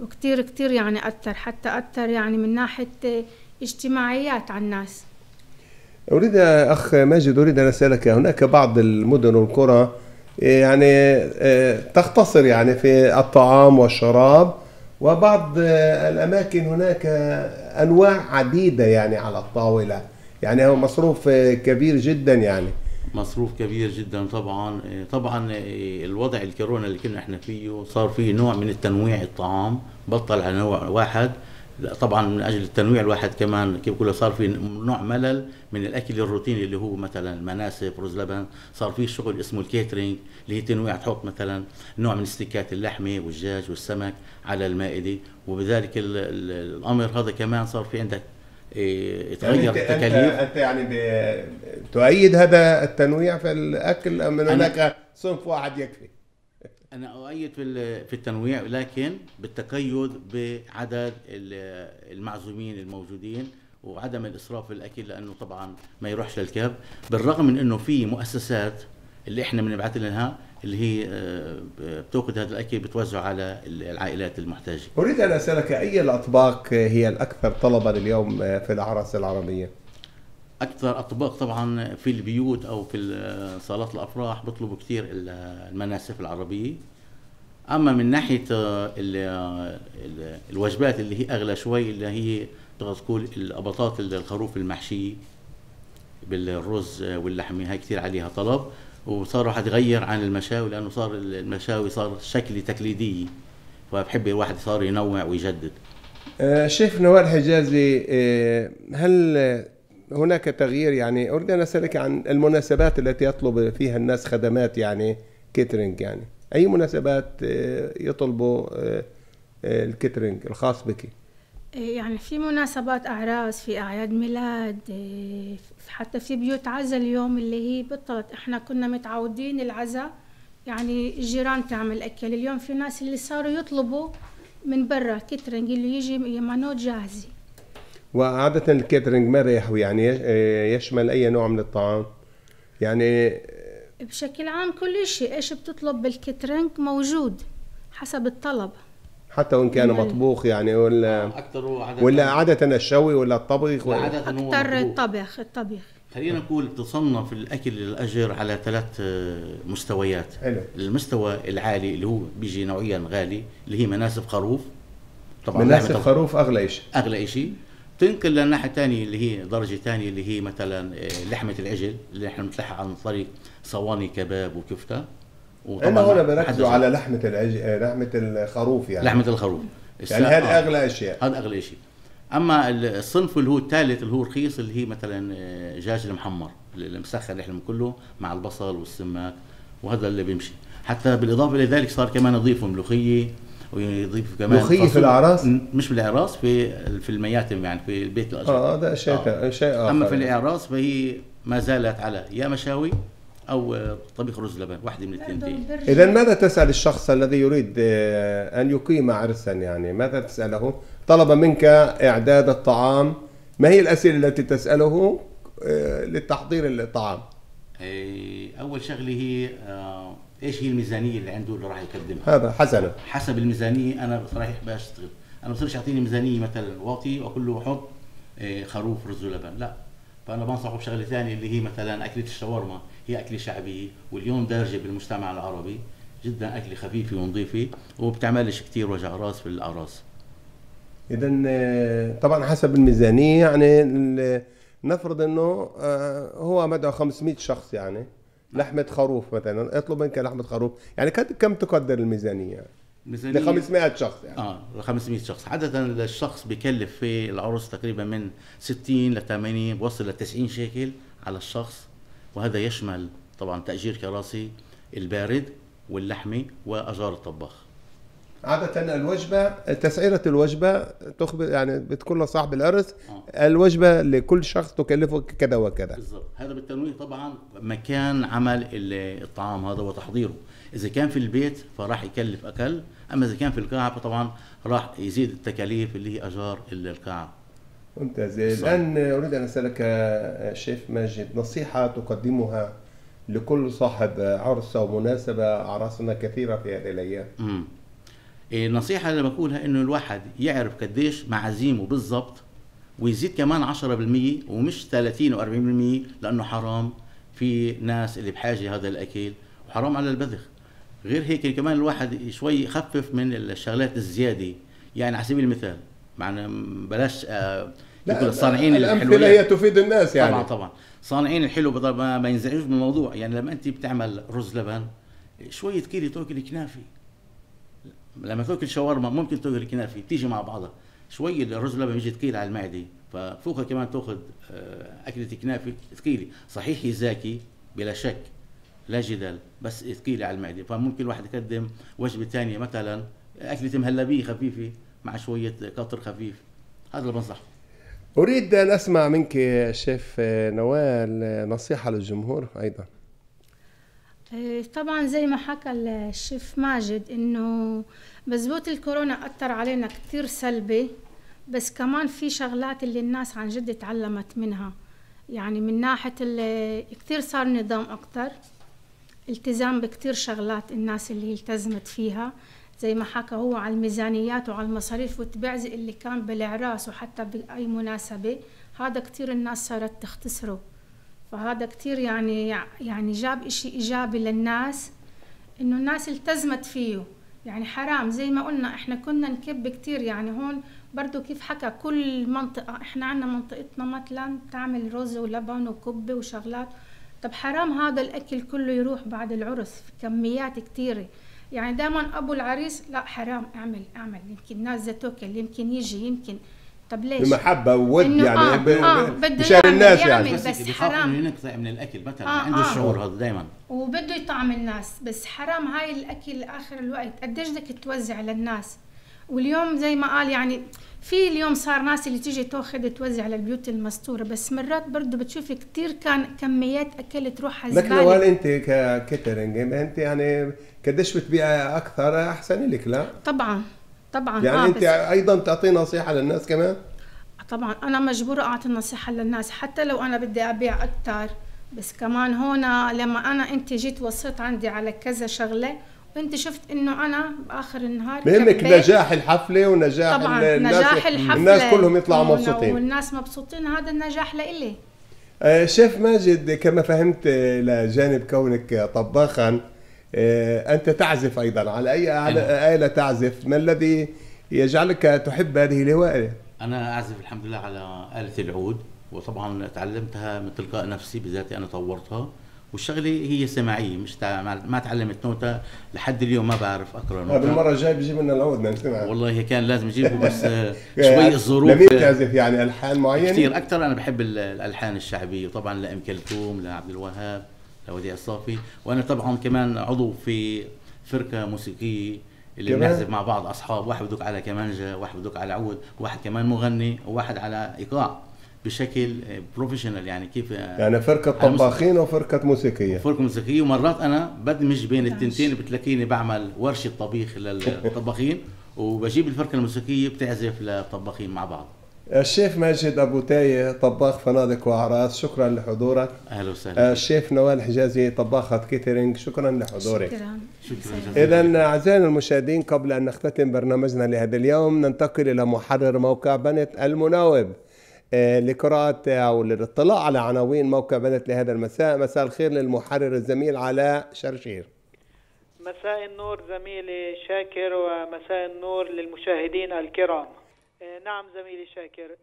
وكتير كتير يعني أثر حتى أثر يعني من ناحية اجتماعيات على الناس أريد أخ ماجد أريد أن أسألك هناك بعض المدن والقرى إيه، يعني إيه، تختصر يعني في الطعام والشراب وبعض آه، الأماكن هناك أنواع عديدة يعني على الطاولة يعني هو مصروف آه، كبير جدا يعني مصروف كبير جدا طبعا إيه، طبعا الوضع الكورونا اللي كنا احنا فيه صار فيه نوع من التنويع الطعام بطل على نوع واحد لا طبعا من اجل التنويع الواحد كمان كيف بقول صار في نوع ملل من الاكل الروتيني اللي هو مثلا مناسب رز لبن صار في شغل اسمه الكيترينج اللي هي تنويع تحط مثلا نوع من استكات اللحمه والدجاج والسمك على المائده وبذلك الـ الـ الامر هذا كمان صار في عندك إيه، يعني تغير يعني التكاليف انت, انت يعني تؤيد هذا التنويع في الاكل ام هناك صنف واحد يكفي انا اؤيد في التنويع لكن بالتقيد بعدد المعزومين الموجودين وعدم الاسراف في الاكل لانه طبعا ما يروحش للكب بالرغم من انه في مؤسسات اللي احنا بنبعث لها اللي هي آه، آه، بتاخذ هذا الاكل بتوزعه على العائلات المحتاجه. اريد ان اسالك اي الاطباق هي الاكثر طلبا اليوم آه، في الاعراس العربيه؟ اكثر اطباق طبعا في البيوت او في صالات الافراح بيطلبوا كثير المناسف العربيه اما من ناحيه الوجبات اللي هي اغلى شوي اللي هي تقول الابطات الخروف المحشيه بالرز واللحمه هاي كثير عليها طلب وصار راح تغير عن المشاوي لانه صار المشاوي صار شكلي تقليديه فبحب الواحد صار ينوع ويجدد آه، شيف نوال حجازي آه، هل هناك تغيير يعني أريد أن أسألك عن المناسبات التي يطلب فيها الناس خدمات يعني كيترينج يعني أي مناسبات آه، يطلبوا آه، آه، الكيترينج الخاص بك إيه، يعني في مناسبات أعراس في أعياد ميلاد إيه، حتى في بيوت عزا اليوم اللي هي بطلت إحنا كنا متعودين العزا يعني الجيران تعمل أكل اليوم في ناس اللي صاروا يطلبوا من برا كيترينج اللي يجي منوت جاهزه وعادة الكاترينج ماذا يحوي يعني إيه، يشمل أي نوع من الطعام يعني بشكل عام كل شيء ايش بتطلب بالكاترينج موجود حسب الطلب حتى وان كان مطبوخ يعني ولا آه، اكثر ولا عاده الشوي ولا الطبخ ولا عادة اكثر الطبخ الطبخ خلينا نقول تصنف الاكل الاجر على ثلاث آه، مستويات حلو. المستوى العالي اللي هو بيجي نوعيا غالي اللي هي مناسب خروف طبعا مناسب خروف اغلى شيء اغلى شيء تنقل للناحيه الثانيه اللي هي درجه ثانيه اللي هي مثلا آه، لحمه العجل اللي احنا بنطلعها عن طريق صواني كباب وكفته وطبعا هنا بركزوا على لحمه العجل آه، لحمه الخروف يعني لحمه الخروف يعني هذا اغلى اشياء هذا اغلى شيء اما الصنف اللي هو الثالث اللي هو رخيص اللي هي مثلا دجاج آه، المحمر المسخن اللي احنا كله مع البصل والسماك وهذا اللي بيمشي حتى بالاضافه لذلك صار كمان نضيف ملوخيه ويضيف كمان مخيف الاعراس مش بالاعراس في في المياتم يعني في البيت الاجر اه هذا شيء آه. شيء اخر اما في يعني. الاعراس فهي ما زالت على يا مشاوي او طبيخ رز لبن واحده من الثنتين اذا ماذا تسال الشخص الذي يريد آه، ان يقيم عرسا يعني ماذا تساله طلب منك اعداد الطعام ما هي الاسئله التي تساله آه، لتحضير الطعام إيه، اول شغله هي آه، ايش هي الميزانيه اللي عنده اللي راح يقدمها هذا حسب حسب الميزانيه انا صحيح بشتغل انا بصيرش اعطيني ميزانيه مثلا واطي واقول له حب إيه، خروف رز ولبن لا فانا بنصحه بشغله ثانيه اللي هي مثلا اكله الشاورما هي اكله شعبيه واليوم دارجه بالمجتمع العربي جدا اكله خفيفه ونظيفه وبتعملش كثير وجع راس في الاعراس اذا آه، طبعا حسب الميزانيه يعني نفرض انه آه، هو مدى 500 شخص يعني لحمه خروف مثلا اطلب منك لحمه خروف يعني كم تقدر الميزانيه ميزانيه ل 500 شخص يعني اه ل 500 شخص عاده الشخص بكلف في العرس تقريبا من 60 ل 80 بوصل ل 90 شيكل على الشخص وهذا يشمل طبعا تاجير كراسي البارد واللحمه واجار الطباخ عادة الوجبة تسعيرة الوجبة تخبر يعني بتكون لصاحب الارث آه. الوجبة لكل شخص تكلفه كذا وكذا بالضبط هذا بالتنويه طبعا مكان عمل الطعام هذا وتحضيره إذا كان في البيت فراح يكلف أقل أما إذا كان في القاعة فطبعا راح يزيد التكاليف اللي هي أجار القاعة ممتاز الآن أريد أن أسألك شيف ماجد نصيحة تقدمها لكل صاحب عرس أو مناسبة أعراسنا كثيرة في هذه الأيام إيه، النصيحة اللي بقولها انه الواحد يعرف قديش معازيمه بالضبط ويزيد كمان 10% ومش 30 و40% لانه حرام في ناس اللي بحاجة هذا الاكل وحرام على البذخ غير هيك كمان الواحد شوي يخفف من الشغلات الزيادة يعني على سبيل المثال معنا بلاش آه يقول الصانعين لا هي تفيد الناس يعني طبعا طبعا صانعين الحلو ما, ما ينزعجوش من الموضوع يعني لما انت بتعمل رز لبن شويه كيلو توكل كنافه لما تاكل شاورما ممكن تاكل كنافه تيجي مع بعضها شوي الرز لما يجي ثقيل على المعده ففوقها كمان تاخذ آه، اكله كنافه ثقيله صحيح زاكي بلا شك لا جدال بس ثقيله على المعده فممكن الواحد يقدم وجبه ثانيه مثلا اكله مهلبيه خفيفه مع شويه قطر خفيف هذا اللي بنصح اريد ان اسمع منك شيف آه، نوال آه، نصيحه للجمهور ايضا إيه، طبعا زي ما حكى الشيف ماجد انه مزبوط الكورونا اثر علينا كثير سلبي بس كمان في شغلات اللي الناس عن جد تعلمت منها يعني من ناحية اللي كثير صار نظام اكثر التزام بكثير شغلات الناس اللي التزمت فيها زي ما حكى هو على الميزانيات وعلى المصاريف والتبعزق اللي كان بالعراس وحتى بأي مناسبة هذا كثير الناس صارت تختصره فهذا كتير يعني يعني جاب إشي إيجابي للناس إنه الناس التزمت فيه يعني حرام زي ما قلنا إحنا كنا نكب كتير يعني هون برضو كيف حكى كل منطقة إحنا عنا منطقتنا مثلا تعمل رز ولبن وكبة وشغلات طب حرام هذا الأكل كله يروح بعد العرس في كميات كتيرة يعني دائما أبو العريس لا حرام أعمل أعمل يمكن ناس تاكل يمكن يجي يمكن طب ليش؟ بمحبه وود يعني آه ب... آه مشان الناس يعني بس, بس حرام ينقطع من الاكل مثلا آه عنده آه الشعور هذا دائما وبده يطعم الناس بس حرام هاي الاكل اخر الوقت قديش بدك توزع للناس واليوم زي ما قال يعني في اليوم صار ناس اللي تيجي تاخذ توزع للبيوت المستوره بس مرات برضه بتشوفي كثير كان كميات اكل تروح على لكن لو انت ككترنج انت يعني قديش بتبيعي اكثر احسن لك لا طبعا طبعا يعني آه انت ايضا تعطي نصيحه للناس كمان طبعا انا مجبوره اعطي النصيحه للناس حتى لو انا بدي ابيع اكثر بس كمان هون لما انا انت جيت وصيت عندي على كذا شغله وانت شفت انه انا باخر النهار بهمك نجاح الحفله ونجاح طبعا الناس نجاح الحفله الناس كلهم يطلعوا نعم، مبسوطين والناس مبسوطين هذا النجاح لإلي آه، شيف ماجد كما فهمت لجانب كونك طباخا آه، أنت تعزف أيضا على أي إيه. آلة تعزف ما الذي يجعلك تحب هذه الهواية أنا أعزف الحمد لله على آلة العود وطبعا تعلمتها من تلقاء نفسي بذاتي أنا طورتها والشغله هي سماعيه مش تع... ما تعلمت نوتة لحد اليوم ما بعرف اقرا نوتة بالمره الجايه بجيب لنا العود نسمع والله كان لازم اجيبه بس شوي الظروف لمين بتعزف يعني الحان معينه كثير اكثر انا بحب الالحان الشعبيه طبعا لام كلثوم لعبد الوهاب لوديع الصافي وانا طبعا كمان عضو في فرقه موسيقيه اللي بنعزف مع بعض اصحاب واحد بدق على كمانجه واحد بدق على عود واحد كمان مغني وواحد على ايقاع بشكل بروفيشنال يعني كيف يعني فرقه طباخين وفرقه موسيقيه فرقه موسيقيه ومرات انا بدمج بين نعم. التنتين بتلاقيني بعمل ورشه طبيخ للطباخين وبجيب الفرقه الموسيقيه بتعزف للطباخين مع بعض الشيف ماجد أبو تايه طباخ فنادق وأعراس شكرا لحضورك أهلا وسهلا آه، الشيخ نوال حجازي طباخة كيترينج شكرا لحضورك شكرا شكرا إذا أعزائنا المشاهدين قبل أن نختتم برنامجنا لهذا اليوم ننتقل إلى محرر موقع بنت المناوب آه، لقراءة أو للاطلاع على عناوين موقع بنت لهذا المساء مساء الخير للمحرر الزميل علاء شرشير مساء النور زميلي شاكر ومساء النور للمشاهدين الكرام آه، نعم زميلي شاكر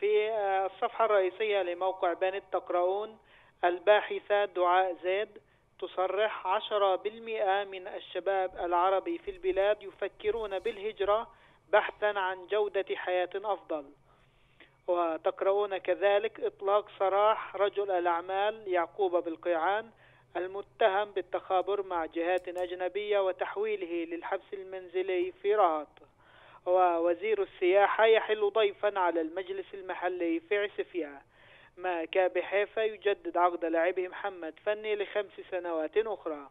في آه، الصفحة الرئيسية لموقع بنت تقرؤون الباحثة دعاء زاد تصرح عشرة بالمئة من الشباب العربي في البلاد يفكرون بالهجرة بحثا عن جودة حياة أفضل وتقرؤون كذلك إطلاق سراح رجل الأعمال يعقوب بالقيعان المتهم بالتخابر مع جهات أجنبية وتحويله للحبس المنزلي في رهط ووزير السياحة يحل ضيفا على المجلس المحلي في عسفيا ما كابي حيفا يجدد عقد لاعبه محمد فني لخمس سنوات أخرى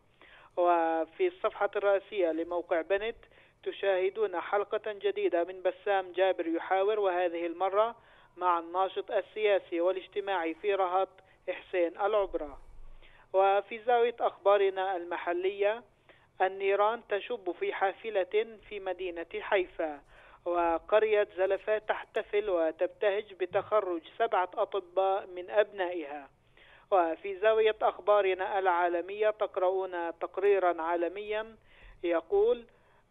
وفي الصفحة الرئيسية لموقع بنت تشاهدون حلقة جديدة من بسام جابر يحاور وهذه المرة مع الناشط السياسي والاجتماعي في رهط حسين العبرة وفي زاوية أخبارنا المحلية النيران تشب في حافلة في مدينة حيفا وقرية زلفة تحتفل وتبتهج بتخرج سبعة أطباء من أبنائها وفي زاوية أخبارنا العالمية تقرؤون تقريرا عالميا يقول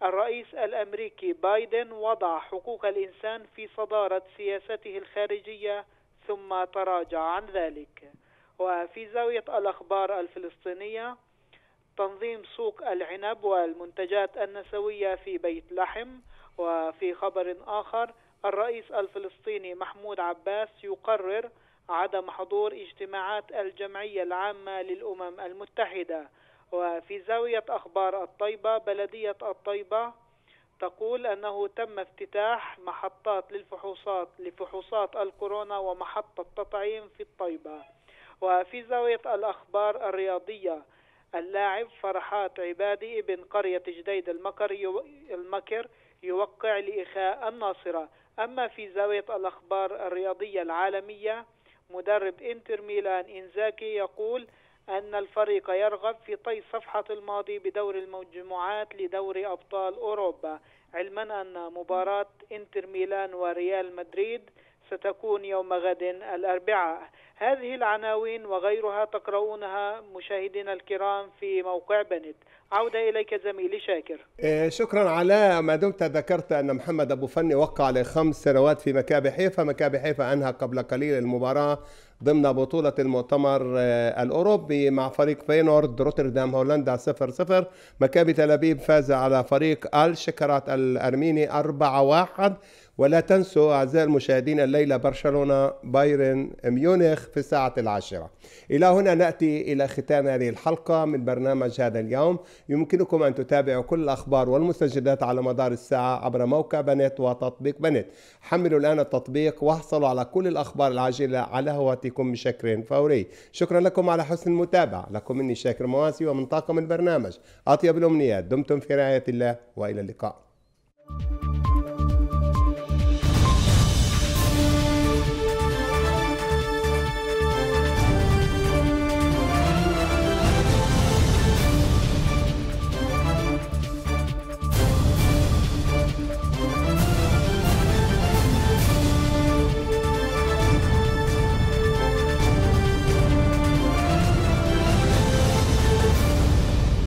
الرئيس الأمريكي بايدن وضع حقوق الإنسان في صدارة سياسته الخارجية ثم تراجع عن ذلك وفي زاوية الأخبار الفلسطينية تنظيم سوق العنب والمنتجات النسوية في بيت لحم وفي خبر آخر الرئيس الفلسطيني محمود عباس يقرر عدم حضور اجتماعات الجمعية العامة للأمم المتحدة وفي زاوية أخبار الطيبة بلدية الطيبة تقول أنه تم افتتاح محطات للفحوصات لفحوصات الكورونا ومحطة تطعيم في الطيبة وفي زاوية الأخبار الرياضية اللاعب فرحات عبادي ابن قرية جديد المكر المكر يوقع لإخاء الناصرة أما في زاوية الأخبار الرياضية العالمية مدرب انتر ميلان إنزاكي يقول أن الفريق يرغب في طي صفحة الماضي بدور المجموعات لدوري أبطال أوروبا علما أن مباراة انتر ميلان وريال مدريد ستكون يوم غد الأربعاء هذه العناوين وغيرها تقرؤونها مشاهدينا الكرام في موقع بنت عودة إليك زميلي شاكر إيه، شكرا على ما دمت ذكرت أن محمد أبو فني وقع لخمس سنوات في مكابي حيفا مكابي حيفا أنهى قبل قليل المباراة ضمن بطولة المؤتمر آه، الأوروبي مع فريق فينورد روتردام هولندا 0 0 مكابي تل أبيب فاز على فريق الشكرات الأرميني 4 1 ولا تنسوا أعزائي المشاهدين الليلة برشلونة بايرن ميونخ في الساعة العاشرة إلى هنا نأتي إلى ختام هذه الحلقة من برنامج هذا اليوم يمكنكم أن تتابعوا كل الأخبار والمستجدات على مدار الساعة عبر موقع بنت وتطبيق بنت حملوا الآن التطبيق واحصلوا على كل الأخبار العاجلة على هواتفكم بشكل فوري شكرا لكم على حسن المتابعة لكم مني شاكر مواسي ومن طاقم البرنامج أطيب الأمنيات دمتم في رعاية الله وإلى اللقاء thank you